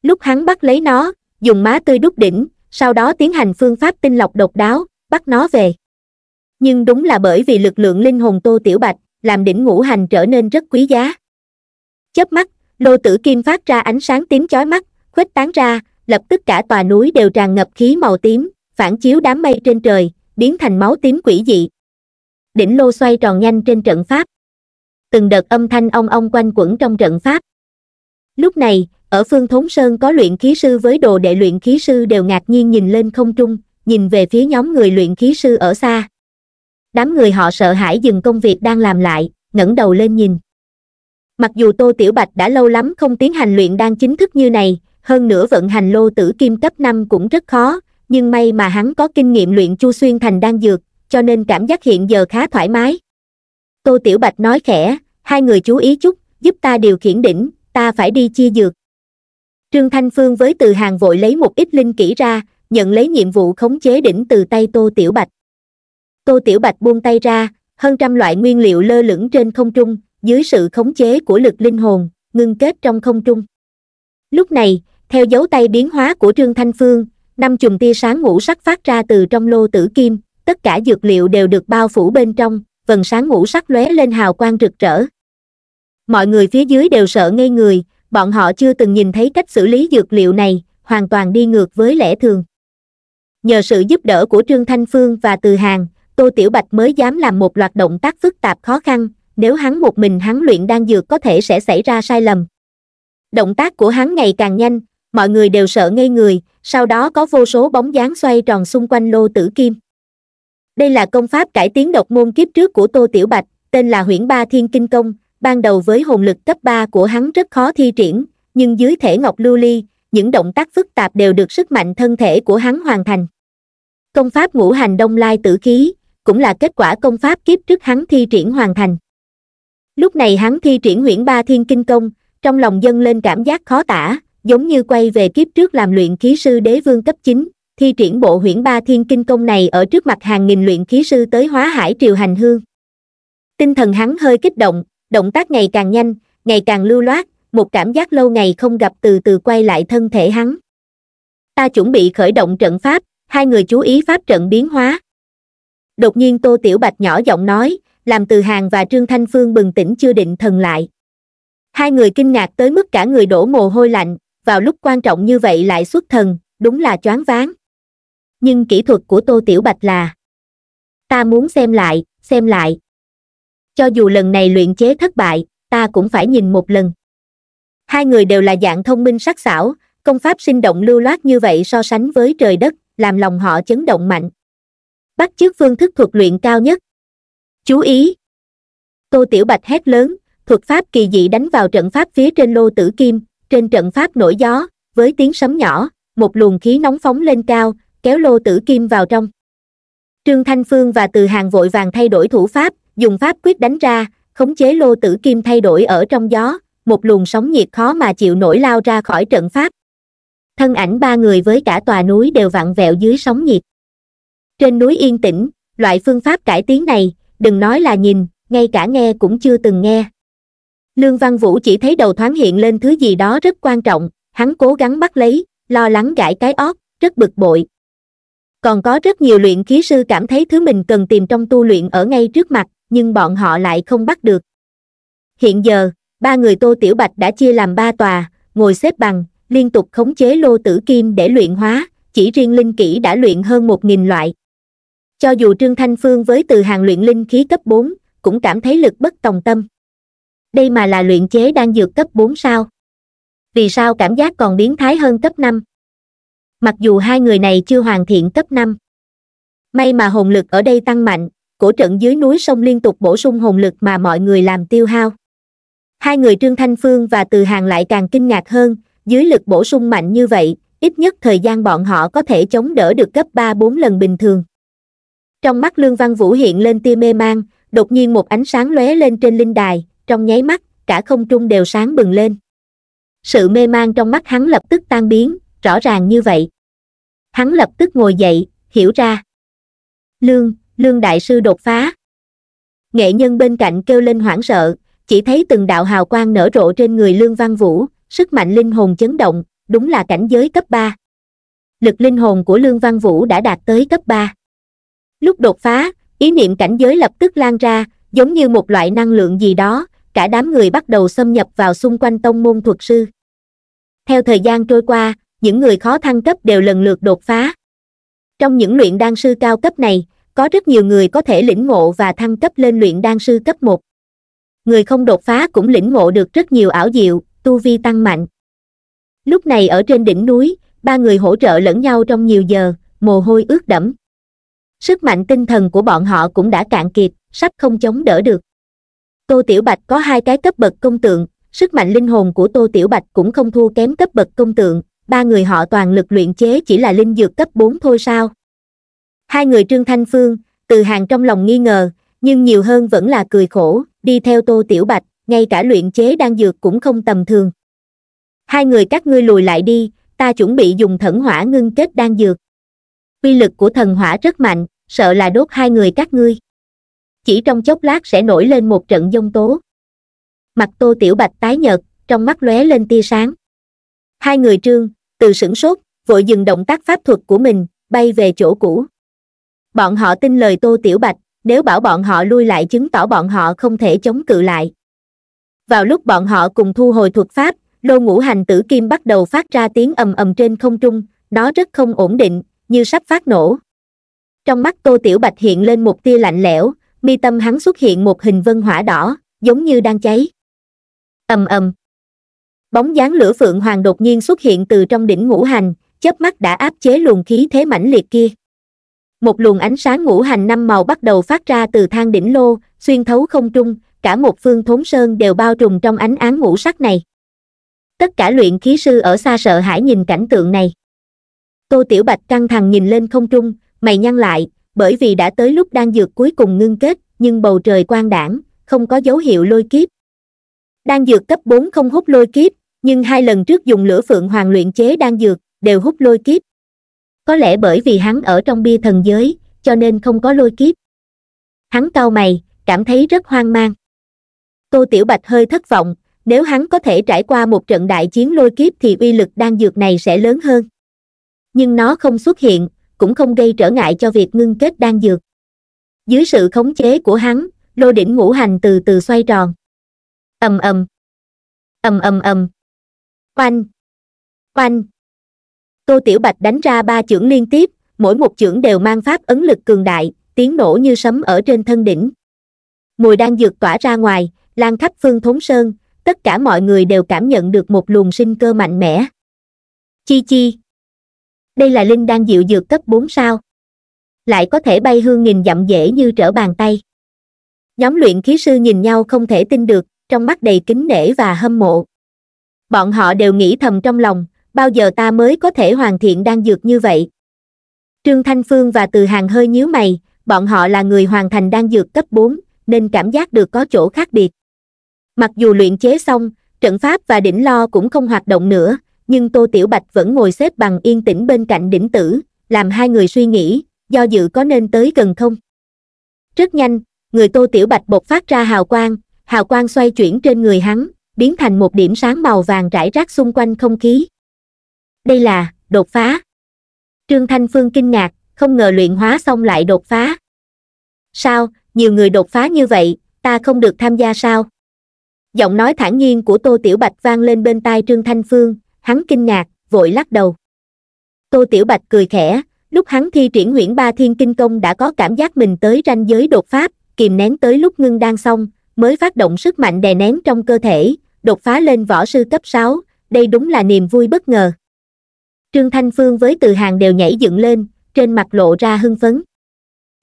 lúc hắn bắt lấy nó dùng má tươi đúc đỉnh sau đó tiến hành phương pháp tinh lọc độc đáo bắt nó về nhưng đúng là bởi vì lực lượng linh hồn tô tiểu bạch làm đỉnh ngũ hành trở nên rất quý giá chớp mắt lô tử kim phát ra ánh sáng tím chói mắt khuếch tán ra lập tức cả tòa núi đều tràn ngập khí màu tím phản chiếu đám mây trên trời biến thành máu tím quỷ dị đỉnh lô xoay tròn nhanh trên trận pháp từng đợt âm thanh ong ong quanh quẩn trong trận pháp. Lúc này, ở phương thống sơn có luyện khí sư với đồ đệ luyện khí sư đều ngạc nhiên nhìn lên không trung, nhìn về phía nhóm người luyện khí sư ở xa. Đám người họ sợ hãi dừng công việc đang làm lại, ngẩng đầu lên nhìn. Mặc dù Tô Tiểu Bạch đã lâu lắm không tiến hành luyện đan chính thức như này, hơn nữa vận hành lô tử kim cấp 5 cũng rất khó, nhưng may mà hắn có kinh nghiệm luyện chu xuyên thành đan dược, cho nên cảm giác hiện giờ khá thoải mái. Tô Tiểu Bạch nói khẽ, hai người chú ý chút giúp ta điều khiển đỉnh ta phải đi chia dược trương thanh phương với từ hàng vội lấy một ít linh kỹ ra nhận lấy nhiệm vụ khống chế đỉnh từ tay tô tiểu bạch tô tiểu bạch buông tay ra hơn trăm loại nguyên liệu lơ lửng trên không trung dưới sự khống chế của lực linh hồn ngưng kết trong không trung lúc này theo dấu tay biến hóa của trương thanh phương năm chùm tia sáng ngũ sắc phát ra từ trong lô tử kim tất cả dược liệu đều được bao phủ bên trong vần sáng ngũ sắc lóe lên hào quang rực rỡ. Mọi người phía dưới đều sợ ngây người, bọn họ chưa từng nhìn thấy cách xử lý dược liệu này, hoàn toàn đi ngược với lẽ thường. Nhờ sự giúp đỡ của Trương Thanh Phương và Từ Hàng, Tô Tiểu Bạch mới dám làm một loạt động tác phức tạp khó khăn, nếu hắn một mình hắn luyện đan dược có thể sẽ xảy ra sai lầm. Động tác của hắn ngày càng nhanh, mọi người đều sợ ngây người, sau đó có vô số bóng dáng xoay tròn xung quanh lô tử kim đây là công pháp cải tiến độc môn kiếp trước của tô tiểu bạch tên là huyễn ba thiên kinh công ban đầu với hồn lực cấp ba của hắn rất khó thi triển nhưng dưới thể ngọc lưu ly những động tác phức tạp đều được sức mạnh thân thể của hắn hoàn thành công pháp ngũ hành đông lai tử khí cũng là kết quả công pháp kiếp trước hắn thi triển hoàn thành lúc này hắn thi triển huyễn ba thiên kinh công trong lòng dâng lên cảm giác khó tả giống như quay về kiếp trước làm luyện khí sư đế vương cấp chín thi triển bộ huyễn ba thiên kinh công này ở trước mặt hàng nghìn luyện khí sư tới hóa hải triều hành hương tinh thần hắn hơi kích động động tác ngày càng nhanh ngày càng lưu loát một cảm giác lâu ngày không gặp từ từ quay lại thân thể hắn ta chuẩn bị khởi động trận pháp hai người chú ý pháp trận biến hóa đột nhiên tô tiểu bạch nhỏ giọng nói làm từ hàng và trương thanh phương bừng tỉnh chưa định thần lại hai người kinh ngạc tới mức cả người đổ mồ hôi lạnh vào lúc quan trọng như vậy lại xuất thần đúng là choáng váng nhưng kỹ thuật của tô tiểu bạch là ta muốn xem lại xem lại cho dù lần này luyện chế thất bại ta cũng phải nhìn một lần hai người đều là dạng thông minh sắc sảo công pháp sinh động lưu loát như vậy so sánh với trời đất làm lòng họ chấn động mạnh bắt chước phương thức thuật luyện cao nhất chú ý tô tiểu bạch hét lớn thuật pháp kỳ dị đánh vào trận pháp phía trên lô tử kim trên trận pháp nổi gió với tiếng sấm nhỏ một luồng khí nóng phóng lên cao kéo lô tử kim vào trong. Trương Thanh Phương và Từ Hàng vội vàng thay đổi thủ pháp, dùng pháp quyết đánh ra, khống chế lô tử kim thay đổi ở trong gió, một luồng sóng nhiệt khó mà chịu nổi lao ra khỏi trận pháp. Thân ảnh ba người với cả tòa núi đều vặn vẹo dưới sóng nhiệt. Trên núi yên tĩnh, loại phương pháp cải tiến này, đừng nói là nhìn, ngay cả nghe cũng chưa từng nghe. Lương Văn Vũ chỉ thấy đầu thoáng hiện lên thứ gì đó rất quan trọng, hắn cố gắng bắt lấy, lo lắng gãi cái óc, rất bực bội, còn có rất nhiều luyện khí sư cảm thấy thứ mình cần tìm trong tu luyện ở ngay trước mặt nhưng bọn họ lại không bắt được hiện giờ ba người tô tiểu bạch đã chia làm ba tòa ngồi xếp bằng liên tục khống chế lô tử kim để luyện hóa chỉ riêng linh kỹ đã luyện hơn một nghìn loại cho dù trương thanh phương với từ hàng luyện linh khí cấp bốn cũng cảm thấy lực bất tòng tâm đây mà là luyện chế đang dược cấp bốn sao vì sao cảm giác còn biến thái hơn cấp năm mặc dù hai người này chưa hoàn thiện cấp năm may mà hồn lực ở đây tăng mạnh cổ trận dưới núi sông liên tục bổ sung hồn lực mà mọi người làm tiêu hao hai người trương thanh phương và từ hàng lại càng kinh ngạc hơn dưới lực bổ sung mạnh như vậy ít nhất thời gian bọn họ có thể chống đỡ được gấp ba bốn lần bình thường trong mắt lương văn vũ hiện lên tia mê mang đột nhiên một ánh sáng lóe lên trên linh đài trong nháy mắt cả không trung đều sáng bừng lên sự mê mang trong mắt hắn lập tức tan biến rõ ràng như vậy hắn lập tức ngồi dậy hiểu ra lương lương đại sư đột phá nghệ nhân bên cạnh kêu lên hoảng sợ chỉ thấy từng đạo hào quang nở rộ trên người lương văn vũ sức mạnh linh hồn chấn động đúng là cảnh giới cấp ba lực linh hồn của lương văn vũ đã đạt tới cấp ba lúc đột phá ý niệm cảnh giới lập tức lan ra giống như một loại năng lượng gì đó cả đám người bắt đầu xâm nhập vào xung quanh tông môn thuật sư theo thời gian trôi qua những người khó thăng cấp đều lần lượt đột phá trong những luyện đan sư cao cấp này có rất nhiều người có thể lĩnh ngộ và thăng cấp lên luyện đan sư cấp một người không đột phá cũng lĩnh ngộ được rất nhiều ảo diệu tu vi tăng mạnh lúc này ở trên đỉnh núi ba người hỗ trợ lẫn nhau trong nhiều giờ mồ hôi ướt đẫm sức mạnh tinh thần của bọn họ cũng đã cạn kiệt sắp không chống đỡ được tô tiểu bạch có hai cái cấp bậc công tượng sức mạnh linh hồn của tô tiểu bạch cũng không thua kém cấp bậc công tượng ba người họ toàn lực luyện chế chỉ là linh dược cấp 4 thôi sao? Hai người Trương Thanh Phương, từ hàng trong lòng nghi ngờ, nhưng nhiều hơn vẫn là cười khổ, đi theo Tô Tiểu Bạch, ngay cả luyện chế đan dược cũng không tầm thường. Hai người các ngươi lùi lại đi, ta chuẩn bị dùng thần hỏa ngưng kết đan dược. Quy lực của thần hỏa rất mạnh, sợ là đốt hai người các ngươi. Chỉ trong chốc lát sẽ nổi lên một trận dông tố. Mặt Tô Tiểu Bạch tái nhợt, trong mắt lóe lên tia sáng hai người trương từ sửng sốt vội dừng động tác pháp thuật của mình bay về chỗ cũ bọn họ tin lời tô tiểu bạch nếu bảo bọn họ lui lại chứng tỏ bọn họ không thể chống cự lại vào lúc bọn họ cùng thu hồi thuật pháp lô ngũ hành tử kim bắt đầu phát ra tiếng ầm ầm trên không trung nó rất không ổn định như sắp phát nổ trong mắt tô tiểu bạch hiện lên một tia lạnh lẽo mi tâm hắn xuất hiện một hình vân hỏa đỏ giống như đang cháy ầm ầm bóng dáng lửa phượng hoàng đột nhiên xuất hiện từ trong đỉnh ngũ hành chớp mắt đã áp chế luồng khí thế mãnh liệt kia một luồng ánh sáng ngũ hành năm màu bắt đầu phát ra từ thang đỉnh lô xuyên thấu không trung cả một phương thốn sơn đều bao trùm trong ánh án ngũ sắc này tất cả luyện khí sư ở xa sợ hãi nhìn cảnh tượng này tô tiểu bạch căng thẳng nhìn lên không trung mày nhăn lại bởi vì đã tới lúc đang dược cuối cùng ngưng kết nhưng bầu trời quang đảng không có dấu hiệu lôi kiếp đang dược cấp 4 không hút lôi kiếp nhưng hai lần trước dùng lửa phượng hoàng luyện chế đan dược đều hút lôi kiếp có lẽ bởi vì hắn ở trong bia thần giới cho nên không có lôi kiếp hắn cau mày cảm thấy rất hoang mang tô tiểu bạch hơi thất vọng nếu hắn có thể trải qua một trận đại chiến lôi kiếp thì uy lực đan dược này sẽ lớn hơn nhưng nó không xuất hiện cũng không gây trở ngại cho việc ngưng kết đan dược dưới sự khống chế của hắn lô đỉnh ngũ hành từ từ xoay tròn ầm ầm ầm ầm ầm oanh oanh tô tiểu bạch đánh ra ba chưởng liên tiếp mỗi một chưởng đều mang pháp ấn lực cường đại tiếng nổ như sấm ở trên thân đỉnh mùi đang dược tỏa ra ngoài lan khắp phương thống sơn tất cả mọi người đều cảm nhận được một luồng sinh cơ mạnh mẽ chi chi đây là linh đang dịu dược cấp bốn sao lại có thể bay hương nghìn dặm dễ như trở bàn tay nhóm luyện khí sư nhìn nhau không thể tin được trong mắt đầy kính nể và hâm mộ bọn họ đều nghĩ thầm trong lòng, bao giờ ta mới có thể hoàn thiện đan dược như vậy. Trương Thanh Phương và Từ Hàng hơi nhíu mày, bọn họ là người hoàn thành đan dược cấp 4, nên cảm giác được có chỗ khác biệt. Mặc dù luyện chế xong, trận pháp và đỉnh lo cũng không hoạt động nữa, nhưng Tô Tiểu Bạch vẫn ngồi xếp bằng yên tĩnh bên cạnh đỉnh tử, làm hai người suy nghĩ, do dự có nên tới gần không. Rất nhanh, người Tô Tiểu Bạch bộc phát ra hào quang, hào quang xoay chuyển trên người hắn, biến thành một điểm sáng màu vàng rải rác xung quanh không khí. Đây là, đột phá. Trương Thanh Phương kinh ngạc, không ngờ luyện hóa xong lại đột phá. Sao, nhiều người đột phá như vậy, ta không được tham gia sao? Giọng nói thản nhiên của Tô Tiểu Bạch vang lên bên tai Trương Thanh Phương, hắn kinh ngạc, vội lắc đầu. Tô Tiểu Bạch cười khẽ, lúc hắn thi triển huyễn Ba Thiên Kinh Công đã có cảm giác mình tới ranh giới đột phá, kìm nén tới lúc ngưng đang xong, mới phát động sức mạnh đè nén trong cơ thể, đột phá lên võ sư cấp 6, đây đúng là niềm vui bất ngờ. Trương Thanh Phương với từ hàng đều nhảy dựng lên, trên mặt lộ ra hưng phấn.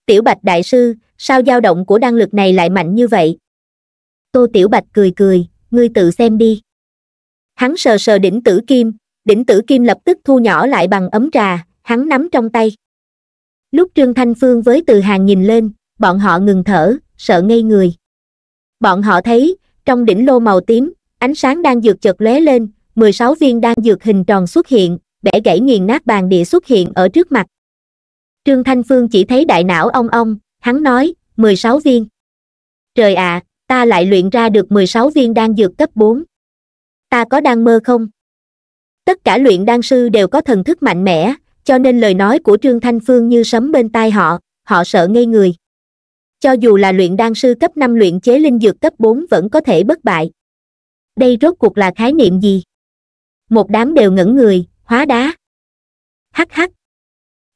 Tiểu Bạch Đại Sư, sao dao động của đan lực này lại mạnh như vậy? Tô Tiểu Bạch cười cười, ngươi tự xem đi. Hắn sờ sờ đỉnh tử kim, đỉnh tử kim lập tức thu nhỏ lại bằng ấm trà, hắn nắm trong tay. Lúc Trương Thanh Phương với từ hàng nhìn lên, bọn họ ngừng thở, sợ ngây người. Bọn họ thấy, trong đỉnh lô màu tím, Ánh sáng đang dược chợt lóe lên, 16 viên đang dược hình tròn xuất hiện, bẻ gãy nghiền nát bàn địa xuất hiện ở trước mặt. Trương Thanh Phương chỉ thấy đại não ong ong, hắn nói, 16 viên. Trời ạ, à, ta lại luyện ra được 16 viên đan dược cấp 4. Ta có đang mơ không? Tất cả luyện đan sư đều có thần thức mạnh mẽ, cho nên lời nói của Trương Thanh Phương như sấm bên tai họ, họ sợ ngây người. Cho dù là luyện đan sư cấp 5 luyện chế linh dược cấp 4 vẫn có thể bất bại đây rốt cuộc là khái niệm gì một đám đều ngẩn người hóa đá hắc hắc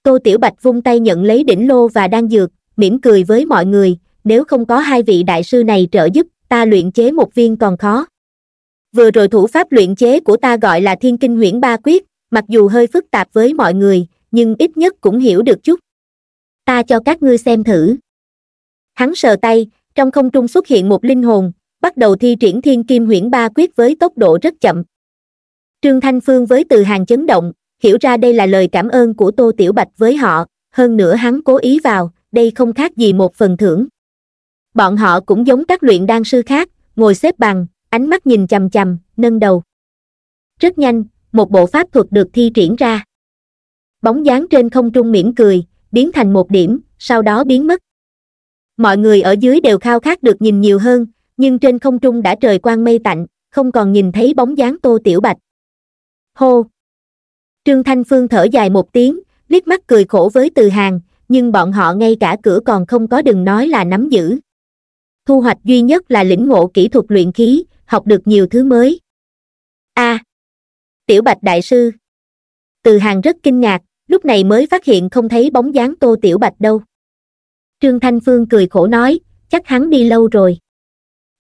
tô tiểu bạch vung tay nhận lấy đỉnh lô và đan dược mỉm cười với mọi người nếu không có hai vị đại sư này trợ giúp ta luyện chế một viên còn khó vừa rồi thủ pháp luyện chế của ta gọi là thiên kinh huyễn ba quyết mặc dù hơi phức tạp với mọi người nhưng ít nhất cũng hiểu được chút ta cho các ngươi xem thử hắn sờ tay trong không trung xuất hiện một linh hồn bắt đầu thi triển thiên kim huyễn ba quyết với tốc độ rất chậm trương thanh phương với từ hàng chấn động hiểu ra đây là lời cảm ơn của tô tiểu bạch với họ hơn nữa hắn cố ý vào đây không khác gì một phần thưởng bọn họ cũng giống các luyện đan sư khác ngồi xếp bằng ánh mắt nhìn chằm chằm nâng đầu rất nhanh một bộ pháp thuật được thi triển ra bóng dáng trên không trung mỉm cười biến thành một điểm sau đó biến mất mọi người ở dưới đều khao khát được nhìn nhiều hơn nhưng trên không trung đã trời quang mây tạnh không còn nhìn thấy bóng dáng tô tiểu bạch hô trương thanh phương thở dài một tiếng liếc mắt cười khổ với từ hàng nhưng bọn họ ngay cả cửa còn không có đừng nói là nắm giữ thu hoạch duy nhất là lĩnh ngộ kỹ thuật luyện khí học được nhiều thứ mới a à, tiểu bạch đại sư từ hàng rất kinh ngạc lúc này mới phát hiện không thấy bóng dáng tô tiểu bạch đâu trương thanh phương cười khổ nói chắc hắn đi lâu rồi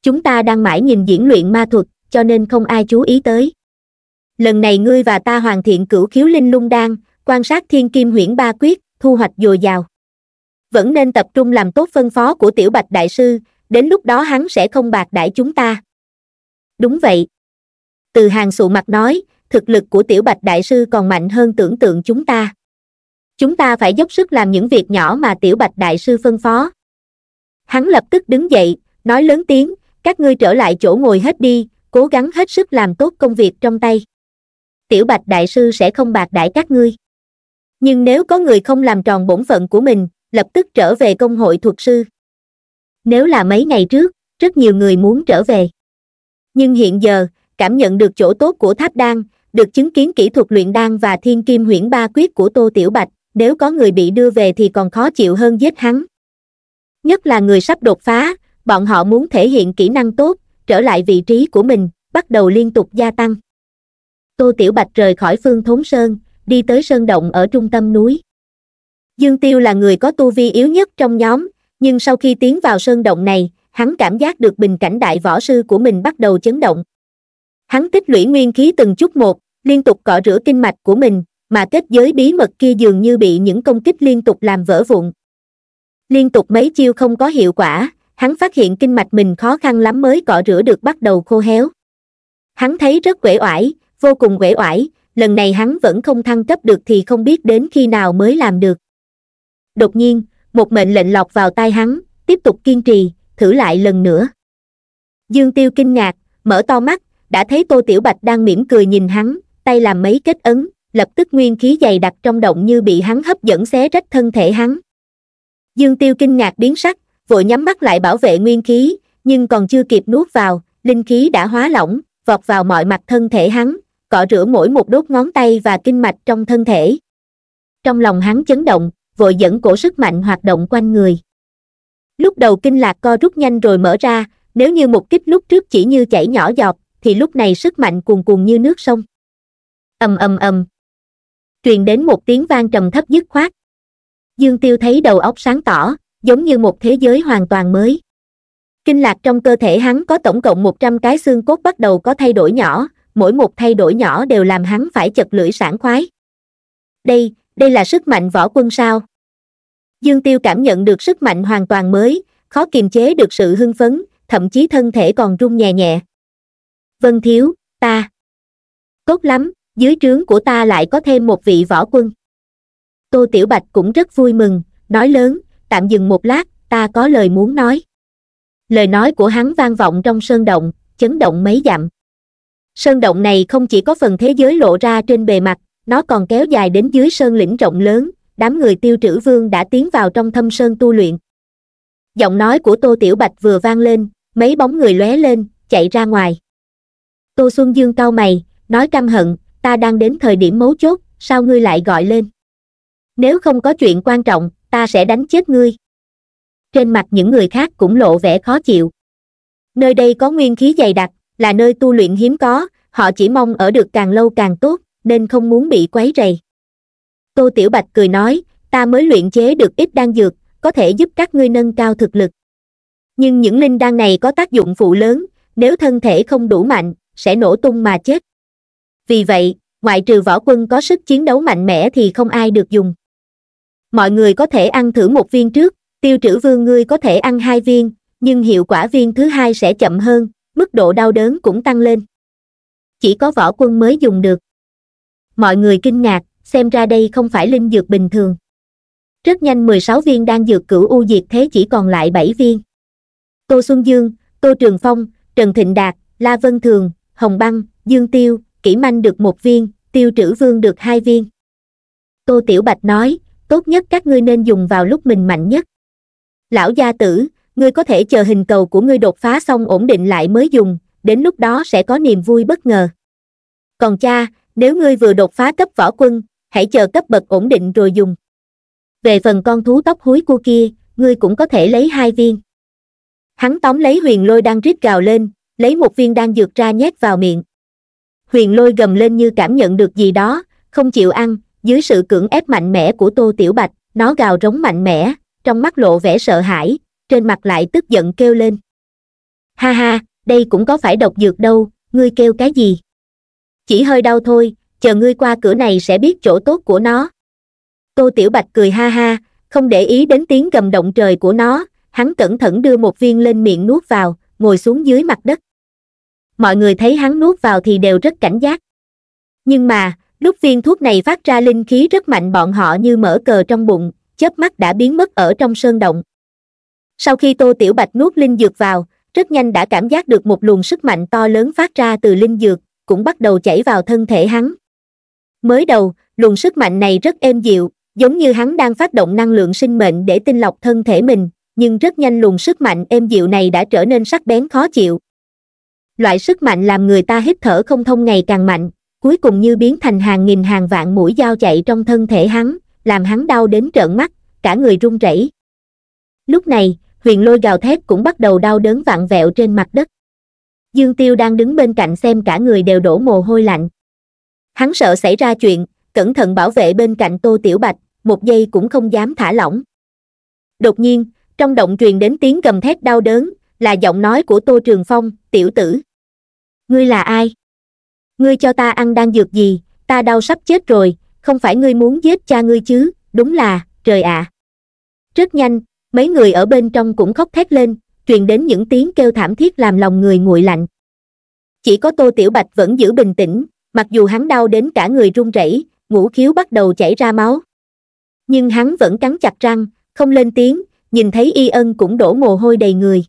chúng ta đang mãi nhìn diễn luyện ma thuật cho nên không ai chú ý tới lần này ngươi và ta hoàn thiện cửu khiếu linh lung đan quan sát thiên kim huyễn ba quyết thu hoạch dồi dào vẫn nên tập trung làm tốt phân phó của tiểu bạch đại sư đến lúc đó hắn sẽ không bạc đãi chúng ta đúng vậy từ hàng sụ mặt nói thực lực của tiểu bạch đại sư còn mạnh hơn tưởng tượng chúng ta chúng ta phải dốc sức làm những việc nhỏ mà tiểu bạch đại sư phân phó hắn lập tức đứng dậy nói lớn tiếng các ngươi trở lại chỗ ngồi hết đi cố gắng hết sức làm tốt công việc trong tay tiểu bạch đại sư sẽ không bạc đãi các ngươi nhưng nếu có người không làm tròn bổn phận của mình lập tức trở về công hội thuật sư nếu là mấy ngày trước rất nhiều người muốn trở về nhưng hiện giờ cảm nhận được chỗ tốt của tháp đan được chứng kiến kỹ thuật luyện đan và thiên kim huyễn ba quyết của tô tiểu bạch nếu có người bị đưa về thì còn khó chịu hơn giết hắn nhất là người sắp đột phá bọn họ muốn thể hiện kỹ năng tốt trở lại vị trí của mình bắt đầu liên tục gia tăng tô tiểu bạch rời khỏi phương thốn sơn đi tới sơn động ở trung tâm núi dương tiêu là người có tu vi yếu nhất trong nhóm nhưng sau khi tiến vào sơn động này hắn cảm giác được bình cảnh đại võ sư của mình bắt đầu chấn động hắn tích lũy nguyên khí từng chút một liên tục cọ rửa kinh mạch của mình mà kết giới bí mật kia dường như bị những công kích liên tục làm vỡ vụn liên tục mấy chiêu không có hiệu quả hắn phát hiện kinh mạch mình khó khăn lắm mới cọ rửa được bắt đầu khô héo hắn thấy rất uể oải vô cùng uể oải lần này hắn vẫn không thăng cấp được thì không biết đến khi nào mới làm được đột nhiên một mệnh lệnh lọt vào tai hắn tiếp tục kiên trì thử lại lần nữa dương tiêu kinh ngạc mở to mắt đã thấy tô tiểu bạch đang mỉm cười nhìn hắn tay làm mấy kết ấn lập tức nguyên khí dày đặc trong động như bị hắn hấp dẫn xé rách thân thể hắn dương tiêu kinh ngạc biến sắc vội nhắm mắt lại bảo vệ nguyên khí nhưng còn chưa kịp nuốt vào linh khí đã hóa lỏng vọt vào mọi mặt thân thể hắn cọ rửa mỗi một đốt ngón tay và kinh mạch trong thân thể trong lòng hắn chấn động vội dẫn cổ sức mạnh hoạt động quanh người lúc đầu kinh lạc co rút nhanh rồi mở ra nếu như một kích lúc trước chỉ như chảy nhỏ giọt thì lúc này sức mạnh cuồn cuồn như nước sông ầm ầm ầm truyền đến một tiếng vang trầm thấp dứt khoát dương tiêu thấy đầu óc sáng tỏ giống như một thế giới hoàn toàn mới kinh lạc trong cơ thể hắn có tổng cộng một trăm cái xương cốt bắt đầu có thay đổi nhỏ mỗi một thay đổi nhỏ đều làm hắn phải chật lưỡi sảng khoái đây đây là sức mạnh võ quân sao dương tiêu cảm nhận được sức mạnh hoàn toàn mới khó kiềm chế được sự hưng phấn thậm chí thân thể còn run nhẹ nhẹ vân thiếu ta tốt lắm dưới trướng của ta lại có thêm một vị võ quân tô tiểu bạch cũng rất vui mừng nói lớn tạm dừng một lát ta có lời muốn nói lời nói của hắn vang vọng trong sơn động chấn động mấy dặm sơn động này không chỉ có phần thế giới lộ ra trên bề mặt nó còn kéo dài đến dưới sơn lĩnh rộng lớn đám người tiêu trữ vương đã tiến vào trong thâm sơn tu luyện giọng nói của tô tiểu bạch vừa vang lên mấy bóng người lóe lên chạy ra ngoài tô xuân dương cau mày nói căm hận ta đang đến thời điểm mấu chốt sao ngươi lại gọi lên nếu không có chuyện quan trọng ta sẽ đánh chết ngươi trên mặt những người khác cũng lộ vẻ khó chịu nơi đây có nguyên khí dày đặc là nơi tu luyện hiếm có họ chỉ mong ở được càng lâu càng tốt nên không muốn bị quấy rầy tô tiểu bạch cười nói ta mới luyện chế được ít đan dược có thể giúp các ngươi nâng cao thực lực nhưng những linh đan này có tác dụng phụ lớn nếu thân thể không đủ mạnh sẽ nổ tung mà chết vì vậy ngoại trừ võ quân có sức chiến đấu mạnh mẽ thì không ai được dùng mọi người có thể ăn thử một viên trước tiêu trữ vương ngươi có thể ăn hai viên nhưng hiệu quả viên thứ hai sẽ chậm hơn mức độ đau đớn cũng tăng lên chỉ có võ quân mới dùng được mọi người kinh ngạc xem ra đây không phải linh dược bình thường rất nhanh mười sáu viên đang dược cửu u diệt thế chỉ còn lại bảy viên tô xuân dương tô trường phong trần thịnh đạt la vân thường hồng băng dương tiêu kỷ manh được một viên tiêu trữ vương được hai viên tô tiểu bạch nói tốt nhất các ngươi nên dùng vào lúc mình mạnh nhất. Lão gia tử, ngươi có thể chờ hình cầu của ngươi đột phá xong ổn định lại mới dùng, đến lúc đó sẽ có niềm vui bất ngờ. Còn cha, nếu ngươi vừa đột phá cấp võ quân, hãy chờ cấp bậc ổn định rồi dùng. Về phần con thú tóc húi cua kia, ngươi cũng có thể lấy hai viên. Hắn tóm lấy huyền lôi đang rít gào lên, lấy một viên đan dược ra nhét vào miệng. Huyền lôi gầm lên như cảm nhận được gì đó, không chịu ăn, dưới sự cưỡng ép mạnh mẽ của Tô Tiểu Bạch, nó gào rống mạnh mẽ, trong mắt lộ vẻ sợ hãi, trên mặt lại tức giận kêu lên. Ha ha, đây cũng có phải độc dược đâu, ngươi kêu cái gì? Chỉ hơi đau thôi, chờ ngươi qua cửa này sẽ biết chỗ tốt của nó. Tô Tiểu Bạch cười ha ha, không để ý đến tiếng gầm động trời của nó, hắn cẩn thận đưa một viên lên miệng nuốt vào, ngồi xuống dưới mặt đất. Mọi người thấy hắn nuốt vào thì đều rất cảnh giác. Nhưng mà, lúc viên thuốc này phát ra linh khí rất mạnh bọn họ như mở cờ trong bụng chớp mắt đã biến mất ở trong sơn động sau khi tô tiểu bạch nuốt linh dược vào rất nhanh đã cảm giác được một luồng sức mạnh to lớn phát ra từ linh dược cũng bắt đầu chảy vào thân thể hắn mới đầu luồng sức mạnh này rất êm dịu giống như hắn đang phát động năng lượng sinh mệnh để tinh lọc thân thể mình nhưng rất nhanh luồng sức mạnh êm dịu này đã trở nên sắc bén khó chịu loại sức mạnh làm người ta hít thở không thông ngày càng mạnh cuối cùng như biến thành hàng nghìn hàng vạn mũi dao chạy trong thân thể hắn làm hắn đau đến trợn mắt cả người run rẩy lúc này huyền lôi gào thét cũng bắt đầu đau đớn vặn vẹo trên mặt đất dương tiêu đang đứng bên cạnh xem cả người đều đổ mồ hôi lạnh hắn sợ xảy ra chuyện cẩn thận bảo vệ bên cạnh tô tiểu bạch một giây cũng không dám thả lỏng đột nhiên trong động truyền đến tiếng gầm thét đau đớn là giọng nói của tô trường phong tiểu tử ngươi là ai ngươi cho ta ăn đang dược gì ta đau sắp chết rồi không phải ngươi muốn giết cha ngươi chứ đúng là trời ạ à. rất nhanh mấy người ở bên trong cũng khóc thét lên truyền đến những tiếng kêu thảm thiết làm lòng người nguội lạnh chỉ có tô tiểu bạch vẫn giữ bình tĩnh mặc dù hắn đau đến cả người run rẩy ngũ khiếu bắt đầu chảy ra máu nhưng hắn vẫn cắn chặt răng không lên tiếng nhìn thấy y ân cũng đổ mồ hôi đầy người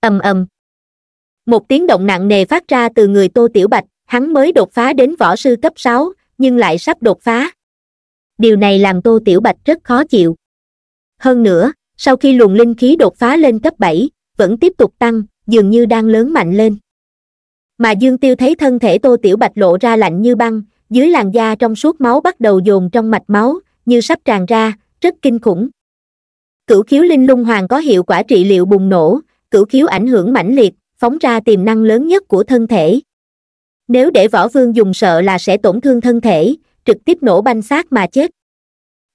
ầm ầm một tiếng động nặng nề phát ra từ người tô tiểu bạch hắn mới đột phá đến võ sư cấp 6, nhưng lại sắp đột phá. Điều này làm Tô Tiểu Bạch rất khó chịu. Hơn nữa, sau khi luồng linh khí đột phá lên cấp 7, vẫn tiếp tục tăng, dường như đang lớn mạnh lên. Mà Dương Tiêu thấy thân thể Tô Tiểu Bạch lộ ra lạnh như băng, dưới làn da trong suốt máu bắt đầu dồn trong mạch máu, như sắp tràn ra, rất kinh khủng. Cửu khiếu linh lung hoàng có hiệu quả trị liệu bùng nổ, cửu khiếu ảnh hưởng mãnh liệt, phóng ra tiềm năng lớn nhất của thân thể, nếu để võ vương dùng sợ là sẽ tổn thương thân thể, trực tiếp nổ banh xác mà chết.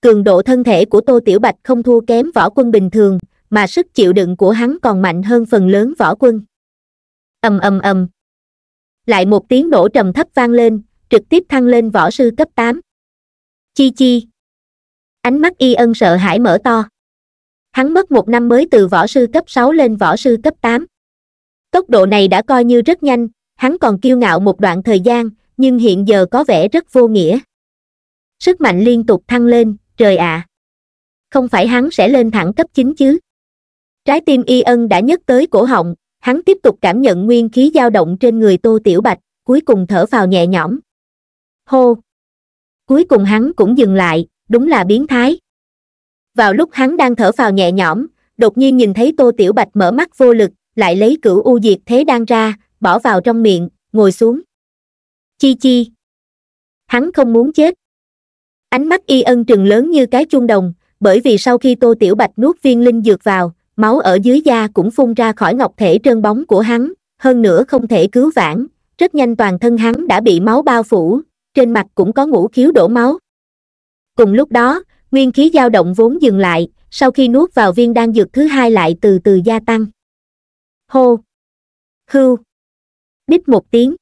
Cường độ thân thể của Tô Tiểu Bạch không thua kém võ quân bình thường, mà sức chịu đựng của hắn còn mạnh hơn phần lớn võ quân. ầm ầm ầm. Lại một tiếng nổ trầm thấp vang lên, trực tiếp thăng lên võ sư cấp 8. Chi chi. Ánh mắt y ân sợ hãi mở to. Hắn mất một năm mới từ võ sư cấp 6 lên võ sư cấp 8. Tốc độ này đã coi như rất nhanh, hắn còn kiêu ngạo một đoạn thời gian nhưng hiện giờ có vẻ rất vô nghĩa sức mạnh liên tục thăng lên trời ạ à. không phải hắn sẽ lên thẳng cấp chín chứ trái tim y ân đã nhấc tới cổ họng hắn tiếp tục cảm nhận nguyên khí dao động trên người tô tiểu bạch cuối cùng thở vào nhẹ nhõm hô cuối cùng hắn cũng dừng lại đúng là biến thái vào lúc hắn đang thở vào nhẹ nhõm đột nhiên nhìn thấy tô tiểu bạch mở mắt vô lực lại lấy cửu u diệt thế đang ra bỏ vào trong miệng, ngồi xuống. Chi chi. Hắn không muốn chết. Ánh mắt y ân trừng lớn như cái chuông đồng, bởi vì sau khi Tô Tiểu Bạch nuốt viên linh dược vào, máu ở dưới da cũng phun ra khỏi ngọc thể trơn bóng của hắn, hơn nữa không thể cứu vãn, rất nhanh toàn thân hắn đã bị máu bao phủ, trên mặt cũng có ngũ khiếu đổ máu. Cùng lúc đó, nguyên khí dao động vốn dừng lại, sau khi nuốt vào viên đan dược thứ hai lại từ từ gia tăng. Hô! Hưu! đích một tiếng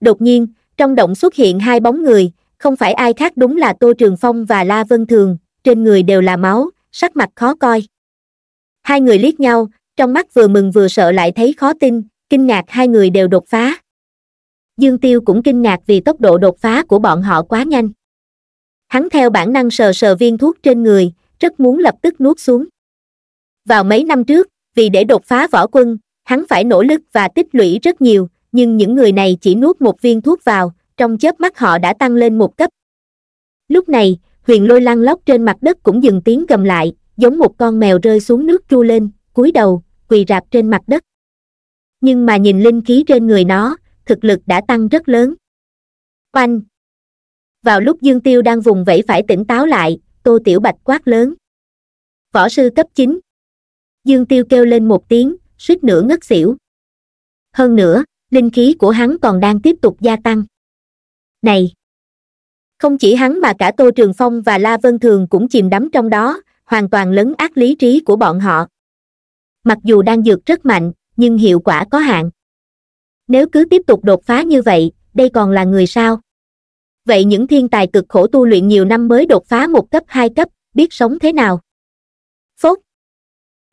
đột nhiên trong động xuất hiện hai bóng người không phải ai khác đúng là tô trường phong và la vân thường trên người đều là máu sắc mặt khó coi hai người liếc nhau trong mắt vừa mừng vừa sợ lại thấy khó tin kinh ngạc hai người đều đột phá dương tiêu cũng kinh ngạc vì tốc độ đột phá của bọn họ quá nhanh hắn theo bản năng sờ sờ viên thuốc trên người rất muốn lập tức nuốt xuống vào mấy năm trước vì để đột phá võ quân hắn phải nỗ lực và tích lũy rất nhiều nhưng những người này chỉ nuốt một viên thuốc vào trong chớp mắt họ đã tăng lên một cấp lúc này huyền lôi lăn lóc trên mặt đất cũng dừng tiếng gầm lại giống một con mèo rơi xuống nước tru lên cúi đầu quỳ rạp trên mặt đất nhưng mà nhìn linh khí trên người nó thực lực đã tăng rất lớn oanh vào lúc dương tiêu đang vùng vẫy phải tỉnh táo lại tô tiểu bạch quát lớn võ sư cấp chín dương tiêu kêu lên một tiếng suýt nữa ngất xỉu hơn nữa linh khí của hắn còn đang tiếp tục gia tăng này không chỉ hắn mà cả tô trường phong và la vân thường cũng chìm đắm trong đó hoàn toàn lấn ác lý trí của bọn họ mặc dù đang dược rất mạnh nhưng hiệu quả có hạn nếu cứ tiếp tục đột phá như vậy đây còn là người sao vậy những thiên tài cực khổ tu luyện nhiều năm mới đột phá một cấp hai cấp biết sống thế nào phốt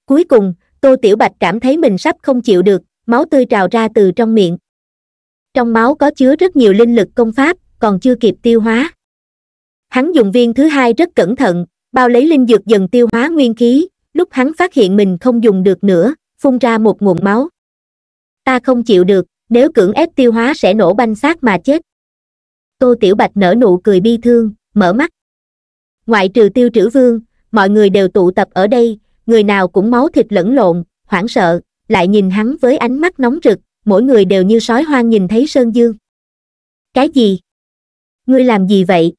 cuối cùng tô tiểu bạch cảm thấy mình sắp không chịu được máu tươi trào ra từ trong miệng trong máu có chứa rất nhiều linh lực công pháp còn chưa kịp tiêu hóa hắn dùng viên thứ hai rất cẩn thận bao lấy linh dược dần tiêu hóa nguyên khí lúc hắn phát hiện mình không dùng được nữa phun ra một nguồn máu ta không chịu được nếu cưỡng ép tiêu hóa sẽ nổ banh xác mà chết tô tiểu bạch nở nụ cười bi thương mở mắt ngoại trừ tiêu trữ vương mọi người đều tụ tập ở đây người nào cũng máu thịt lẫn lộn, hoảng sợ, lại nhìn hắn với ánh mắt nóng rực, mỗi người đều như sói hoang nhìn thấy Sơn Dương. Cái gì? Ngươi làm gì vậy?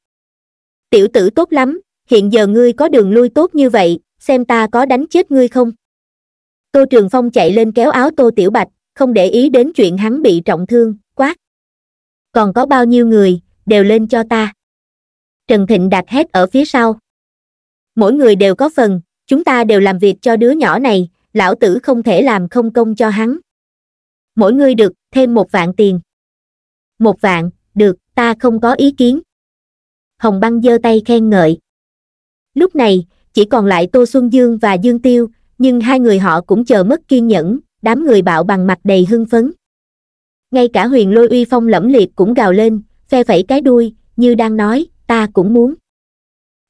Tiểu tử tốt lắm, hiện giờ ngươi có đường lui tốt như vậy, xem ta có đánh chết ngươi không? Tô Trường Phong chạy lên kéo áo Tô Tiểu Bạch, không để ý đến chuyện hắn bị trọng thương, quát. Còn có bao nhiêu người, đều lên cho ta. Trần Thịnh Đạt hét ở phía sau. Mỗi người đều có phần, chúng ta đều làm việc cho đứa nhỏ này lão tử không thể làm không công cho hắn mỗi người được thêm một vạn tiền một vạn được ta không có ý kiến hồng băng giơ tay khen ngợi lúc này chỉ còn lại tô xuân dương và dương tiêu nhưng hai người họ cũng chờ mất kiên nhẫn đám người bạo bằng mặt đầy hưng phấn ngay cả huyền lôi uy phong lẫm liệt cũng gào lên phe phẩy cái đuôi như đang nói ta cũng muốn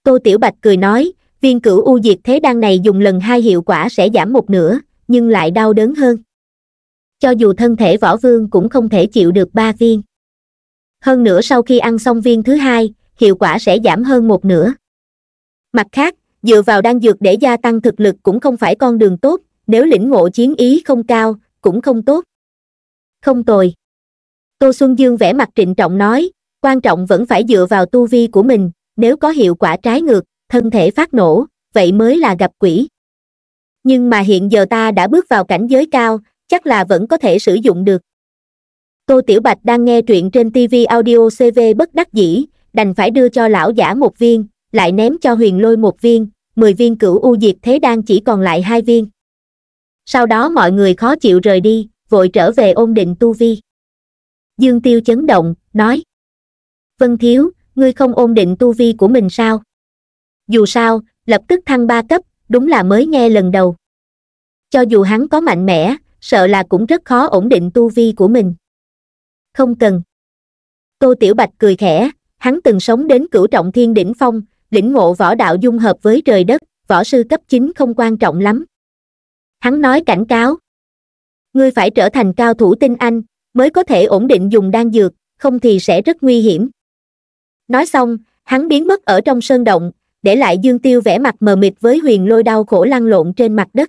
tô tiểu bạch cười nói Viên cửu u diệt thế đan này dùng lần hai hiệu quả sẽ giảm một nửa, nhưng lại đau đớn hơn. Cho dù thân thể võ vương cũng không thể chịu được ba viên. Hơn nữa sau khi ăn xong viên thứ hai, hiệu quả sẽ giảm hơn một nửa. Mặt khác, dựa vào đan dược để gia tăng thực lực cũng không phải con đường tốt, nếu lĩnh ngộ chiến ý không cao, cũng không tốt. Không tồi. Tô Xuân Dương vẽ mặt trịnh trọng nói, quan trọng vẫn phải dựa vào tu vi của mình, nếu có hiệu quả trái ngược, thân thể phát nổ vậy mới là gặp quỷ nhưng mà hiện giờ ta đã bước vào cảnh giới cao chắc là vẫn có thể sử dụng được tô tiểu bạch đang nghe truyện trên tv audio cv bất đắc dĩ đành phải đưa cho lão giả một viên lại ném cho huyền lôi một viên mười viên cửu u diệt thế đang chỉ còn lại hai viên sau đó mọi người khó chịu rời đi vội trở về ôn định tu vi dương tiêu chấn động nói vân thiếu ngươi không ôn định tu vi của mình sao dù sao lập tức thăng ba cấp đúng là mới nghe lần đầu cho dù hắn có mạnh mẽ sợ là cũng rất khó ổn định tu vi của mình không cần tô tiểu bạch cười khẽ hắn từng sống đến cửu trọng thiên đỉnh phong lĩnh ngộ võ đạo dung hợp với trời đất võ sư cấp chín không quan trọng lắm hắn nói cảnh cáo ngươi phải trở thành cao thủ tinh anh mới có thể ổn định dùng đan dược không thì sẽ rất nguy hiểm nói xong hắn biến mất ở trong sơn động để lại dương tiêu vẻ mặt mờ mịt với huyền lôi đau khổ lăn lộn trên mặt đất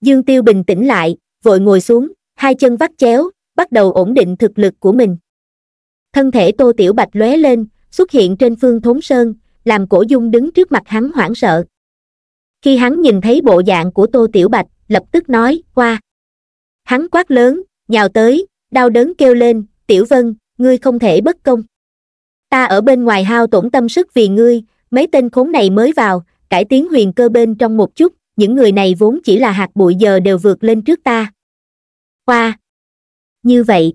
dương tiêu bình tĩnh lại vội ngồi xuống hai chân vắt chéo bắt đầu ổn định thực lực của mình thân thể tô tiểu bạch lóe lên xuất hiện trên phương thốn sơn làm cổ dung đứng trước mặt hắn hoảng sợ khi hắn nhìn thấy bộ dạng của tô tiểu bạch lập tức nói qua hắn quát lớn nhào tới đau đớn kêu lên tiểu vân ngươi không thể bất công ta ở bên ngoài hao tổn tâm sức vì ngươi mấy tên khốn này mới vào cải tiến huyền cơ bên trong một chút những người này vốn chỉ là hạt bụi giờ đều vượt lên trước ta Khoa, như vậy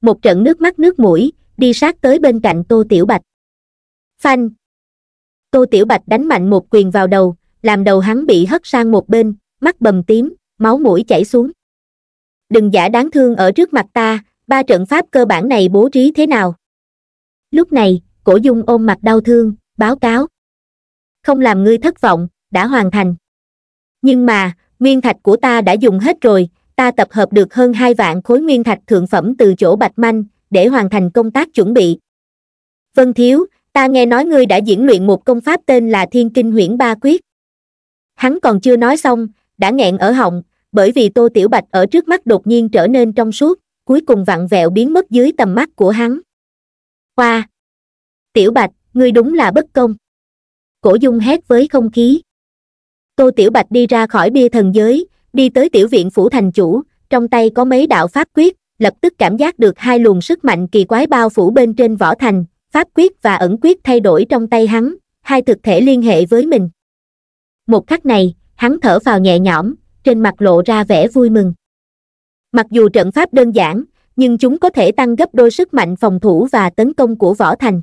một trận nước mắt nước mũi đi sát tới bên cạnh tô tiểu bạch phanh tô tiểu bạch đánh mạnh một quyền vào đầu làm đầu hắn bị hất sang một bên mắt bầm tím máu mũi chảy xuống đừng giả đáng thương ở trước mặt ta ba trận pháp cơ bản này bố trí thế nào lúc này cổ dung ôm mặt đau thương báo cáo không làm ngươi thất vọng đã hoàn thành nhưng mà nguyên thạch của ta đã dùng hết rồi ta tập hợp được hơn hai vạn khối nguyên thạch thượng phẩm từ chỗ bạch manh để hoàn thành công tác chuẩn bị vân thiếu ta nghe nói ngươi đã diễn luyện một công pháp tên là thiên kinh huyễn ba quyết hắn còn chưa nói xong đã nghẹn ở họng bởi vì tô tiểu bạch ở trước mắt đột nhiên trở nên trong suốt cuối cùng vặn vẹo biến mất dưới tầm mắt của hắn hoa tiểu bạch ngươi đúng là bất công cổ dung hét với không khí tô tiểu bạch đi ra khỏi bia thần giới đi tới tiểu viện phủ thành chủ trong tay có mấy đạo pháp quyết lập tức cảm giác được hai luồng sức mạnh kỳ quái bao phủ bên trên võ thành pháp quyết và ẩn quyết thay đổi trong tay hắn hai thực thể liên hệ với mình một khắc này hắn thở vào nhẹ nhõm trên mặt lộ ra vẻ vui mừng mặc dù trận pháp đơn giản nhưng chúng có thể tăng gấp đôi sức mạnh phòng thủ và tấn công của võ thành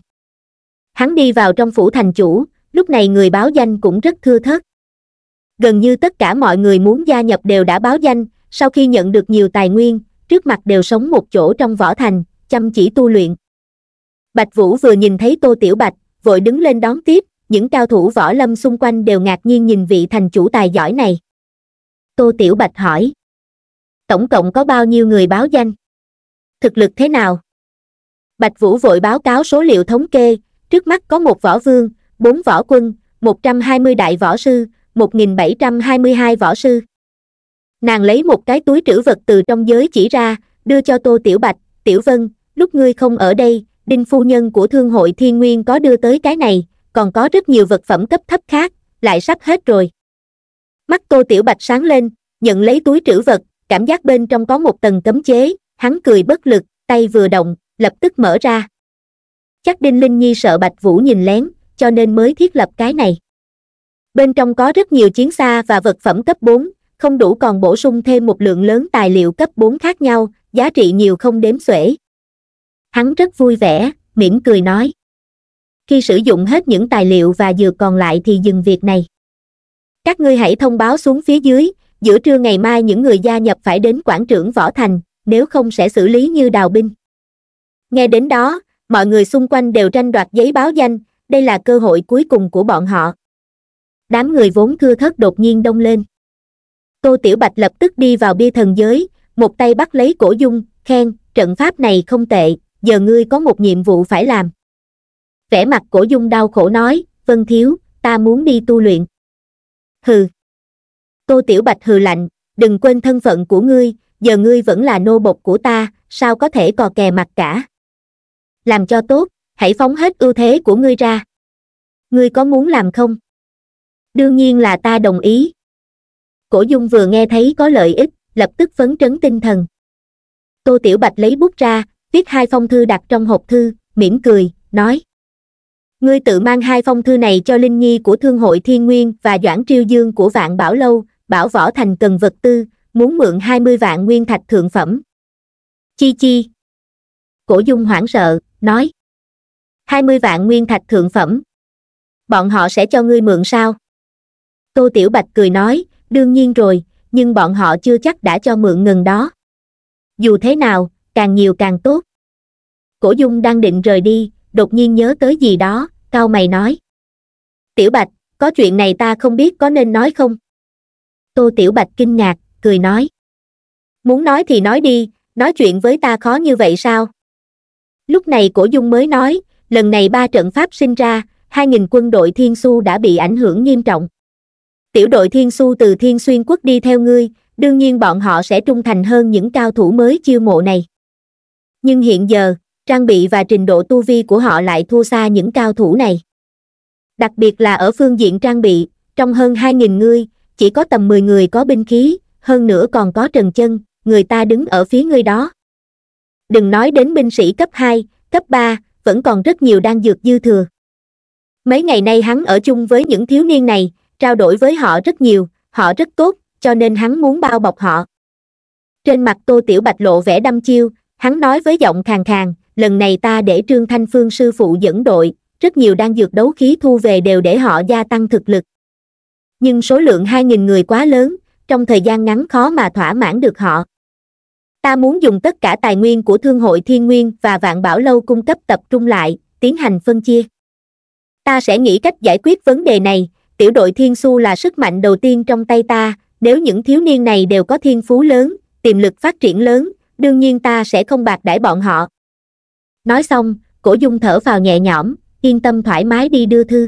hắn đi vào trong phủ thành chủ lúc này người báo danh cũng rất thưa thớt gần như tất cả mọi người muốn gia nhập đều đã báo danh sau khi nhận được nhiều tài nguyên trước mặt đều sống một chỗ trong võ thành chăm chỉ tu luyện bạch vũ vừa nhìn thấy tô tiểu bạch vội đứng lên đón tiếp những cao thủ võ lâm xung quanh đều ngạc nhiên nhìn vị thành chủ tài giỏi này tô tiểu bạch hỏi tổng cộng có bao nhiêu người báo danh thực lực thế nào bạch vũ vội báo cáo số liệu thống kê Trước mắt có một võ vương, bốn võ quân, 120 đại võ sư, 1722 võ sư. Nàng lấy một cái túi trữ vật từ trong giới chỉ ra, đưa cho Tô Tiểu Bạch, Tiểu Vân, lúc ngươi không ở đây, đinh phu nhân của Thương hội Thiên Nguyên có đưa tới cái này, còn có rất nhiều vật phẩm cấp thấp khác, lại sắp hết rồi. Mắt Tô Tiểu Bạch sáng lên, nhận lấy túi trữ vật, cảm giác bên trong có một tầng cấm chế, hắn cười bất lực, tay vừa động, lập tức mở ra chắc đinh linh nhi sợ bạch vũ nhìn lén cho nên mới thiết lập cái này bên trong có rất nhiều chiến xa và vật phẩm cấp bốn không đủ còn bổ sung thêm một lượng lớn tài liệu cấp bốn khác nhau giá trị nhiều không đếm xuể hắn rất vui vẻ mỉm cười nói khi sử dụng hết những tài liệu và dược còn lại thì dừng việc này các ngươi hãy thông báo xuống phía dưới giữa trưa ngày mai những người gia nhập phải đến quảng trưởng võ thành nếu không sẽ xử lý như đào binh nghe đến đó mọi người xung quanh đều tranh đoạt giấy báo danh đây là cơ hội cuối cùng của bọn họ đám người vốn thưa thớt đột nhiên đông lên tô tiểu bạch lập tức đi vào bia thần giới một tay bắt lấy cổ dung khen trận pháp này không tệ giờ ngươi có một nhiệm vụ phải làm vẻ mặt cổ dung đau khổ nói vân thiếu ta muốn đi tu luyện hừ tô tiểu bạch hừ lạnh đừng quên thân phận của ngươi giờ ngươi vẫn là nô bộc của ta sao có thể cò kè mặt cả làm cho tốt hãy phóng hết ưu thế của ngươi ra ngươi có muốn làm không đương nhiên là ta đồng ý cổ dung vừa nghe thấy có lợi ích lập tức phấn trấn tinh thần tô tiểu bạch lấy bút ra viết hai phong thư đặt trong hộp thư mỉm cười nói ngươi tự mang hai phong thư này cho linh nhi của thương hội thiên nguyên và doãn triêu dương của vạn bảo lâu bảo võ thành cần vật tư muốn mượn hai mươi vạn nguyên thạch thượng phẩm chi chi cổ dung hoảng sợ nói. 20 vạn nguyên thạch thượng phẩm. Bọn họ sẽ cho ngươi mượn sao? Tô Tiểu Bạch cười nói, đương nhiên rồi, nhưng bọn họ chưa chắc đã cho mượn ngừng đó. Dù thế nào, càng nhiều càng tốt. Cổ Dung đang định rời đi, đột nhiên nhớ tới gì đó, cao mày nói. Tiểu Bạch, có chuyện này ta không biết có nên nói không? Tô Tiểu Bạch kinh ngạc, cười nói. Muốn nói thì nói đi, nói chuyện với ta khó như vậy sao? lúc này cổ dung mới nói lần này ba trận pháp sinh ra hai nghìn quân đội thiên su đã bị ảnh hưởng nghiêm trọng tiểu đội thiên su từ thiên xuyên quốc đi theo ngươi đương nhiên bọn họ sẽ trung thành hơn những cao thủ mới chiêu mộ này nhưng hiện giờ trang bị và trình độ tu vi của họ lại thua xa những cao thủ này đặc biệt là ở phương diện trang bị trong hơn hai nghìn ngươi chỉ có tầm mười người có binh khí hơn nữa còn có trần chân người ta đứng ở phía ngươi đó đừng nói đến binh sĩ cấp 2, cấp 3, vẫn còn rất nhiều đang dược dư thừa. Mấy ngày nay hắn ở chung với những thiếu niên này, trao đổi với họ rất nhiều, họ rất tốt, cho nên hắn muốn bao bọc họ. Trên mặt Tô Tiểu Bạch lộ vẻ đăm chiêu, hắn nói với giọng khàn khàn, lần này ta để Trương Thanh Phương sư phụ dẫn đội, rất nhiều đang dược đấu khí thu về đều để họ gia tăng thực lực. Nhưng số lượng 2.000 người quá lớn, trong thời gian ngắn khó mà thỏa mãn được họ ta muốn dùng tất cả tài nguyên của thương hội thiên nguyên và vạn bảo lâu cung cấp tập trung lại tiến hành phân chia ta sẽ nghĩ cách giải quyết vấn đề này tiểu đội thiên su là sức mạnh đầu tiên trong tay ta nếu những thiếu niên này đều có thiên phú lớn tiềm lực phát triển lớn đương nhiên ta sẽ không bạc đãi bọn họ nói xong cổ dung thở vào nhẹ nhõm yên tâm thoải mái đi đưa thư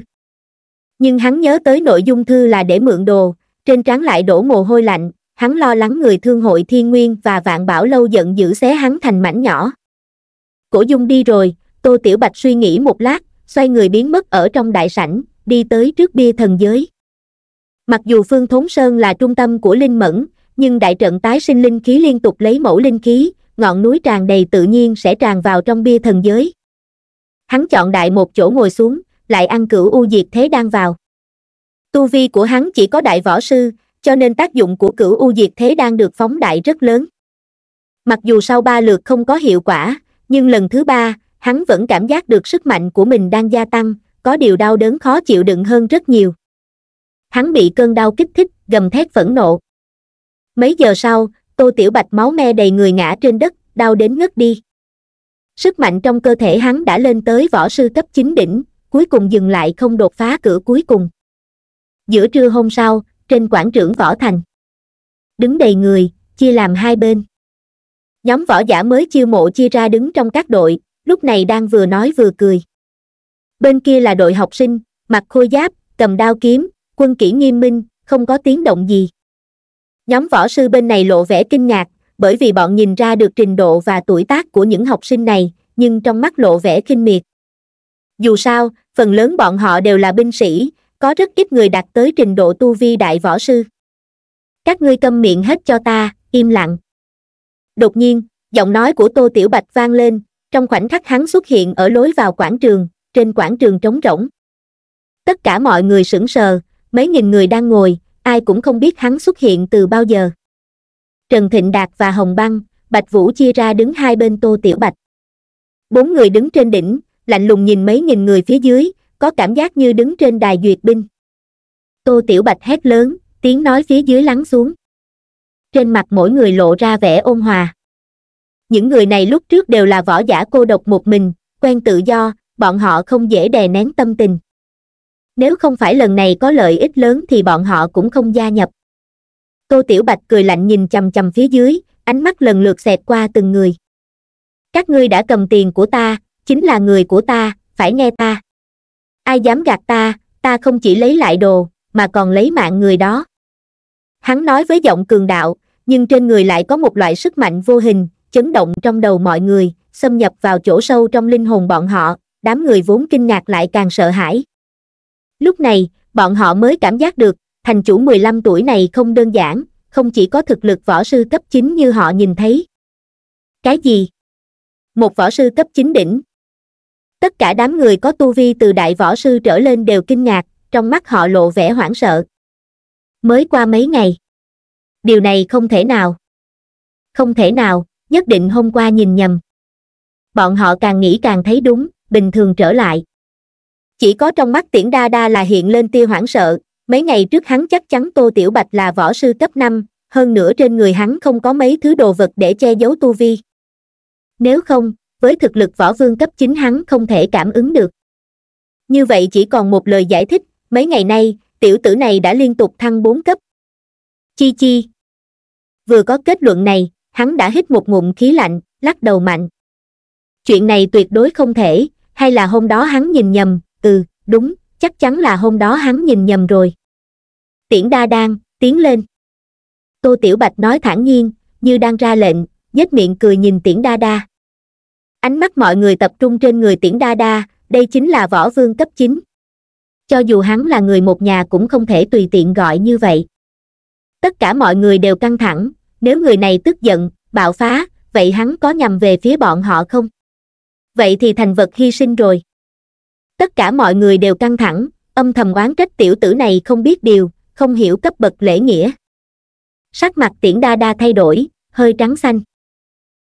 nhưng hắn nhớ tới nội dung thư là để mượn đồ trên trán lại đổ mồ hôi lạnh hắn lo lắng người thương hội thiên nguyên và vạn bảo lâu giận dữ xé hắn thành mảnh nhỏ cổ dung đi rồi tô tiểu bạch suy nghĩ một lát xoay người biến mất ở trong đại sảnh đi tới trước bia thần giới mặc dù phương thốn sơn là trung tâm của linh mẫn nhưng đại trận tái sinh linh khí liên tục lấy mẫu linh khí ngọn núi tràn đầy tự nhiên sẽ tràn vào trong bia thần giới hắn chọn đại một chỗ ngồi xuống lại ăn cửu u diệt thế đang vào tu vi của hắn chỉ có đại võ sư cho nên tác dụng của cửu u diệt thế đang được phóng đại rất lớn mặc dù sau ba lượt không có hiệu quả nhưng lần thứ ba hắn vẫn cảm giác được sức mạnh của mình đang gia tăng có điều đau đớn khó chịu đựng hơn rất nhiều hắn bị cơn đau kích thích gầm thét phẫn nộ mấy giờ sau tô tiểu bạch máu me đầy người ngã trên đất đau đến ngất đi sức mạnh trong cơ thể hắn đã lên tới võ sư cấp chính đỉnh cuối cùng dừng lại không đột phá cửa cuối cùng giữa trưa hôm sau trên quảng trưởng võ thành đứng đầy người chia làm hai bên nhóm võ giả mới chiêu mộ chia ra đứng trong các đội lúc này đang vừa nói vừa cười bên kia là đội học sinh mặc khôi giáp cầm đao kiếm quân kỹ nghiêm minh không có tiếng động gì nhóm võ sư bên này lộ vẻ kinh ngạc bởi vì bọn nhìn ra được trình độ và tuổi tác của những học sinh này nhưng trong mắt lộ vẻ kinh miệt dù sao phần lớn bọn họ đều là binh sĩ có rất ít người đạt tới trình độ tu vi đại võ sư các ngươi câm miệng hết cho ta im lặng đột nhiên giọng nói của tô tiểu bạch vang lên trong khoảnh khắc hắn xuất hiện ở lối vào quảng trường trên quảng trường trống rỗng tất cả mọi người sững sờ mấy nghìn người đang ngồi ai cũng không biết hắn xuất hiện từ bao giờ trần thịnh đạt và hồng băng bạch vũ chia ra đứng hai bên tô tiểu bạch bốn người đứng trên đỉnh lạnh lùng nhìn mấy nghìn người phía dưới có cảm giác như đứng trên đài duyệt binh tô tiểu bạch hét lớn tiếng nói phía dưới lắng xuống trên mặt mỗi người lộ ra vẻ ôn hòa những người này lúc trước đều là võ giả cô độc một mình quen tự do bọn họ không dễ đè nén tâm tình nếu không phải lần này có lợi ích lớn thì bọn họ cũng không gia nhập tô tiểu bạch cười lạnh nhìn chằm chằm phía dưới ánh mắt lần lượt xẹt qua từng người các ngươi đã cầm tiền của ta chính là người của ta phải nghe ta ai dám gạt ta ta không chỉ lấy lại đồ mà còn lấy mạng người đó hắn nói với giọng cường đạo nhưng trên người lại có một loại sức mạnh vô hình chấn động trong đầu mọi người xâm nhập vào chỗ sâu trong linh hồn bọn họ đám người vốn kinh ngạc lại càng sợ hãi lúc này bọn họ mới cảm giác được thành chủ 15 tuổi này không đơn giản không chỉ có thực lực võ sư cấp 9 như họ nhìn thấy cái gì một võ sư cấp 9 đỉnh tất cả đám người có tu vi từ đại võ sư trở lên đều kinh ngạc trong mắt họ lộ vẻ hoảng sợ mới qua mấy ngày điều này không thể nào không thể nào nhất định hôm qua nhìn nhầm bọn họ càng nghĩ càng thấy đúng bình thường trở lại chỉ có trong mắt tiễn đa đa là hiện lên tia hoảng sợ mấy ngày trước hắn chắc chắn tô tiểu bạch là võ sư cấp năm hơn nữa trên người hắn không có mấy thứ đồ vật để che giấu tu vi nếu không với thực lực võ vương cấp chính hắn không thể cảm ứng được như vậy chỉ còn một lời giải thích mấy ngày nay tiểu tử này đã liên tục thăng bốn cấp chi chi vừa có kết luận này hắn đã hít một ngụm khí lạnh lắc đầu mạnh chuyện này tuyệt đối không thể hay là hôm đó hắn nhìn nhầm ừ đúng chắc chắn là hôm đó hắn nhìn nhầm rồi tiễn đa đang tiến lên tô tiểu bạch nói thản nhiên như đang ra lệnh nhếch miệng cười nhìn tiễn đa đa ánh mắt mọi người tập trung trên người tiễn đa đa đây chính là võ vương cấp chín cho dù hắn là người một nhà cũng không thể tùy tiện gọi như vậy tất cả mọi người đều căng thẳng nếu người này tức giận bạo phá vậy hắn có nhằm về phía bọn họ không vậy thì thành vật hy sinh rồi tất cả mọi người đều căng thẳng âm thầm oán trách tiểu tử này không biết điều không hiểu cấp bậc lễ nghĩa sắc mặt tiễn đa đa thay đổi hơi trắng xanh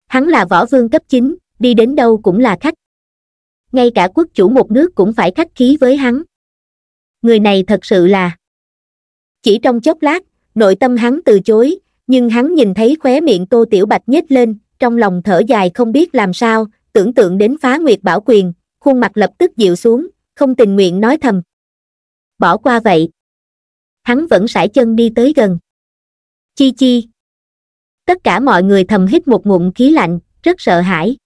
hắn là võ vương cấp chín đi đến đâu cũng là khách ngay cả quốc chủ một nước cũng phải khách khí với hắn người này thật sự là chỉ trong chốc lát nội tâm hắn từ chối nhưng hắn nhìn thấy khóe miệng tô tiểu bạch nhếch lên trong lòng thở dài không biết làm sao tưởng tượng đến phá nguyệt bảo quyền khuôn mặt lập tức dịu xuống không tình nguyện nói thầm bỏ qua vậy hắn vẫn sải chân đi tới gần chi chi tất cả mọi người thầm hít một ngụm khí lạnh rất sợ hãi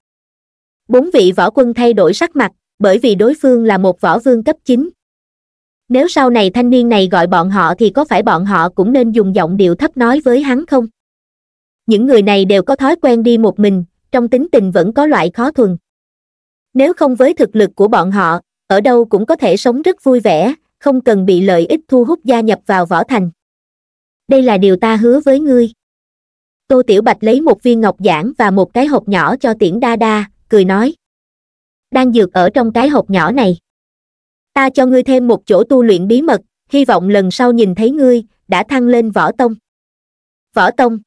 Bốn vị võ quân thay đổi sắc mặt, bởi vì đối phương là một võ vương cấp 9. Nếu sau này thanh niên này gọi bọn họ thì có phải bọn họ cũng nên dùng giọng điệu thấp nói với hắn không? Những người này đều có thói quen đi một mình, trong tính tình vẫn có loại khó thuần. Nếu không với thực lực của bọn họ, ở đâu cũng có thể sống rất vui vẻ, không cần bị lợi ích thu hút gia nhập vào võ thành. Đây là điều ta hứa với ngươi. Tô Tiểu Bạch lấy một viên ngọc giản và một cái hộp nhỏ cho Tiễn Đa Đa, cười nói đang dược ở trong cái hộp nhỏ này ta cho ngươi thêm một chỗ tu luyện bí mật hy vọng lần sau nhìn thấy ngươi đã thăng lên võ tông võ tông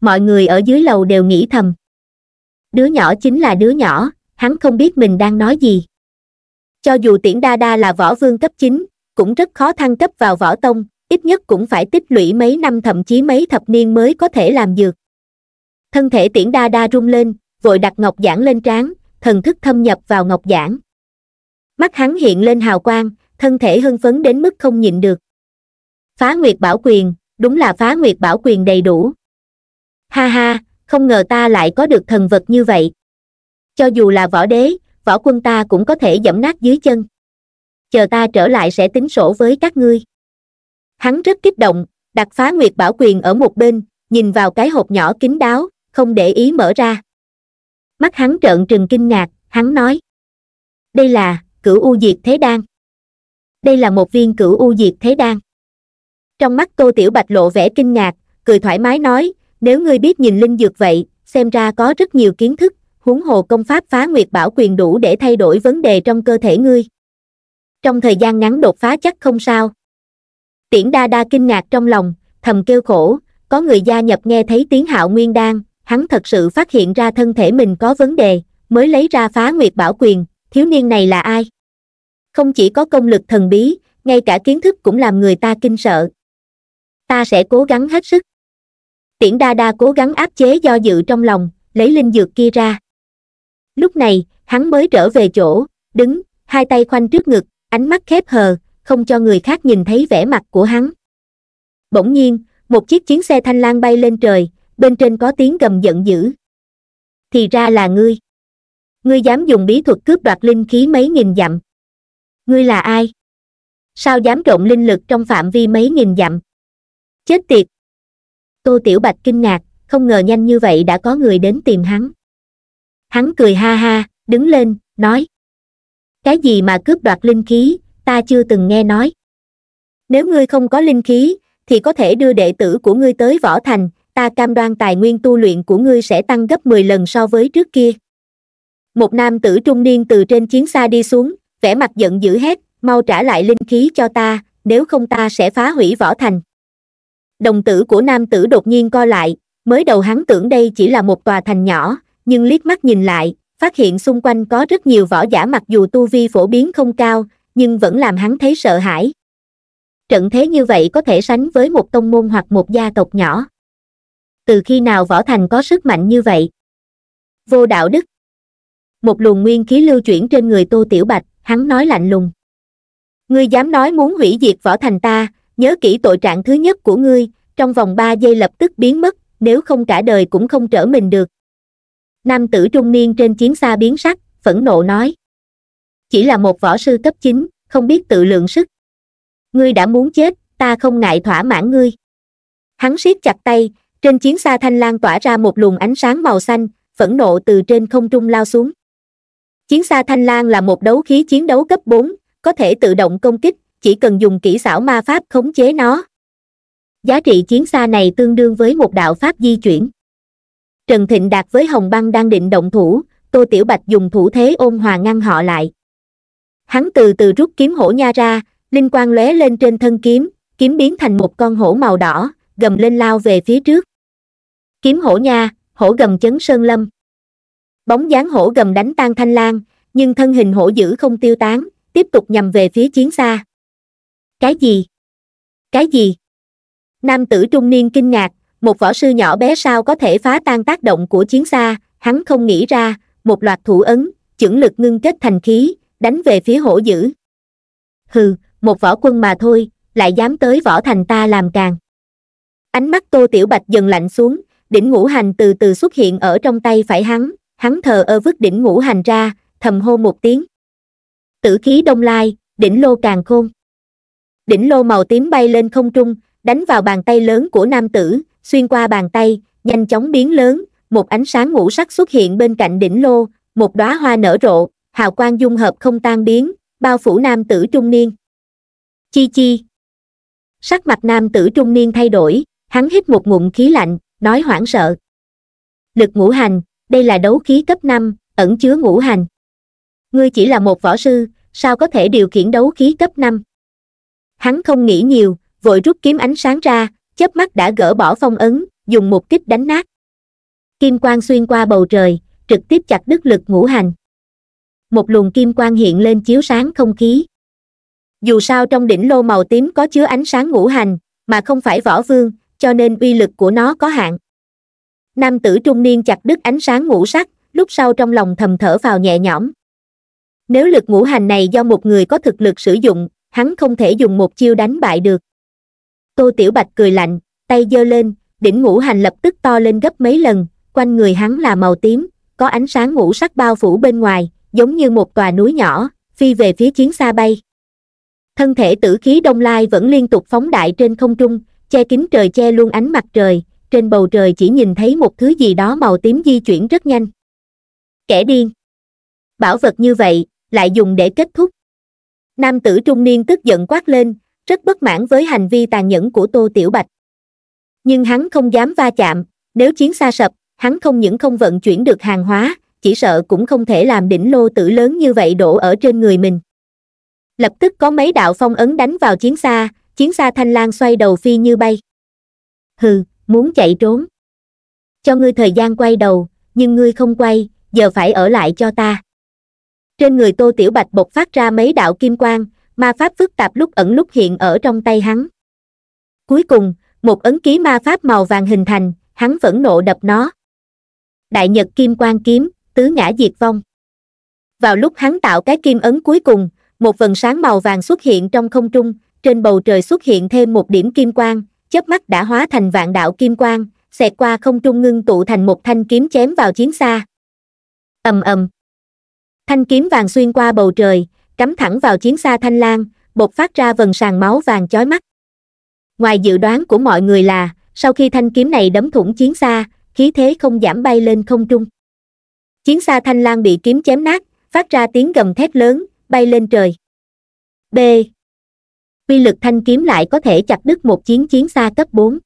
mọi người ở dưới lầu đều nghĩ thầm đứa nhỏ chính là đứa nhỏ hắn không biết mình đang nói gì cho dù tiễn đa đa là võ vương cấp chín cũng rất khó thăng cấp vào võ tông ít nhất cũng phải tích lũy mấy năm thậm chí mấy thập niên mới có thể làm dược thân thể tiễn đa đa rung lên vội đặt ngọc giản lên trán thần thức thâm nhập vào ngọc giản mắt hắn hiện lên hào quang thân thể hưng phấn đến mức không nhịn được phá nguyệt bảo quyền đúng là phá nguyệt bảo quyền đầy đủ ha ha không ngờ ta lại có được thần vật như vậy cho dù là võ đế võ quân ta cũng có thể dẫm nát dưới chân chờ ta trở lại sẽ tính sổ với các ngươi hắn rất kích động đặt phá nguyệt bảo quyền ở một bên nhìn vào cái hộp nhỏ kín đáo không để ý mở ra mắt hắn trợn trừng kinh ngạc hắn nói đây là cửu u diệt thế đan đây là một viên cửu u diệt thế đan trong mắt tô tiểu bạch lộ vẻ kinh ngạc cười thoải mái nói nếu ngươi biết nhìn linh dược vậy xem ra có rất nhiều kiến thức huống hồ công pháp phá nguyệt bảo quyền đủ để thay đổi vấn đề trong cơ thể ngươi trong thời gian ngắn đột phá chắc không sao tiễn đa đa kinh ngạc trong lòng thầm kêu khổ có người gia nhập nghe thấy tiếng hạo nguyên đan hắn thật sự phát hiện ra thân thể mình có vấn đề mới lấy ra phá nguyệt bảo quyền thiếu niên này là ai không chỉ có công lực thần bí ngay cả kiến thức cũng làm người ta kinh sợ ta sẽ cố gắng hết sức tiễn đa đa cố gắng áp chế do dự trong lòng lấy linh dược kia ra lúc này hắn mới trở về chỗ đứng hai tay khoanh trước ngực ánh mắt khép hờ không cho người khác nhìn thấy vẻ mặt của hắn bỗng nhiên một chiếc chiến xe thanh lang bay lên trời bên trên có tiếng gầm giận dữ thì ra là ngươi ngươi dám dùng bí thuật cướp đoạt linh khí mấy nghìn dặm ngươi là ai sao dám trộn linh lực trong phạm vi mấy nghìn dặm chết tiệt tô tiểu bạch kinh ngạc không ngờ nhanh như vậy đã có người đến tìm hắn hắn cười ha ha đứng lên nói cái gì mà cướp đoạt linh khí ta chưa từng nghe nói nếu ngươi không có linh khí thì có thể đưa đệ tử của ngươi tới võ thành ta cam đoan tài nguyên tu luyện của ngươi sẽ tăng gấp 10 lần so với trước kia. Một nam tử trung niên từ trên chiến xa đi xuống, vẻ mặt giận dữ hét, mau trả lại linh khí cho ta, nếu không ta sẽ phá hủy võ thành. Đồng tử của nam tử đột nhiên co lại, mới đầu hắn tưởng đây chỉ là một tòa thành nhỏ, nhưng liếc mắt nhìn lại, phát hiện xung quanh có rất nhiều võ giả mặc dù tu vi phổ biến không cao, nhưng vẫn làm hắn thấy sợ hãi. Trận thế như vậy có thể sánh với một tông môn hoặc một gia tộc nhỏ từ khi nào võ thành có sức mạnh như vậy vô đạo đức một luồng nguyên khí lưu chuyển trên người tô tiểu bạch hắn nói lạnh lùng ngươi dám nói muốn hủy diệt võ thành ta nhớ kỹ tội trạng thứ nhất của ngươi trong vòng ba giây lập tức biến mất nếu không cả đời cũng không trở mình được nam tử trung niên trên chiến xa biến sắc phẫn nộ nói chỉ là một võ sư cấp chín không biết tự lượng sức ngươi đã muốn chết ta không ngại thỏa mãn ngươi hắn siết chặt tay trên chiến xa thanh lang tỏa ra một luồng ánh sáng màu xanh phẫn nộ từ trên không trung lao xuống chiến xa thanh lang là một đấu khí chiến đấu cấp bốn có thể tự động công kích chỉ cần dùng kỹ xảo ma pháp khống chế nó giá trị chiến xa này tương đương với một đạo pháp di chuyển trần thịnh đạt với hồng băng đang định động thủ tô tiểu bạch dùng thủ thế ôn hòa ngăn họ lại hắn từ từ rút kiếm hổ nha ra linh quang lóe lên trên thân kiếm kiếm biến thành một con hổ màu đỏ gầm lên lao về phía trước kiếm hổ nha hổ gầm chấn sơn lâm bóng dáng hổ gầm đánh tan thanh lang nhưng thân hình hổ dữ không tiêu tán tiếp tục nhằm về phía chiến xa cái gì cái gì nam tử trung niên kinh ngạc một võ sư nhỏ bé sao có thể phá tan tác động của chiến xa hắn không nghĩ ra một loạt thủ ấn chưởng lực ngưng kết thành khí đánh về phía hổ dữ hừ một võ quân mà thôi lại dám tới võ thành ta làm càng ánh mắt tô tiểu bạch dần lạnh xuống đỉnh ngũ hành từ từ xuất hiện ở trong tay phải hắn, hắn thờ ơ vứt đỉnh ngũ hành ra, thầm hô một tiếng. Tử khí đông lai, đỉnh lô càng khôn. Đỉnh lô màu tím bay lên không trung, đánh vào bàn tay lớn của nam tử, xuyên qua bàn tay, nhanh chóng biến lớn, một ánh sáng ngũ sắc xuất hiện bên cạnh đỉnh lô, một đóa hoa nở rộ, hào quang dung hợp không tan biến, bao phủ nam tử trung niên. Chi chi. Sắc mặt nam tử trung niên thay đổi, hắn hít một ngụm khí lạnh, nói hoảng sợ. Lực ngũ hành, đây là đấu khí cấp 5, ẩn chứa ngũ hành. Ngươi chỉ là một võ sư, sao có thể điều khiển đấu khí cấp 5? Hắn không nghĩ nhiều, vội rút kiếm ánh sáng ra, chớp mắt đã gỡ bỏ phong ấn, dùng một kích đánh nát. Kim quang xuyên qua bầu trời, trực tiếp chặt đứt lực ngũ hành. Một luồng kim quang hiện lên chiếu sáng không khí. Dù sao trong đỉnh lô màu tím có chứa ánh sáng ngũ hành, mà không phải võ vương, cho nên uy lực của nó có hạn. Nam tử trung niên chặt đứt ánh sáng ngũ sắc, lúc sau trong lòng thầm thở vào nhẹ nhõm. Nếu lực ngũ hành này do một người có thực lực sử dụng, hắn không thể dùng một chiêu đánh bại được. Tô Tiểu Bạch cười lạnh, tay giơ lên, đỉnh ngũ hành lập tức to lên gấp mấy lần, quanh người hắn là màu tím, có ánh sáng ngũ sắc bao phủ bên ngoài, giống như một tòa núi nhỏ, phi về phía chiến xa bay. Thân thể tử khí đông lai vẫn liên tục phóng đại trên không trung, che kín trời che luôn ánh mặt trời trên bầu trời chỉ nhìn thấy một thứ gì đó màu tím di chuyển rất nhanh kẻ điên bảo vật như vậy lại dùng để kết thúc nam tử trung niên tức giận quát lên rất bất mãn với hành vi tàn nhẫn của tô tiểu bạch nhưng hắn không dám va chạm nếu chiến xa sập hắn không những không vận chuyển được hàng hóa chỉ sợ cũng không thể làm đỉnh lô tử lớn như vậy đổ ở trên người mình lập tức có mấy đạo phong ấn đánh vào chiến xa chiến xa thanh lang xoay đầu phi như bay hừ muốn chạy trốn cho ngươi thời gian quay đầu nhưng ngươi không quay giờ phải ở lại cho ta trên người tô tiểu bạch bộc phát ra mấy đạo kim quang ma pháp phức tạp lúc ẩn lúc hiện ở trong tay hắn cuối cùng một ấn ký ma pháp màu vàng hình thành hắn vẫn nộ đập nó đại nhật kim quang kiếm tứ ngã diệt vong vào lúc hắn tạo cái kim ấn cuối cùng một vần sáng màu vàng xuất hiện trong không trung trên bầu trời xuất hiện thêm một điểm kim quang chớp mắt đã hóa thành vạn đạo kim quang xẹt qua không trung ngưng tụ thành một thanh kiếm chém vào chiến xa ầm ầm thanh kiếm vàng xuyên qua bầu trời cắm thẳng vào chiến xa thanh lang, bộc phát ra vần sàn máu vàng chói mắt ngoài dự đoán của mọi người là sau khi thanh kiếm này đấm thủng chiến xa khí thế không giảm bay lên không trung chiến xa thanh lang bị kiếm chém nát phát ra tiếng gầm thét lớn bay lên trời b uy lực thanh kiếm lại có thể chặt đứt một chiến chiến xa cấp bốn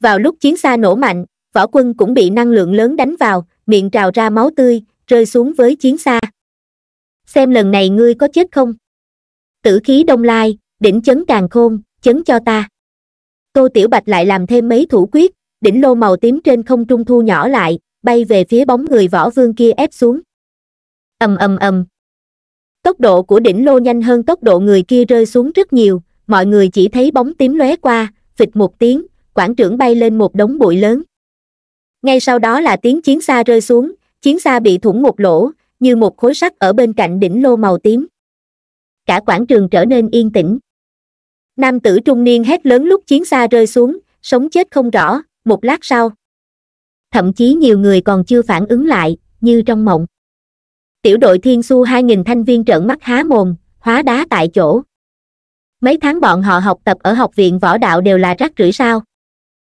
vào lúc chiến xa nổ mạnh võ quân cũng bị năng lượng lớn đánh vào miệng trào ra máu tươi rơi xuống với chiến xa xem lần này ngươi có chết không tử khí đông lai đỉnh chấn càng khôn chấn cho ta tô tiểu bạch lại làm thêm mấy thủ quyết đỉnh lô màu tím trên không trung thu nhỏ lại bay về phía bóng người võ vương kia ép xuống ầm ầm ầm tốc độ của đỉnh lô nhanh hơn tốc độ người kia rơi xuống rất nhiều, mọi người chỉ thấy bóng tím lóe qua, phịch một tiếng, quảng trưởng bay lên một đống bụi lớn. Ngay sau đó là tiếng chiến xa rơi xuống, chiến xa bị thủng một lỗ, như một khối sắt ở bên cạnh đỉnh lô màu tím. Cả quảng trường trở nên yên tĩnh. Nam tử trung niên hét lớn lúc chiến xa rơi xuống, sống chết không rõ, một lát sau. Thậm chí nhiều người còn chưa phản ứng lại, như trong mộng tiểu đội thiên su hai nghìn thanh viên trợn mắt há mồm hóa đá tại chỗ mấy tháng bọn họ học tập ở học viện võ đạo đều là rắc rưởi sao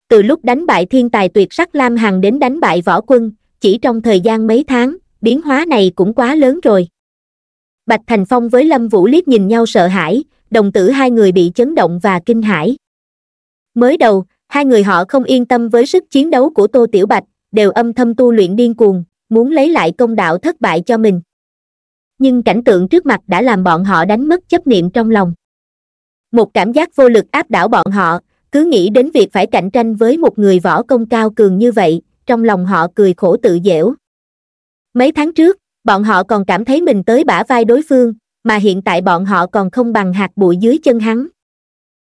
từ lúc đánh bại thiên tài tuyệt sắc lam hằng đến đánh bại võ quân chỉ trong thời gian mấy tháng biến hóa này cũng quá lớn rồi bạch thành phong với lâm vũ liếc nhìn nhau sợ hãi đồng tử hai người bị chấn động và kinh hãi mới đầu hai người họ không yên tâm với sức chiến đấu của tô tiểu bạch đều âm thầm tu luyện điên cuồng muốn lấy lại công đạo thất bại cho mình nhưng cảnh tượng trước mặt đã làm bọn họ đánh mất chấp niệm trong lòng một cảm giác vô lực áp đảo bọn họ cứ nghĩ đến việc phải cạnh tranh với một người võ công cao cường như vậy trong lòng họ cười khổ tự dễu mấy tháng trước bọn họ còn cảm thấy mình tới bả vai đối phương mà hiện tại bọn họ còn không bằng hạt bụi dưới chân hắn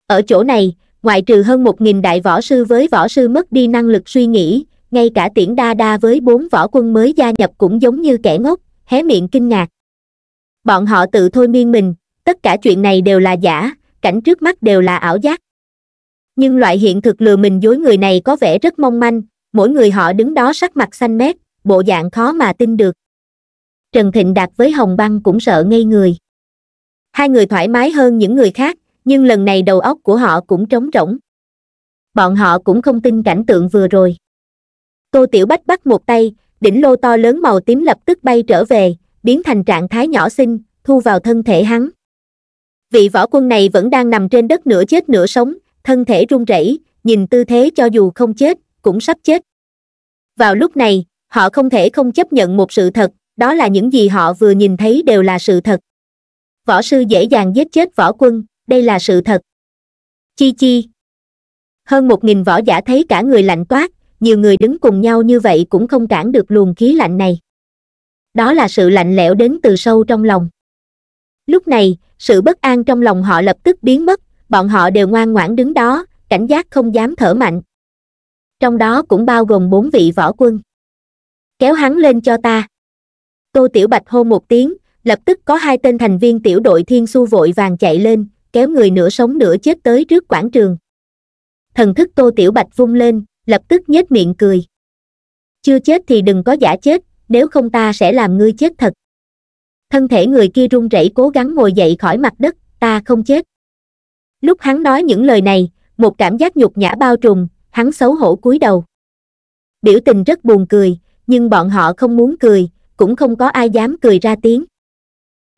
ở chỗ này ngoại trừ hơn một nghìn đại võ sư với võ sư mất đi năng lực suy nghĩ ngay cả tiễn đa đa với bốn võ quân mới gia nhập cũng giống như kẻ ngốc hé miệng kinh ngạc bọn họ tự thôi miên mình tất cả chuyện này đều là giả cảnh trước mắt đều là ảo giác nhưng loại hiện thực lừa mình dối người này có vẻ rất mong manh mỗi người họ đứng đó sắc mặt xanh mét bộ dạng khó mà tin được trần thịnh đạt với hồng băng cũng sợ ngây người hai người thoải mái hơn những người khác nhưng lần này đầu óc của họ cũng trống rỗng bọn họ cũng không tin cảnh tượng vừa rồi tô tiểu bách bắt một tay đỉnh lô to lớn màu tím lập tức bay trở về biến thành trạng thái nhỏ xinh thu vào thân thể hắn vị võ quân này vẫn đang nằm trên đất nửa chết nửa sống thân thể run rẩy nhìn tư thế cho dù không chết cũng sắp chết vào lúc này họ không thể không chấp nhận một sự thật đó là những gì họ vừa nhìn thấy đều là sự thật võ sư dễ dàng giết chết võ quân đây là sự thật chi chi hơn một nghìn võ giả thấy cả người lạnh toát nhiều người đứng cùng nhau như vậy cũng không cản được luồng khí lạnh này đó là sự lạnh lẽo đến từ sâu trong lòng lúc này sự bất an trong lòng họ lập tức biến mất bọn họ đều ngoan ngoãn đứng đó cảnh giác không dám thở mạnh trong đó cũng bao gồm bốn vị võ quân kéo hắn lên cho ta tô tiểu bạch hô một tiếng lập tức có hai tên thành viên tiểu đội thiên su vội vàng chạy lên kéo người nửa sống nửa chết tới trước quảng trường thần thức tô tiểu bạch vung lên lập tức nhếch miệng cười chưa chết thì đừng có giả chết nếu không ta sẽ làm ngươi chết thật thân thể người kia run rẩy cố gắng ngồi dậy khỏi mặt đất ta không chết lúc hắn nói những lời này một cảm giác nhục nhã bao trùm hắn xấu hổ cúi đầu biểu tình rất buồn cười nhưng bọn họ không muốn cười cũng không có ai dám cười ra tiếng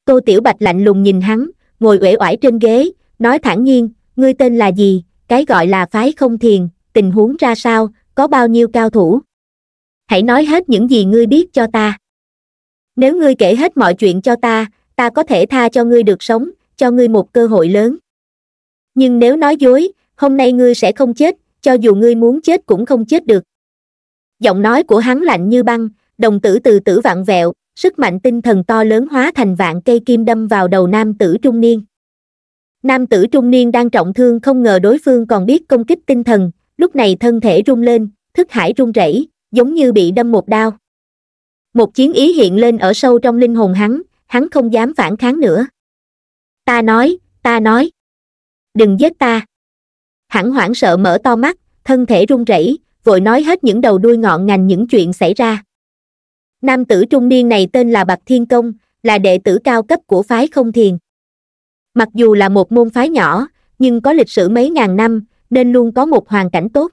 tô tiểu bạch lạnh lùng nhìn hắn ngồi uể oải trên ghế nói thẳng nhiên ngươi tên là gì cái gọi là phái không thiền tình huống ra sao có bao nhiêu cao thủ hãy nói hết những gì ngươi biết cho ta nếu ngươi kể hết mọi chuyện cho ta ta có thể tha cho ngươi được sống cho ngươi một cơ hội lớn nhưng nếu nói dối hôm nay ngươi sẽ không chết cho dù ngươi muốn chết cũng không chết được giọng nói của hắn lạnh như băng đồng tử từ tử vạn vẹo sức mạnh tinh thần to lớn hóa thành vạn cây kim đâm vào đầu nam tử trung niên nam tử trung niên đang trọng thương không ngờ đối phương còn biết công kích tinh thần lúc này thân thể rung lên thức hải rung rẩy giống như bị đâm một đao một chiến ý hiện lên ở sâu trong linh hồn hắn hắn không dám phản kháng nữa ta nói ta nói đừng giết ta Hắn hoảng sợ mở to mắt thân thể run rẩy vội nói hết những đầu đuôi ngọn ngành những chuyện xảy ra nam tử trung niên này tên là bạc thiên công là đệ tử cao cấp của phái không thiền mặc dù là một môn phái nhỏ nhưng có lịch sử mấy ngàn năm nên luôn có một hoàn cảnh tốt.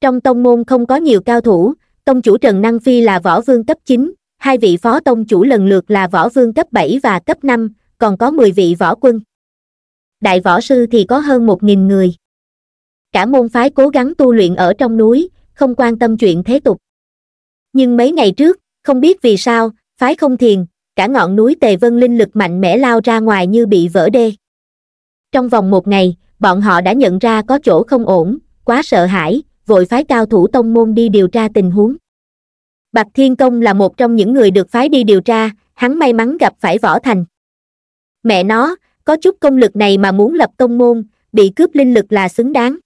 Trong tông môn không có nhiều cao thủ, tông chủ Trần Năng Phi là võ vương cấp 9, hai vị phó tông chủ lần lượt là võ vương cấp 7 và cấp 5, còn có 10 vị võ quân. Đại võ sư thì có hơn 1.000 người. Cả môn phái cố gắng tu luyện ở trong núi, không quan tâm chuyện thế tục. Nhưng mấy ngày trước, không biết vì sao, phái không thiền, cả ngọn núi Tề Vân linh lực mạnh mẽ lao ra ngoài như bị vỡ đê. Trong vòng một ngày, bọn họ đã nhận ra có chỗ không ổn quá sợ hãi vội phái cao thủ tông môn đi điều tra tình huống bạch thiên công là một trong những người được phái đi điều tra hắn may mắn gặp phải võ thành mẹ nó có chút công lực này mà muốn lập tông môn bị cướp linh lực là xứng đáng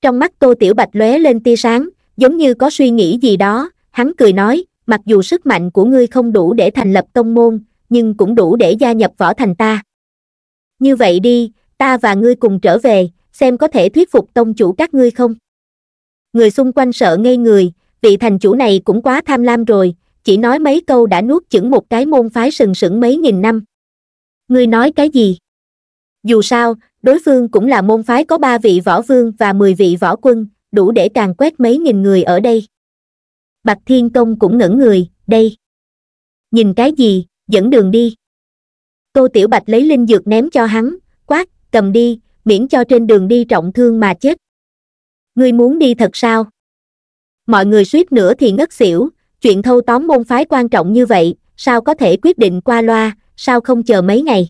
trong mắt tô tiểu bạch lóe lên tia sáng giống như có suy nghĩ gì đó hắn cười nói mặc dù sức mạnh của ngươi không đủ để thành lập tông môn nhưng cũng đủ để gia nhập võ thành ta như vậy đi ta và ngươi cùng trở về, xem có thể thuyết phục tông chủ các ngươi không. Người xung quanh sợ ngây người, vị thành chủ này cũng quá tham lam rồi, chỉ nói mấy câu đã nuốt chửng một cái môn phái sừng sững mấy nghìn năm. Ngươi nói cái gì? Dù sao, đối phương cũng là môn phái có ba vị võ vương và mười vị võ quân, đủ để càng quét mấy nghìn người ở đây. Bạch Thiên Công cũng ngẩn người, đây. Nhìn cái gì, dẫn đường đi. Cô Tiểu Bạch lấy linh dược ném cho hắn, quát, cầm đi, miễn cho trên đường đi trọng thương mà chết. Ngươi muốn đi thật sao? Mọi người suýt nữa thì ngất xỉu, chuyện thâu tóm môn phái quan trọng như vậy, sao có thể quyết định qua loa, sao không chờ mấy ngày?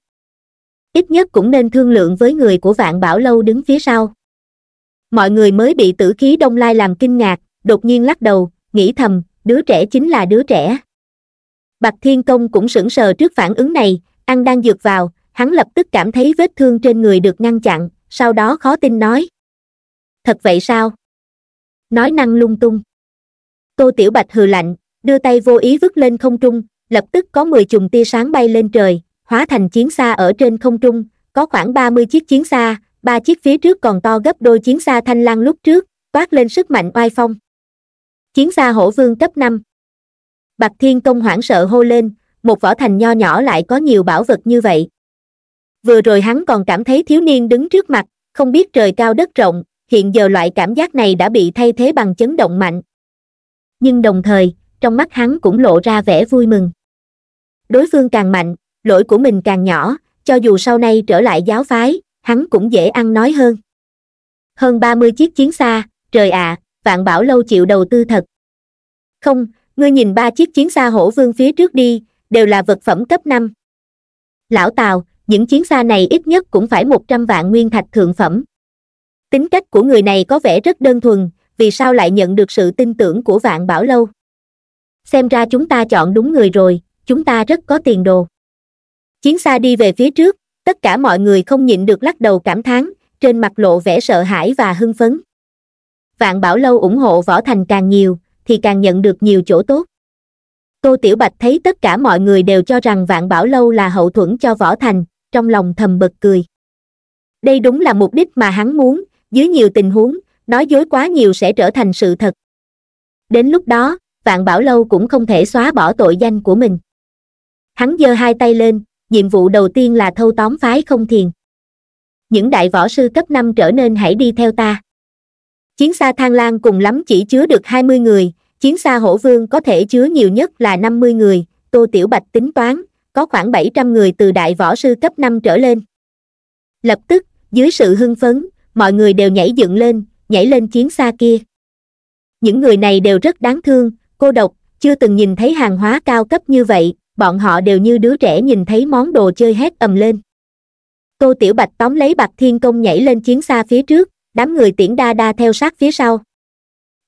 Ít nhất cũng nên thương lượng với người của vạn bảo lâu đứng phía sau. Mọi người mới bị tử khí đông lai làm kinh ngạc, đột nhiên lắc đầu, nghĩ thầm, đứa trẻ chính là đứa trẻ. Bạch Thiên Công cũng sững sờ trước phản ứng này, ăn đang dược vào, hắn lập tức cảm thấy vết thương trên người được ngăn chặn sau đó khó tin nói thật vậy sao nói năng lung tung tô tiểu bạch hừ lạnh đưa tay vô ý vứt lên không trung lập tức có mười chùm tia sáng bay lên trời hóa thành chiến xa ở trên không trung có khoảng ba mươi chiếc chiến xa ba chiếc phía trước còn to gấp đôi chiến xa thanh lang lúc trước toát lên sức mạnh oai phong chiến xa hổ vương cấp năm bạch thiên công hoảng sợ hô lên một võ thành nho nhỏ lại có nhiều bảo vật như vậy vừa rồi hắn còn cảm thấy thiếu niên đứng trước mặt không biết trời cao đất rộng hiện giờ loại cảm giác này đã bị thay thế bằng chấn động mạnh nhưng đồng thời trong mắt hắn cũng lộ ra vẻ vui mừng đối phương càng mạnh lỗi của mình càng nhỏ cho dù sau này trở lại giáo phái hắn cũng dễ ăn nói hơn hơn ba mươi chiếc chiến xa trời ạ à, vạn bảo lâu chịu đầu tư thật không ngươi nhìn ba chiếc chiến xa hổ vương phía trước đi đều là vật phẩm cấp năm lão tào những chiến xa này ít nhất cũng phải một trăm vạn nguyên thạch thượng phẩm tính cách của người này có vẻ rất đơn thuần vì sao lại nhận được sự tin tưởng của vạn bảo lâu xem ra chúng ta chọn đúng người rồi chúng ta rất có tiền đồ chiến xa đi về phía trước tất cả mọi người không nhịn được lắc đầu cảm thán trên mặt lộ vẻ sợ hãi và hưng phấn vạn bảo lâu ủng hộ võ thành càng nhiều thì càng nhận được nhiều chỗ tốt tô tiểu bạch thấy tất cả mọi người đều cho rằng vạn bảo lâu là hậu thuẫn cho võ thành trong lòng thầm bật cười đây đúng là mục đích mà hắn muốn dưới nhiều tình huống nói dối quá nhiều sẽ trở thành sự thật đến lúc đó vạn bảo lâu cũng không thể xóa bỏ tội danh của mình hắn giơ hai tay lên nhiệm vụ đầu tiên là thâu tóm phái không thiền những đại võ sư cấp năm trở nên hãy đi theo ta chiến xa thang lan cùng lắm chỉ chứa được hai mươi người chiến xa hổ vương có thể chứa nhiều nhất là năm mươi người tô tiểu bạch tính toán có khoảng 700 người từ đại võ sư cấp 5 trở lên. Lập tức, dưới sự hưng phấn, mọi người đều nhảy dựng lên, nhảy lên chiến xa kia. Những người này đều rất đáng thương, cô độc, chưa từng nhìn thấy hàng hóa cao cấp như vậy, bọn họ đều như đứa trẻ nhìn thấy món đồ chơi hét ầm lên. cô Tiểu Bạch tóm lấy Bạch Thiên Công nhảy lên chiến xa phía trước, đám người tiễn đa đa theo sát phía sau.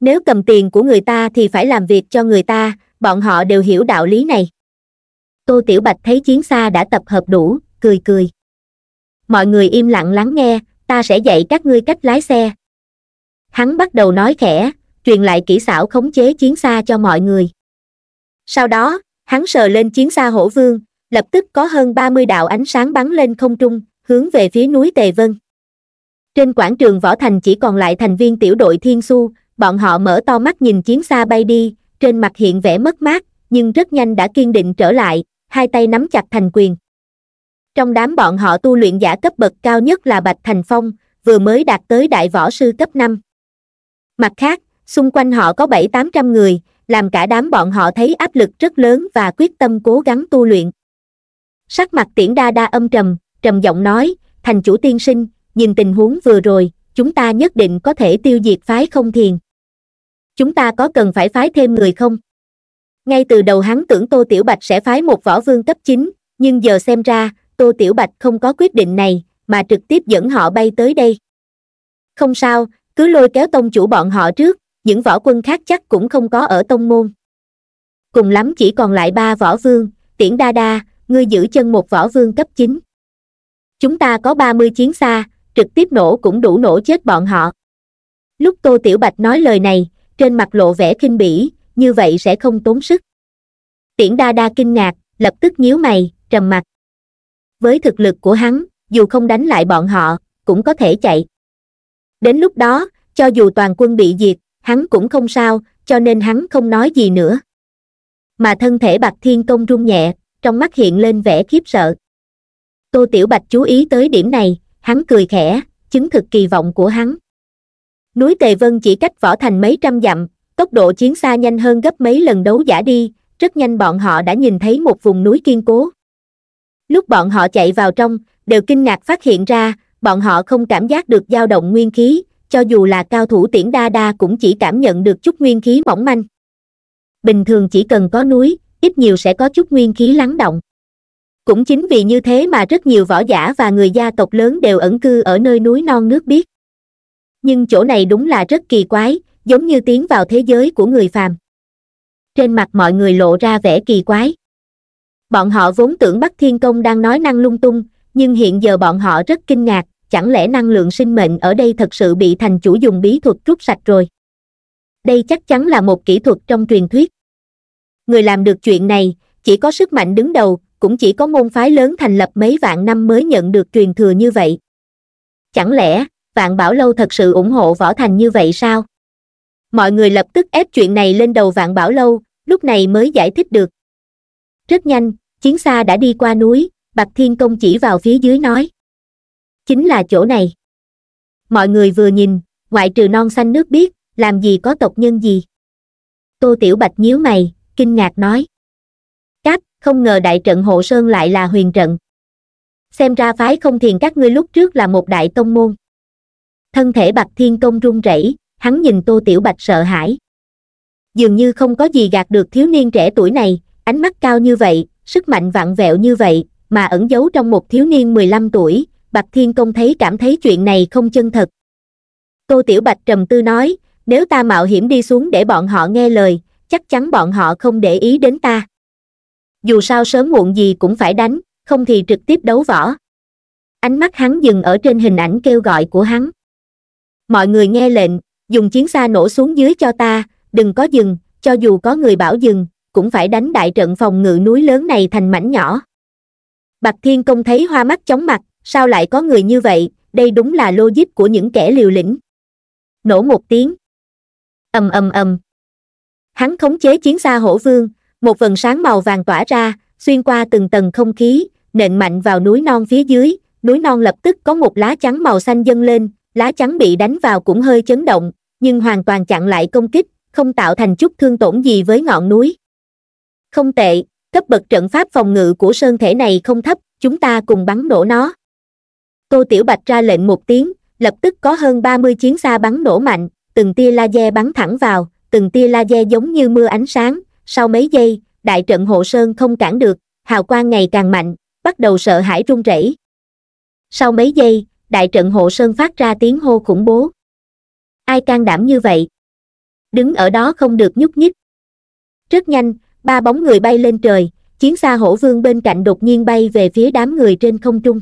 Nếu cầm tiền của người ta thì phải làm việc cho người ta, bọn họ đều hiểu đạo lý này tô tiểu bạch thấy chiến xa đã tập hợp đủ cười cười mọi người im lặng lắng nghe ta sẽ dạy các ngươi cách lái xe hắn bắt đầu nói khẽ truyền lại kỹ xảo khống chế chiến xa cho mọi người sau đó hắn sờ lên chiến xa hổ vương lập tức có hơn ba mươi đạo ánh sáng bắn lên không trung hướng về phía núi tề vân trên quảng trường võ thành chỉ còn lại thành viên tiểu đội thiên su bọn họ mở to mắt nhìn chiến xa bay đi trên mặt hiện vẻ mất mát nhưng rất nhanh đã kiên định trở lại hai tay nắm chặt thành quyền. Trong đám bọn họ tu luyện giả cấp bậc cao nhất là Bạch Thành Phong, vừa mới đạt tới đại võ sư cấp 5. Mặt khác, xung quanh họ có 7-800 người, làm cả đám bọn họ thấy áp lực rất lớn và quyết tâm cố gắng tu luyện. Sắc mặt tiễn đa đa âm trầm, trầm giọng nói, thành chủ tiên sinh, nhìn tình huống vừa rồi, chúng ta nhất định có thể tiêu diệt phái không thiền. Chúng ta có cần phải phái thêm người không? ngay từ đầu hắn tưởng tô tiểu bạch sẽ phái một võ vương cấp chín nhưng giờ xem ra tô tiểu bạch không có quyết định này mà trực tiếp dẫn họ bay tới đây không sao cứ lôi kéo tông chủ bọn họ trước những võ quân khác chắc cũng không có ở tông môn cùng lắm chỉ còn lại ba võ vương tiễn đa đa ngươi giữ chân một võ vương cấp chín chúng ta có ba mươi chiến xa trực tiếp nổ cũng đủ nổ chết bọn họ lúc tô tiểu bạch nói lời này trên mặt lộ vẻ khinh bỉ như vậy sẽ không tốn sức tiễn đa đa kinh ngạc lập tức nhíu mày trầm mặt với thực lực của hắn dù không đánh lại bọn họ cũng có thể chạy đến lúc đó cho dù toàn quân bị diệt hắn cũng không sao cho nên hắn không nói gì nữa mà thân thể bạch thiên công rung nhẹ trong mắt hiện lên vẻ khiếp sợ tô tiểu bạch chú ý tới điểm này hắn cười khẽ chứng thực kỳ vọng của hắn núi tề vân chỉ cách võ thành mấy trăm dặm Tốc độ chiến xa nhanh hơn gấp mấy lần đấu giả đi, rất nhanh bọn họ đã nhìn thấy một vùng núi kiên cố. Lúc bọn họ chạy vào trong, đều kinh ngạc phát hiện ra, bọn họ không cảm giác được dao động nguyên khí, cho dù là cao thủ tiễn đa đa cũng chỉ cảm nhận được chút nguyên khí mỏng manh. Bình thường chỉ cần có núi, ít nhiều sẽ có chút nguyên khí lắng động. Cũng chính vì như thế mà rất nhiều võ giả và người gia tộc lớn đều ẩn cư ở nơi núi non nước biếc. Nhưng chỗ này đúng là rất kỳ quái, giống như tiến vào thế giới của người phàm trên mặt mọi người lộ ra vẻ kỳ quái bọn họ vốn tưởng bắc thiên công đang nói năng lung tung nhưng hiện giờ bọn họ rất kinh ngạc chẳng lẽ năng lượng sinh mệnh ở đây thật sự bị thành chủ dùng bí thuật rút sạch rồi đây chắc chắn là một kỹ thuật trong truyền thuyết người làm được chuyện này chỉ có sức mạnh đứng đầu cũng chỉ có môn phái lớn thành lập mấy vạn năm mới nhận được truyền thừa như vậy chẳng lẽ vạn bảo lâu thật sự ủng hộ võ thành như vậy sao mọi người lập tức ép chuyện này lên đầu vạn bảo lâu lúc này mới giải thích được rất nhanh chiến xa đã đi qua núi bạch thiên công chỉ vào phía dưới nói chính là chỗ này mọi người vừa nhìn ngoại trừ non xanh nước biếc làm gì có tộc nhân gì tô tiểu bạch nhíu mày kinh ngạc nói cáp không ngờ đại trận hộ sơn lại là huyền trận xem ra phái không thiền các ngươi lúc trước là một đại tông môn thân thể bạch thiên công run rẩy hắn nhìn tô tiểu bạch sợ hãi dường như không có gì gạt được thiếu niên trẻ tuổi này ánh mắt cao như vậy sức mạnh vặn vẹo như vậy mà ẩn giấu trong một thiếu niên mười lăm tuổi bạch thiên công thấy cảm thấy chuyện này không chân thật tô tiểu bạch trầm tư nói nếu ta mạo hiểm đi xuống để bọn họ nghe lời chắc chắn bọn họ không để ý đến ta dù sao sớm muộn gì cũng phải đánh không thì trực tiếp đấu võ ánh mắt hắn dừng ở trên hình ảnh kêu gọi của hắn mọi người nghe lệnh dùng chiến xa nổ xuống dưới cho ta, đừng có dừng, cho dù có người bảo dừng, cũng phải đánh đại trận phòng ngự núi lớn này thành mảnh nhỏ. Bạch Thiên Công thấy hoa mắt chóng mặt, sao lại có người như vậy, đây đúng là logic của những kẻ liều lĩnh. Nổ một tiếng. ầm ầm ầm. Hắn khống chế chiến xa hổ vương, một vần sáng màu vàng tỏa ra, xuyên qua từng tầng không khí, nện mạnh vào núi non phía dưới, núi non lập tức có một lá trắng màu xanh dâng lên, lá trắng bị đánh vào cũng hơi chấn động, nhưng hoàn toàn chặn lại công kích không tạo thành chút thương tổn gì với ngọn núi không tệ cấp bậc trận pháp phòng ngự của sơn thể này không thấp chúng ta cùng bắn nổ nó Cô tiểu bạch ra lệnh một tiếng lập tức có hơn ba mươi chiến xa bắn nổ mạnh từng tia laser bắn thẳng vào từng tia laser giống như mưa ánh sáng sau mấy giây đại trận hộ sơn không cản được hào quang ngày càng mạnh bắt đầu sợ hãi run rẩy sau mấy giây đại trận hộ sơn phát ra tiếng hô khủng bố ai can đảm như vậy đứng ở đó không được nhúc nhích rất nhanh ba bóng người bay lên trời chiến xa hổ vương bên cạnh đột nhiên bay về phía đám người trên không trung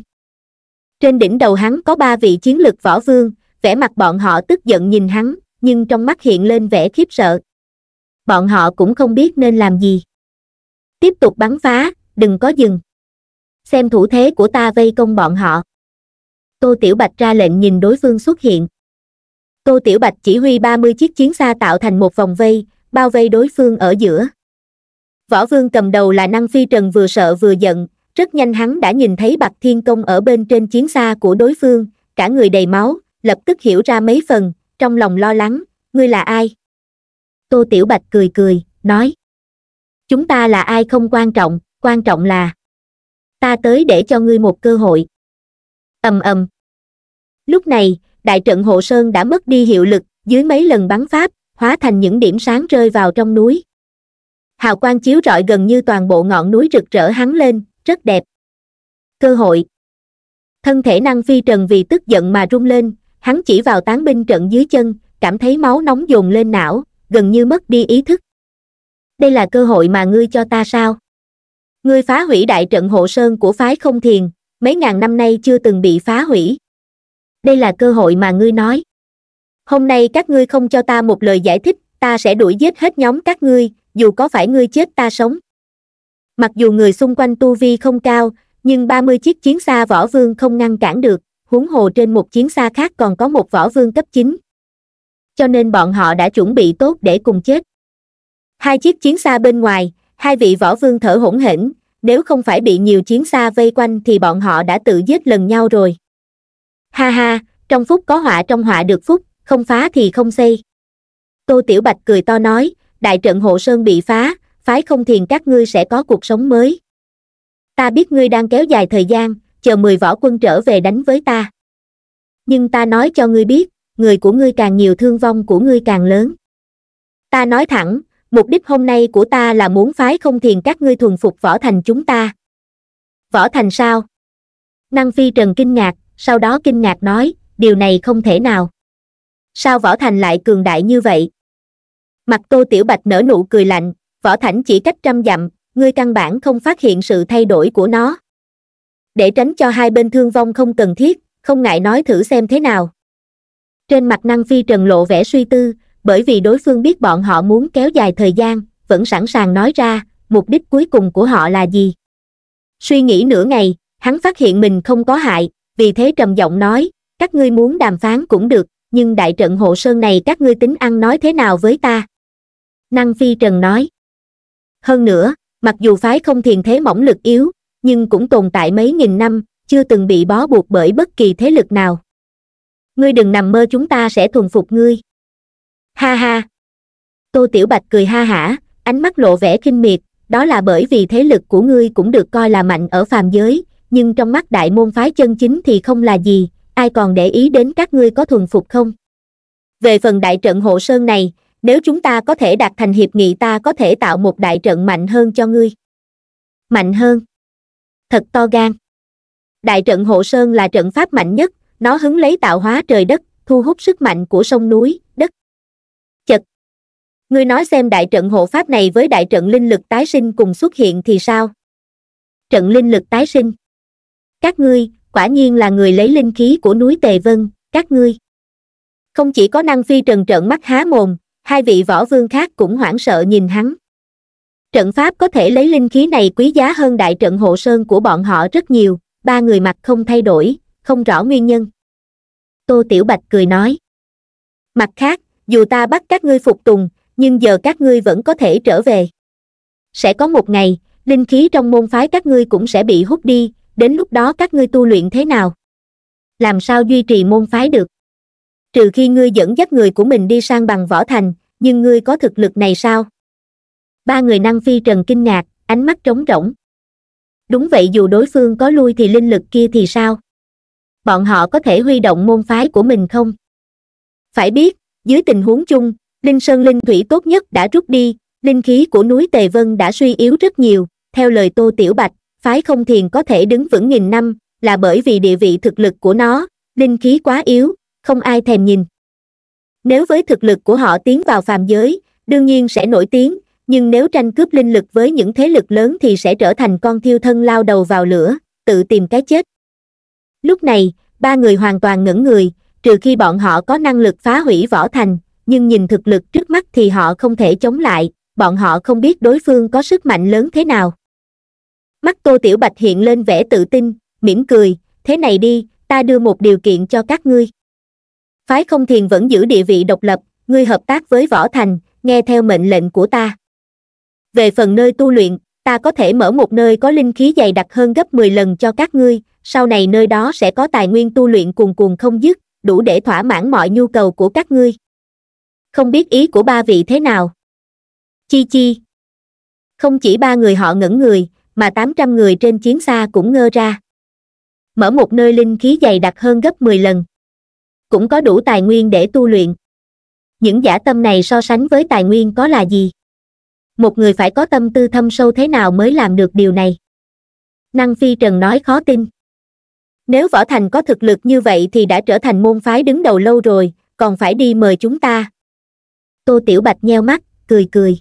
trên đỉnh đầu hắn có ba vị chiến lực võ vương vẻ mặt bọn họ tức giận nhìn hắn nhưng trong mắt hiện lên vẻ khiếp sợ bọn họ cũng không biết nên làm gì tiếp tục bắn phá đừng có dừng xem thủ thế của ta vây công bọn họ tô tiểu bạch ra lệnh nhìn đối phương xuất hiện tô tiểu bạch chỉ huy ba mươi chiếc chiến xa tạo thành một vòng vây bao vây đối phương ở giữa võ vương cầm đầu là năng phi trần vừa sợ vừa giận rất nhanh hắn đã nhìn thấy bạch thiên công ở bên trên chiến xa của đối phương cả người đầy máu lập tức hiểu ra mấy phần trong lòng lo lắng ngươi là ai tô tiểu bạch cười cười nói chúng ta là ai không quan trọng quan trọng là ta tới để cho ngươi một cơ hội ầm ầm lúc này đại trận hộ sơn đã mất đi hiệu lực dưới mấy lần bắn pháp hóa thành những điểm sáng rơi vào trong núi hào quang chiếu rọi gần như toàn bộ ngọn núi rực rỡ hắn lên rất đẹp cơ hội thân thể năng phi trần vì tức giận mà rung lên hắn chỉ vào tán binh trận dưới chân cảm thấy máu nóng dồn lên não gần như mất đi ý thức đây là cơ hội mà ngươi cho ta sao ngươi phá hủy đại trận hộ sơn của phái không thiền mấy ngàn năm nay chưa từng bị phá hủy đây là cơ hội mà ngươi nói hôm nay các ngươi không cho ta một lời giải thích ta sẽ đuổi giết hết nhóm các ngươi dù có phải ngươi chết ta sống mặc dù người xung quanh tu vi không cao nhưng ba mươi chiếc chiến xa võ vương không ngăn cản được huống hồ trên một chiến xa khác còn có một võ vương cấp chín cho nên bọn họ đã chuẩn bị tốt để cùng chết hai chiếc chiến xa bên ngoài hai vị võ vương thở hỗn hển nếu không phải bị nhiều chiến xa vây quanh thì bọn họ đã tự giết lần nhau rồi ha ha trong phúc có họa trong họa được phúc không phá thì không xây tô tiểu bạch cười to nói đại trận hộ sơn bị phá phái không thiền các ngươi sẽ có cuộc sống mới ta biết ngươi đang kéo dài thời gian chờ mười võ quân trở về đánh với ta nhưng ta nói cho ngươi biết người của ngươi càng nhiều thương vong của ngươi càng lớn ta nói thẳng mục đích hôm nay của ta là muốn phái không thiền các ngươi thuần phục võ thành chúng ta võ thành sao năng phi trần kinh ngạc sau đó kinh ngạc nói điều này không thể nào sao võ thành lại cường đại như vậy mặt tô tiểu bạch nở nụ cười lạnh võ thảnh chỉ cách trăm dặm ngươi căn bản không phát hiện sự thay đổi của nó để tránh cho hai bên thương vong không cần thiết không ngại nói thử xem thế nào trên mặt năng phi trần lộ vẻ suy tư bởi vì đối phương biết bọn họ muốn kéo dài thời gian vẫn sẵn sàng nói ra mục đích cuối cùng của họ là gì suy nghĩ nửa ngày hắn phát hiện mình không có hại vì thế trầm giọng nói các ngươi muốn đàm phán cũng được nhưng đại trận hộ sơn này các ngươi tính ăn nói thế nào với ta năng phi trần nói hơn nữa mặc dù phái không thiền thế mỏng lực yếu nhưng cũng tồn tại mấy nghìn năm chưa từng bị bó buộc bởi bất kỳ thế lực nào ngươi đừng nằm mơ chúng ta sẽ thuần phục ngươi ha ha tô tiểu bạch cười ha hả ánh mắt lộ vẻ kinh miệt đó là bởi vì thế lực của ngươi cũng được coi là mạnh ở phàm giới nhưng trong mắt đại môn phái chân chính thì không là gì ai còn để ý đến các ngươi có thuần phục không về phần đại trận hộ sơn này nếu chúng ta có thể đạt thành hiệp nghị ta có thể tạo một đại trận mạnh hơn cho ngươi mạnh hơn thật to gan đại trận hộ sơn là trận pháp mạnh nhất nó hứng lấy tạo hóa trời đất thu hút sức mạnh của sông núi đất chật ngươi nói xem đại trận hộ pháp này với đại trận linh lực tái sinh cùng xuất hiện thì sao trận linh lực tái sinh các ngươi quả nhiên là người lấy linh khí của núi tề vân các ngươi không chỉ có năng phi trần trợn mắt há mồm hai vị võ vương khác cũng hoảng sợ nhìn hắn trận pháp có thể lấy linh khí này quý giá hơn đại trận hộ sơn của bọn họ rất nhiều ba người mặt không thay đổi không rõ nguyên nhân tô tiểu bạch cười nói mặt khác dù ta bắt các ngươi phục tùng nhưng giờ các ngươi vẫn có thể trở về sẽ có một ngày linh khí trong môn phái các ngươi cũng sẽ bị hút đi đến lúc đó các ngươi tu luyện thế nào làm sao duy trì môn phái được trừ khi ngươi dẫn dắt người của mình đi sang bằng võ thành nhưng ngươi có thực lực này sao ba người năng phi trần kinh ngạc ánh mắt trống rỗng đúng vậy dù đối phương có lui thì linh lực kia thì sao bọn họ có thể huy động môn phái của mình không phải biết dưới tình huống chung linh sơn linh thủy tốt nhất đã rút đi linh khí của núi tề vân đã suy yếu rất nhiều theo lời tô tiểu bạch phái không thiền có thể đứng vững nghìn năm là bởi vì địa vị thực lực của nó linh khí quá yếu không ai thèm nhìn nếu với thực lực của họ tiến vào phàm giới đương nhiên sẽ nổi tiếng nhưng nếu tranh cướp linh lực với những thế lực lớn thì sẽ trở thành con thiêu thân lao đầu vào lửa tự tìm cái chết lúc này ba người hoàn toàn ngẩn người trừ khi bọn họ có năng lực phá hủy võ thành nhưng nhìn thực lực trước mắt thì họ không thể chống lại bọn họ không biết đối phương có sức mạnh lớn thế nào mắt tô tiểu bạch hiện lên vẻ tự tin mỉm cười thế này đi ta đưa một điều kiện cho các ngươi phái không thiền vẫn giữ địa vị độc lập ngươi hợp tác với võ thành nghe theo mệnh lệnh của ta về phần nơi tu luyện ta có thể mở một nơi có linh khí dày đặc hơn gấp mười lần cho các ngươi sau này nơi đó sẽ có tài nguyên tu luyện cuồn cuồn không dứt đủ để thỏa mãn mọi nhu cầu của các ngươi không biết ý của ba vị thế nào chi chi không chỉ ba người họ ngẩn người mà 800 người trên chiến xa cũng ngơ ra. Mở một nơi linh khí dày đặc hơn gấp 10 lần. Cũng có đủ tài nguyên để tu luyện. Những giả tâm này so sánh với tài nguyên có là gì? Một người phải có tâm tư thâm sâu thế nào mới làm được điều này? Năng Phi Trần nói khó tin. Nếu Võ Thành có thực lực như vậy thì đã trở thành môn phái đứng đầu lâu rồi, còn phải đi mời chúng ta. Tô Tiểu Bạch nheo mắt, cười cười.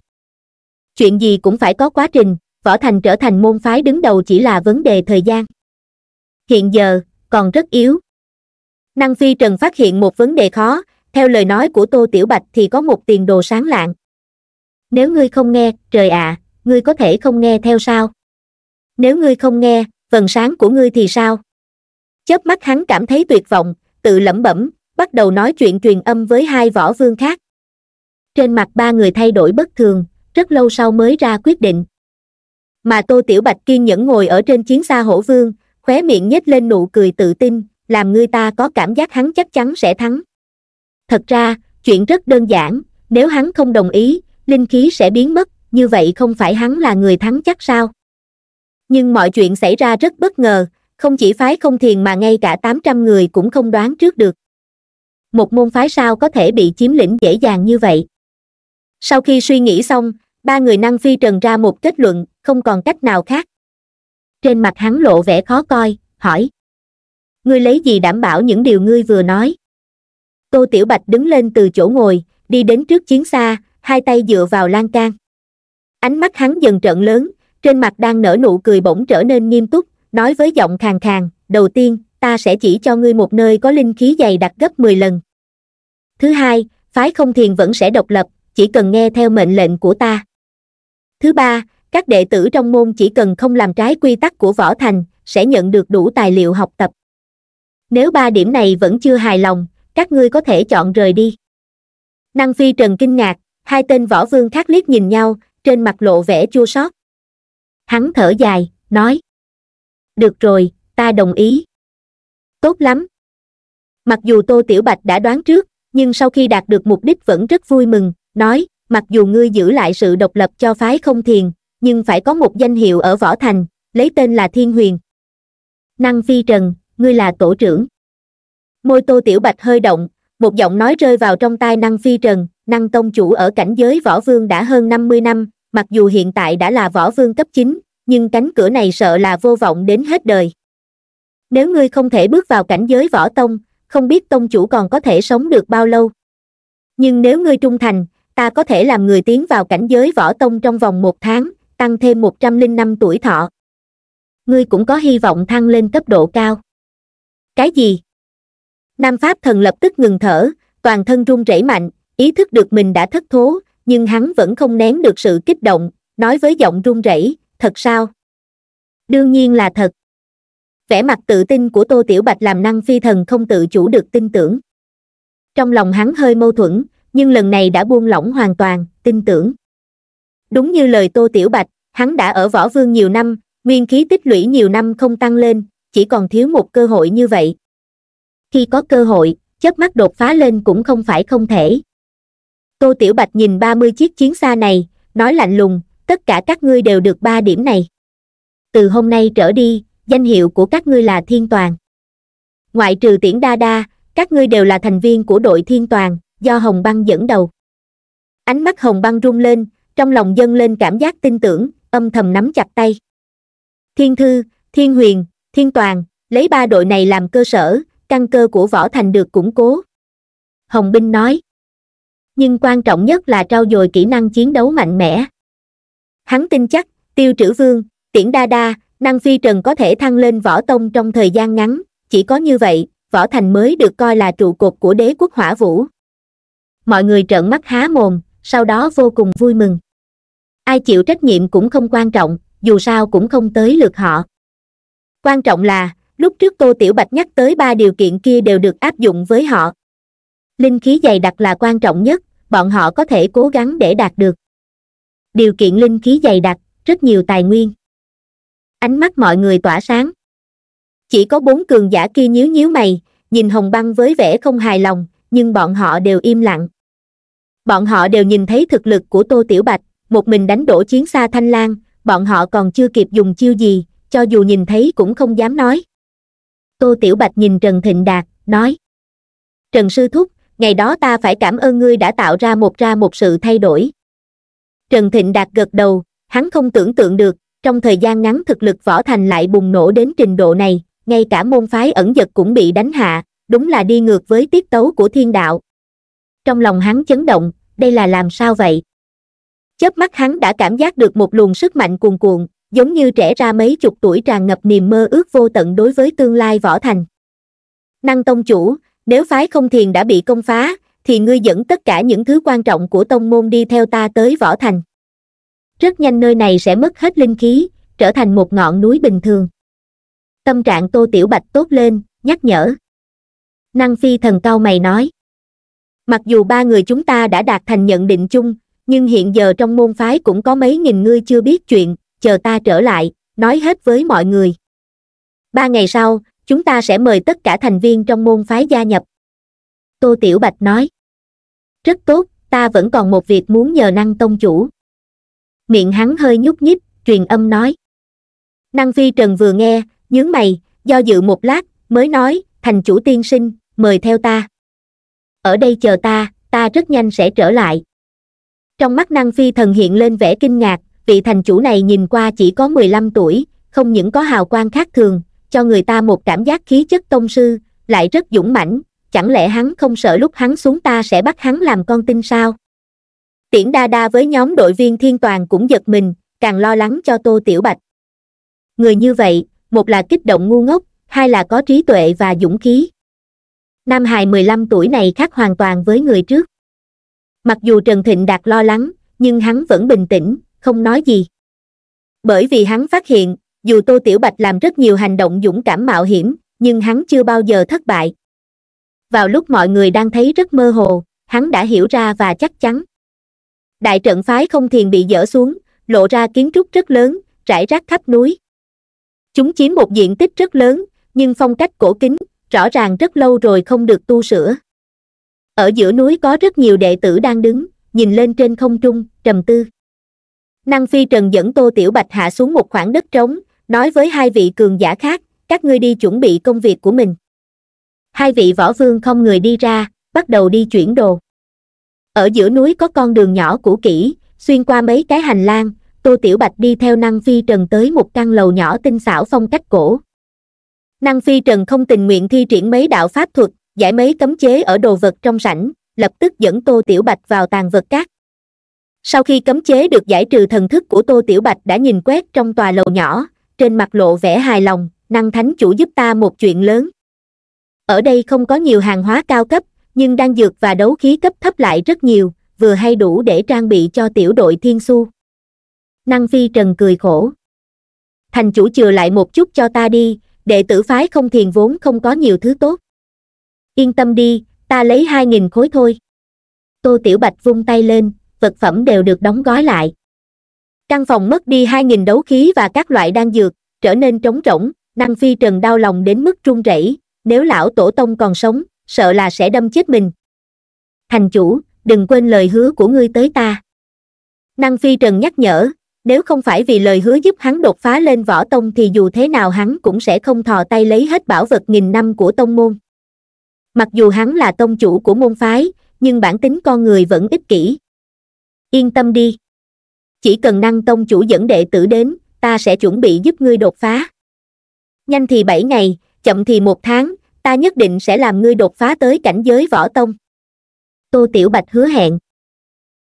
Chuyện gì cũng phải có quá trình, võ thành trở thành môn phái đứng đầu chỉ là vấn đề thời gian hiện giờ còn rất yếu năng phi trần phát hiện một vấn đề khó theo lời nói của tô tiểu bạch thì có một tiền đồ sáng lạng nếu ngươi không nghe trời ạ à, ngươi có thể không nghe theo sao nếu ngươi không nghe phần sáng của ngươi thì sao chớp mắt hắn cảm thấy tuyệt vọng tự lẩm bẩm bắt đầu nói chuyện truyền âm với hai võ vương khác trên mặt ba người thay đổi bất thường rất lâu sau mới ra quyết định mà tô tiểu bạch kiên nhẫn ngồi ở trên chiến xa hổ vương khóe miệng nhếch lên nụ cười tự tin làm người ta có cảm giác hắn chắc chắn sẽ thắng thật ra chuyện rất đơn giản nếu hắn không đồng ý linh khí sẽ biến mất như vậy không phải hắn là người thắng chắc sao nhưng mọi chuyện xảy ra rất bất ngờ không chỉ phái không thiền mà ngay cả 800 người cũng không đoán trước được một môn phái sao có thể bị chiếm lĩnh dễ dàng như vậy sau khi suy nghĩ xong ba người năng phi trần ra một kết luận không còn cách nào khác trên mặt hắn lộ vẻ khó coi hỏi ngươi lấy gì đảm bảo những điều ngươi vừa nói tô tiểu bạch đứng lên từ chỗ ngồi đi đến trước chiến xa hai tay dựa vào lan can ánh mắt hắn dần trợn lớn trên mặt đang nở nụ cười bỗng trở nên nghiêm túc nói với giọng khàn khàn đầu tiên ta sẽ chỉ cho ngươi một nơi có linh khí dày đặc gấp mười lần thứ hai phái không thiền vẫn sẽ độc lập chỉ cần nghe theo mệnh lệnh của ta Thứ ba, các đệ tử trong môn chỉ cần không làm trái quy tắc của võ thành, sẽ nhận được đủ tài liệu học tập. Nếu ba điểm này vẫn chưa hài lòng, các ngươi có thể chọn rời đi. Năng Phi Trần kinh ngạc, hai tên võ vương khác liếc nhìn nhau, trên mặt lộ vẻ chua xót. Hắn thở dài, nói. Được rồi, ta đồng ý. Tốt lắm. Mặc dù Tô Tiểu Bạch đã đoán trước, nhưng sau khi đạt được mục đích vẫn rất vui mừng, nói, mặc dù ngươi giữ lại sự độc lập cho phái không thiền, nhưng phải có một danh hiệu ở Võ Thành, lấy tên là Thiên Huyền. Năng Phi Trần, ngươi là tổ trưởng. Môi tô tiểu bạch hơi động, một giọng nói rơi vào trong tai Năng Phi Trần, Năng Tông Chủ ở cảnh giới Võ Vương đã hơn 50 năm, mặc dù hiện tại đã là Võ Vương cấp 9, nhưng cánh cửa này sợ là vô vọng đến hết đời. Nếu ngươi không thể bước vào cảnh giới Võ Tông, không biết Tông Chủ còn có thể sống được bao lâu. Nhưng nếu ngươi trung thành, ta có thể làm người tiến vào cảnh giới võ tông trong vòng một tháng tăng thêm một trăm linh năm tuổi thọ ngươi cũng có hy vọng thăng lên cấp độ cao cái gì nam pháp thần lập tức ngừng thở toàn thân run rẩy mạnh ý thức được mình đã thất thố nhưng hắn vẫn không nén được sự kích động nói với giọng run rẩy thật sao đương nhiên là thật vẻ mặt tự tin của tô tiểu bạch làm năng phi thần không tự chủ được tin tưởng trong lòng hắn hơi mâu thuẫn nhưng lần này đã buông lỏng hoàn toàn tin tưởng đúng như lời tô tiểu bạch hắn đã ở võ vương nhiều năm nguyên khí tích lũy nhiều năm không tăng lên chỉ còn thiếu một cơ hội như vậy khi có cơ hội chớp mắt đột phá lên cũng không phải không thể tô tiểu bạch nhìn ba mươi chiếc chiến xa này nói lạnh lùng tất cả các ngươi đều được ba điểm này từ hôm nay trở đi danh hiệu của các ngươi là thiên toàn ngoại trừ tiễn đa đa các ngươi đều là thành viên của đội thiên toàn do hồng băng dẫn đầu ánh mắt hồng băng rung lên trong lòng dâng lên cảm giác tin tưởng âm thầm nắm chặt tay thiên thư thiên huyền thiên toàn lấy ba đội này làm cơ sở căn cơ của võ thành được củng cố hồng binh nói nhưng quan trọng nhất là trao dồi kỹ năng chiến đấu mạnh mẽ hắn tin chắc tiêu trữ vương tiễn đa đa năng phi trần có thể thăng lên võ tông trong thời gian ngắn chỉ có như vậy võ thành mới được coi là trụ cột của đế quốc hỏa vũ mọi người trợn mắt há mồm sau đó vô cùng vui mừng ai chịu trách nhiệm cũng không quan trọng dù sao cũng không tới lượt họ quan trọng là lúc trước tô tiểu bạch nhắc tới ba điều kiện kia đều được áp dụng với họ linh khí dày đặc là quan trọng nhất bọn họ có thể cố gắng để đạt được điều kiện linh khí dày đặc rất nhiều tài nguyên ánh mắt mọi người tỏa sáng chỉ có bốn cường giả kia nhíu nhíu mày nhìn hồng băng với vẻ không hài lòng nhưng bọn họ đều im lặng bọn họ đều nhìn thấy thực lực của tô tiểu bạch một mình đánh đổ chiến xa thanh lan bọn họ còn chưa kịp dùng chiêu gì cho dù nhìn thấy cũng không dám nói tô tiểu bạch nhìn trần thịnh đạt nói trần sư thúc ngày đó ta phải cảm ơn ngươi đã tạo ra một ra một sự thay đổi trần thịnh đạt gật đầu hắn không tưởng tượng được trong thời gian ngắn thực lực võ thành lại bùng nổ đến trình độ này ngay cả môn phái ẩn giật cũng bị đánh hạ đúng là đi ngược với tiết tấu của thiên đạo trong lòng hắn chấn động đây là làm sao vậy chớp mắt hắn đã cảm giác được một luồng sức mạnh cuồn cuộn giống như trẻ ra mấy chục tuổi tràn ngập niềm mơ ước vô tận đối với tương lai võ thành năng tông chủ nếu phái không thiền đã bị công phá thì ngươi dẫn tất cả những thứ quan trọng của tông môn đi theo ta tới võ thành rất nhanh nơi này sẽ mất hết linh khí trở thành một ngọn núi bình thường tâm trạng tô tiểu bạch tốt lên nhắc nhở năng phi thần cao mày nói mặc dù ba người chúng ta đã đạt thành nhận định chung nhưng hiện giờ trong môn phái cũng có mấy nghìn ngươi chưa biết chuyện chờ ta trở lại nói hết với mọi người ba ngày sau chúng ta sẽ mời tất cả thành viên trong môn phái gia nhập tô tiểu bạch nói rất tốt ta vẫn còn một việc muốn nhờ năng tông chủ miệng hắn hơi nhúc nhích truyền âm nói năng phi trần vừa nghe nhướng mày do dự một lát mới nói thành chủ tiên sinh mời theo ta ở đây chờ ta ta rất nhanh sẽ trở lại trong mắt năng phi thần hiện lên vẻ kinh ngạc vị thành chủ này nhìn qua chỉ có mười lăm tuổi không những có hào quang khác thường cho người ta một cảm giác khí chất tông sư lại rất dũng mãnh chẳng lẽ hắn không sợ lúc hắn xuống ta sẽ bắt hắn làm con tin sao tiễn đa đa với nhóm đội viên thiên toàn cũng giật mình càng lo lắng cho tô tiểu bạch người như vậy một là kích động ngu ngốc hai là có trí tuệ và dũng khí nam hài mười lăm tuổi này khác hoàn toàn với người trước mặc dù trần thịnh đạt lo lắng nhưng hắn vẫn bình tĩnh không nói gì bởi vì hắn phát hiện dù tô tiểu bạch làm rất nhiều hành động dũng cảm mạo hiểm nhưng hắn chưa bao giờ thất bại vào lúc mọi người đang thấy rất mơ hồ hắn đã hiểu ra và chắc chắn đại trận phái không thiền bị dỡ xuống lộ ra kiến trúc rất lớn trải rác khắp núi chúng chiếm một diện tích rất lớn nhưng phong cách cổ kính rõ ràng rất lâu rồi không được tu sửa. Ở giữa núi có rất nhiều đệ tử đang đứng, nhìn lên trên không trung, trầm tư. Năng Phi Trần dẫn Tô Tiểu Bạch hạ xuống một khoảng đất trống, nói với hai vị cường giả khác, các ngươi đi chuẩn bị công việc của mình. Hai vị võ vương không người đi ra, bắt đầu đi chuyển đồ. Ở giữa núi có con đường nhỏ cũ kỹ, xuyên qua mấy cái hành lang, Tô Tiểu Bạch đi theo Năng Phi Trần tới một căn lầu nhỏ tinh xảo phong cách cổ. Năng phi trần không tình nguyện thi triển mấy đạo pháp thuật, giải mấy cấm chế ở đồ vật trong sảnh, lập tức dẫn Tô Tiểu Bạch vào tàn vật cát. Sau khi cấm chế được giải trừ thần thức của Tô Tiểu Bạch đã nhìn quét trong tòa lầu nhỏ, trên mặt lộ vẻ hài lòng, năng thánh chủ giúp ta một chuyện lớn. Ở đây không có nhiều hàng hóa cao cấp, nhưng đang dược và đấu khí cấp thấp lại rất nhiều, vừa hay đủ để trang bị cho tiểu đội thiên su. Năng phi trần cười khổ. Thành chủ chừa lại một chút cho ta đi, đệ tử phái không thiền vốn không có nhiều thứ tốt. Yên tâm đi, ta lấy hai nghìn khối thôi. Tô Tiểu Bạch vung tay lên, vật phẩm đều được đóng gói lại. Căn phòng mất đi hai nghìn đấu khí và các loại đan dược, trở nên trống rỗng, Năng Phi Trần đau lòng đến mức run rẩy, nếu lão tổ tông còn sống, sợ là sẽ đâm chết mình. Thành chủ, đừng quên lời hứa của ngươi tới ta. Năng Phi Trần nhắc nhở, nếu không phải vì lời hứa giúp hắn đột phá lên võ tông thì dù thế nào hắn cũng sẽ không thò tay lấy hết bảo vật nghìn năm của tông môn mặc dù hắn là tông chủ của môn phái nhưng bản tính con người vẫn ích kỷ yên tâm đi chỉ cần năng tông chủ dẫn đệ tử đến ta sẽ chuẩn bị giúp ngươi đột phá nhanh thì bảy ngày chậm thì một tháng ta nhất định sẽ làm ngươi đột phá tới cảnh giới võ tông tô tiểu bạch hứa hẹn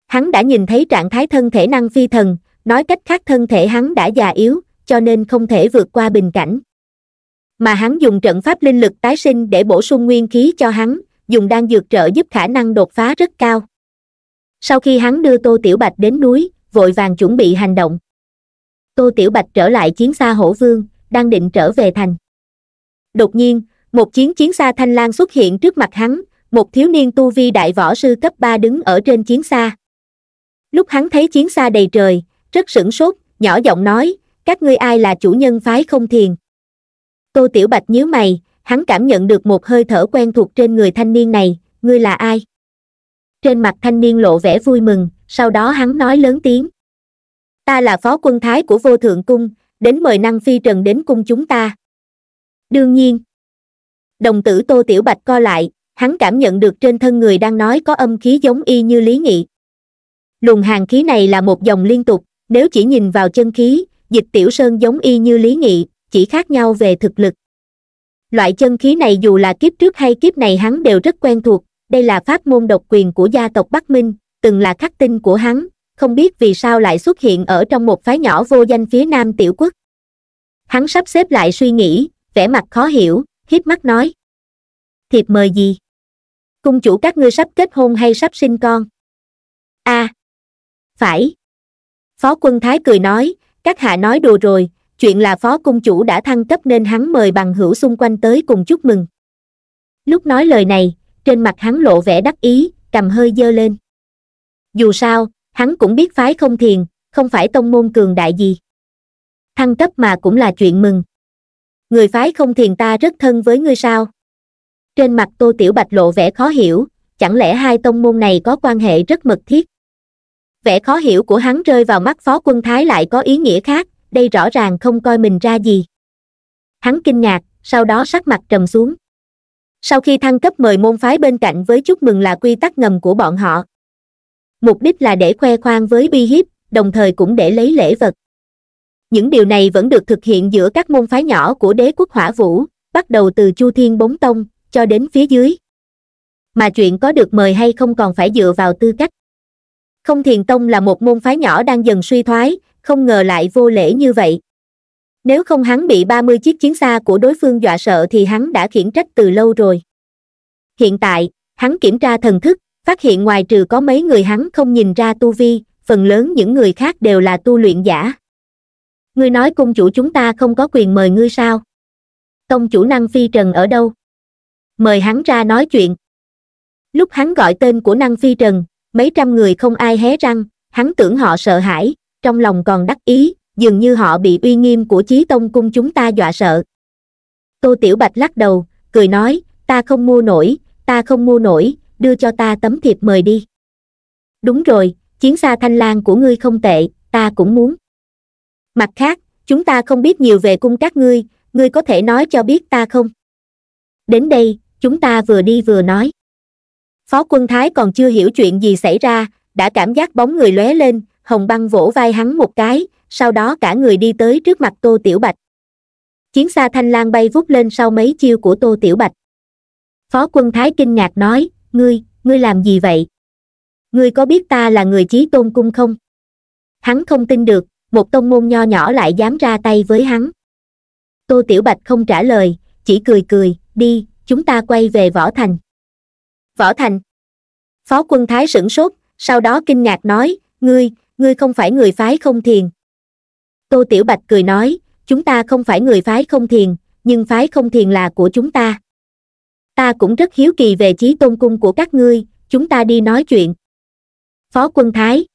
hắn đã nhìn thấy trạng thái thân thể năng phi thần nói cách khác thân thể hắn đã già yếu cho nên không thể vượt qua bình cảnh mà hắn dùng trận pháp linh lực tái sinh để bổ sung nguyên khí cho hắn dùng đan dược trợ giúp khả năng đột phá rất cao sau khi hắn đưa tô tiểu bạch đến núi vội vàng chuẩn bị hành động tô tiểu bạch trở lại chiến xa hổ vương đang định trở về thành đột nhiên một chiến chiến xa thanh lang xuất hiện trước mặt hắn một thiếu niên tu vi đại võ sư cấp ba đứng ở trên chiến xa lúc hắn thấy chiến xa đầy trời rất sửng sốt nhỏ giọng nói các ngươi ai là chủ nhân phái không thiền tô tiểu bạch nhíu mày hắn cảm nhận được một hơi thở quen thuộc trên người thanh niên này ngươi là ai trên mặt thanh niên lộ vẻ vui mừng sau đó hắn nói lớn tiếng ta là phó quân thái của vô thượng cung đến mời năng phi trần đến cung chúng ta đương nhiên đồng tử tô tiểu bạch co lại hắn cảm nhận được trên thân người đang nói có âm khí giống y như lý nghị luồng hàng khí này là một dòng liên tục nếu chỉ nhìn vào chân khí dịch tiểu sơn giống y như lý nghị chỉ khác nhau về thực lực loại chân khí này dù là kiếp trước hay kiếp này hắn đều rất quen thuộc đây là pháp môn độc quyền của gia tộc bắc minh từng là khắc tinh của hắn không biết vì sao lại xuất hiện ở trong một phái nhỏ vô danh phía nam tiểu quốc hắn sắp xếp lại suy nghĩ vẻ mặt khó hiểu hiếp mắt nói thiệp mời gì cung chủ các ngươi sắp kết hôn hay sắp sinh con a à, phải Phó quân thái cười nói, các hạ nói đùa rồi, chuyện là phó cung chủ đã thăng cấp nên hắn mời bằng hữu xung quanh tới cùng chúc mừng. Lúc nói lời này, trên mặt hắn lộ vẻ đắc ý, cầm hơi dơ lên. Dù sao, hắn cũng biết phái không thiền, không phải tông môn cường đại gì. Thăng cấp mà cũng là chuyện mừng. Người phái không thiền ta rất thân với ngươi sao? Trên mặt Tô Tiểu Bạch lộ vẻ khó hiểu, chẳng lẽ hai tông môn này có quan hệ rất mật thiết? vẻ khó hiểu của hắn rơi vào mắt phó quân thái lại có ý nghĩa khác đây rõ ràng không coi mình ra gì hắn kinh ngạc sau đó sắc mặt trầm xuống sau khi thăng cấp mời môn phái bên cạnh với chúc mừng là quy tắc ngầm của bọn họ mục đích là để khoe khoang với bi hiếp đồng thời cũng để lấy lễ vật những điều này vẫn được thực hiện giữa các môn phái nhỏ của đế quốc hỏa vũ bắt đầu từ chu thiên bống tông cho đến phía dưới mà chuyện có được mời hay không còn phải dựa vào tư cách không thiền tông là một môn phái nhỏ đang dần suy thoái, không ngờ lại vô lễ như vậy. Nếu không hắn bị 30 chiếc chiến xa của đối phương dọa sợ thì hắn đã khiển trách từ lâu rồi. Hiện tại, hắn kiểm tra thần thức, phát hiện ngoài trừ có mấy người hắn không nhìn ra tu vi, phần lớn những người khác đều là tu luyện giả. Ngươi nói cung chủ chúng ta không có quyền mời ngươi sao? Tông chủ năng phi trần ở đâu? Mời hắn ra nói chuyện. Lúc hắn gọi tên của năng phi trần, mấy trăm người không ai hé răng hắn tưởng họ sợ hãi trong lòng còn đắc ý dường như họ bị uy nghiêm của chí tông cung chúng ta dọa sợ tô tiểu bạch lắc đầu cười nói ta không mua nổi ta không mua nổi đưa cho ta tấm thiệp mời đi đúng rồi chiến xa thanh lang của ngươi không tệ ta cũng muốn mặt khác chúng ta không biết nhiều về cung các ngươi ngươi có thể nói cho biết ta không đến đây chúng ta vừa đi vừa nói phó quân thái còn chưa hiểu chuyện gì xảy ra đã cảm giác bóng người lóe lên hồng băng vỗ vai hắn một cái sau đó cả người đi tới trước mặt tô tiểu bạch chiến xa thanh lang bay vút lên sau mấy chiêu của tô tiểu bạch phó quân thái kinh ngạc nói ngươi ngươi làm gì vậy ngươi có biết ta là người chí tôn cung không hắn không tin được một tông môn nho nhỏ lại dám ra tay với hắn tô tiểu bạch không trả lời chỉ cười cười đi chúng ta quay về võ thành Võ Thành. Phó quân Thái sửng sốt, sau đó kinh ngạc nói, ngươi, ngươi không phải người phái không thiền. Tô Tiểu Bạch cười nói, chúng ta không phải người phái không thiền, nhưng phái không thiền là của chúng ta. Ta cũng rất hiếu kỳ về trí tôn cung của các ngươi, chúng ta đi nói chuyện. Phó quân Thái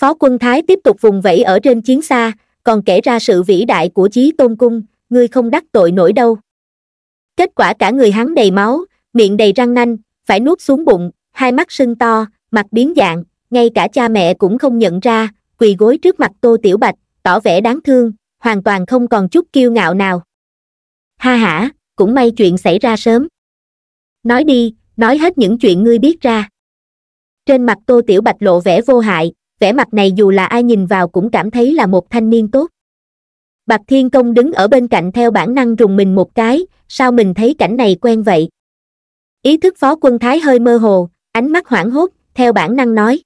Phó quân Thái tiếp tục vùng vẫy ở trên chiến xa, còn kể ra sự vĩ đại của trí tôn cung, ngươi không đắc tội nổi đâu. Kết quả cả người hắn đầy máu, miệng đầy răng nanh, phải nuốt xuống bụng, hai mắt sưng to, mặt biến dạng, ngay cả cha mẹ cũng không nhận ra, quỳ gối trước mặt Tô Tiểu Bạch, tỏ vẻ đáng thương, hoàn toàn không còn chút kiêu ngạo nào. Ha hả, cũng may chuyện xảy ra sớm. Nói đi, nói hết những chuyện ngươi biết ra. Trên mặt Tô Tiểu Bạch lộ vẻ vô hại, vẻ mặt này dù là ai nhìn vào cũng cảm thấy là một thanh niên tốt. Bạch Thiên Công đứng ở bên cạnh theo bản năng rùng mình một cái, sao mình thấy cảnh này quen vậy? ý thức phó quân thái hơi mơ hồ ánh mắt hoảng hốt theo bản năng nói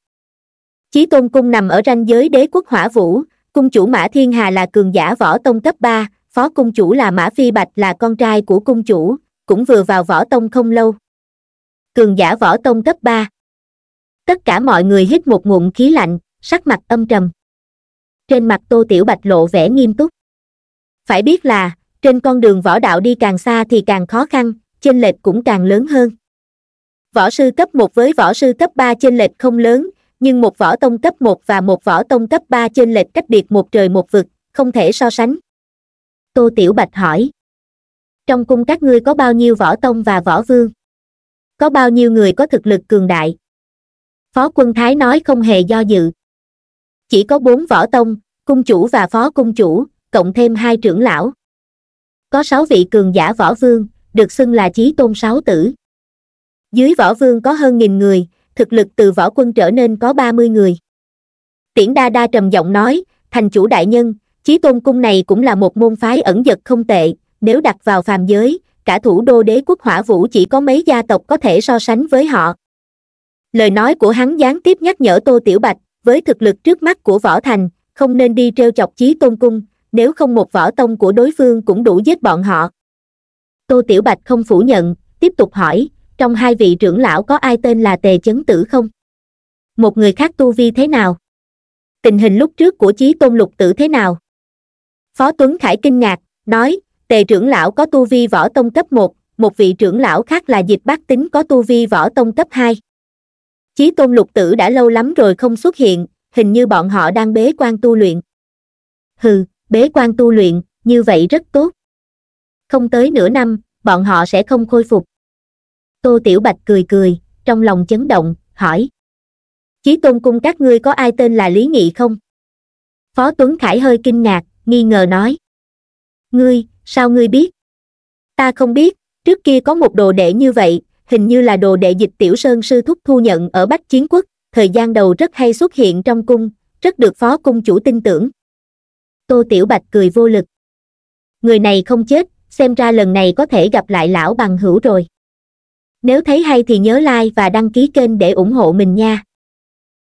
chí tôn cung nằm ở ranh giới đế quốc hỏa vũ cung chủ mã thiên hà là cường giả võ tông cấp ba phó cung chủ là mã phi bạch là con trai của cung chủ cũng vừa vào võ tông không lâu cường giả võ tông cấp ba tất cả mọi người hít một ngụm khí lạnh sắc mặt âm trầm trên mặt tô tiểu bạch lộ vẻ nghiêm túc phải biết là trên con đường võ đạo đi càng xa thì càng khó khăn chênh lệch cũng càng lớn hơn. Võ sư cấp 1 với võ sư cấp 3 chênh lệch không lớn, nhưng một võ tông cấp 1 và một võ tông cấp 3 chênh lệch cách biệt một trời một vực, không thể so sánh. Tô Tiểu Bạch hỏi. Trong cung các ngươi có bao nhiêu võ tông và võ vương? Có bao nhiêu người có thực lực cường đại? Phó quân Thái nói không hề do dự. Chỉ có bốn võ tông, cung chủ và phó cung chủ, cộng thêm hai trưởng lão. Có sáu vị cường giả võ vương, được xưng là chí tôn sáu tử. Dưới võ vương có hơn nghìn người, thực lực từ võ quân trở nên có 30 người. Tiễn Đa Đa trầm giọng nói, thành chủ đại nhân, chí tôn cung này cũng là một môn phái ẩn dật không tệ, nếu đặt vào phàm giới, cả thủ đô đế quốc hỏa vũ chỉ có mấy gia tộc có thể so sánh với họ. Lời nói của hắn gián tiếp nhắc nhở Tô Tiểu Bạch, với thực lực trước mắt của võ thành, không nên đi treo chọc chí tôn cung, nếu không một võ tông của đối phương cũng đủ giết bọn họ tô tiểu bạch không phủ nhận tiếp tục hỏi trong hai vị trưởng lão có ai tên là tề chấn tử không một người khác tu vi thế nào tình hình lúc trước của chí tôn lục tử thế nào phó tuấn khải kinh ngạc nói tề trưởng lão có tu vi võ tông cấp một một vị trưởng lão khác là dịch bác tính có tu vi võ tông cấp hai chí tôn lục tử đã lâu lắm rồi không xuất hiện hình như bọn họ đang bế quan tu luyện hừ bế quan tu luyện như vậy rất tốt không tới nửa năm bọn họ sẽ không khôi phục tô tiểu bạch cười cười trong lòng chấn động hỏi chí tôn cung các ngươi có ai tên là lý nghị không phó tuấn khải hơi kinh ngạc nghi ngờ nói ngươi sao ngươi biết ta không biết trước kia có một đồ đệ như vậy hình như là đồ đệ dịch tiểu sơn sư thúc thu nhận ở bách chiến quốc thời gian đầu rất hay xuất hiện trong cung rất được phó cung chủ tin tưởng tô tiểu bạch cười vô lực người này không chết xem ra lần này có thể gặp lại lão bằng hữu rồi nếu thấy hay thì nhớ like và đăng ký kênh để ủng hộ mình nha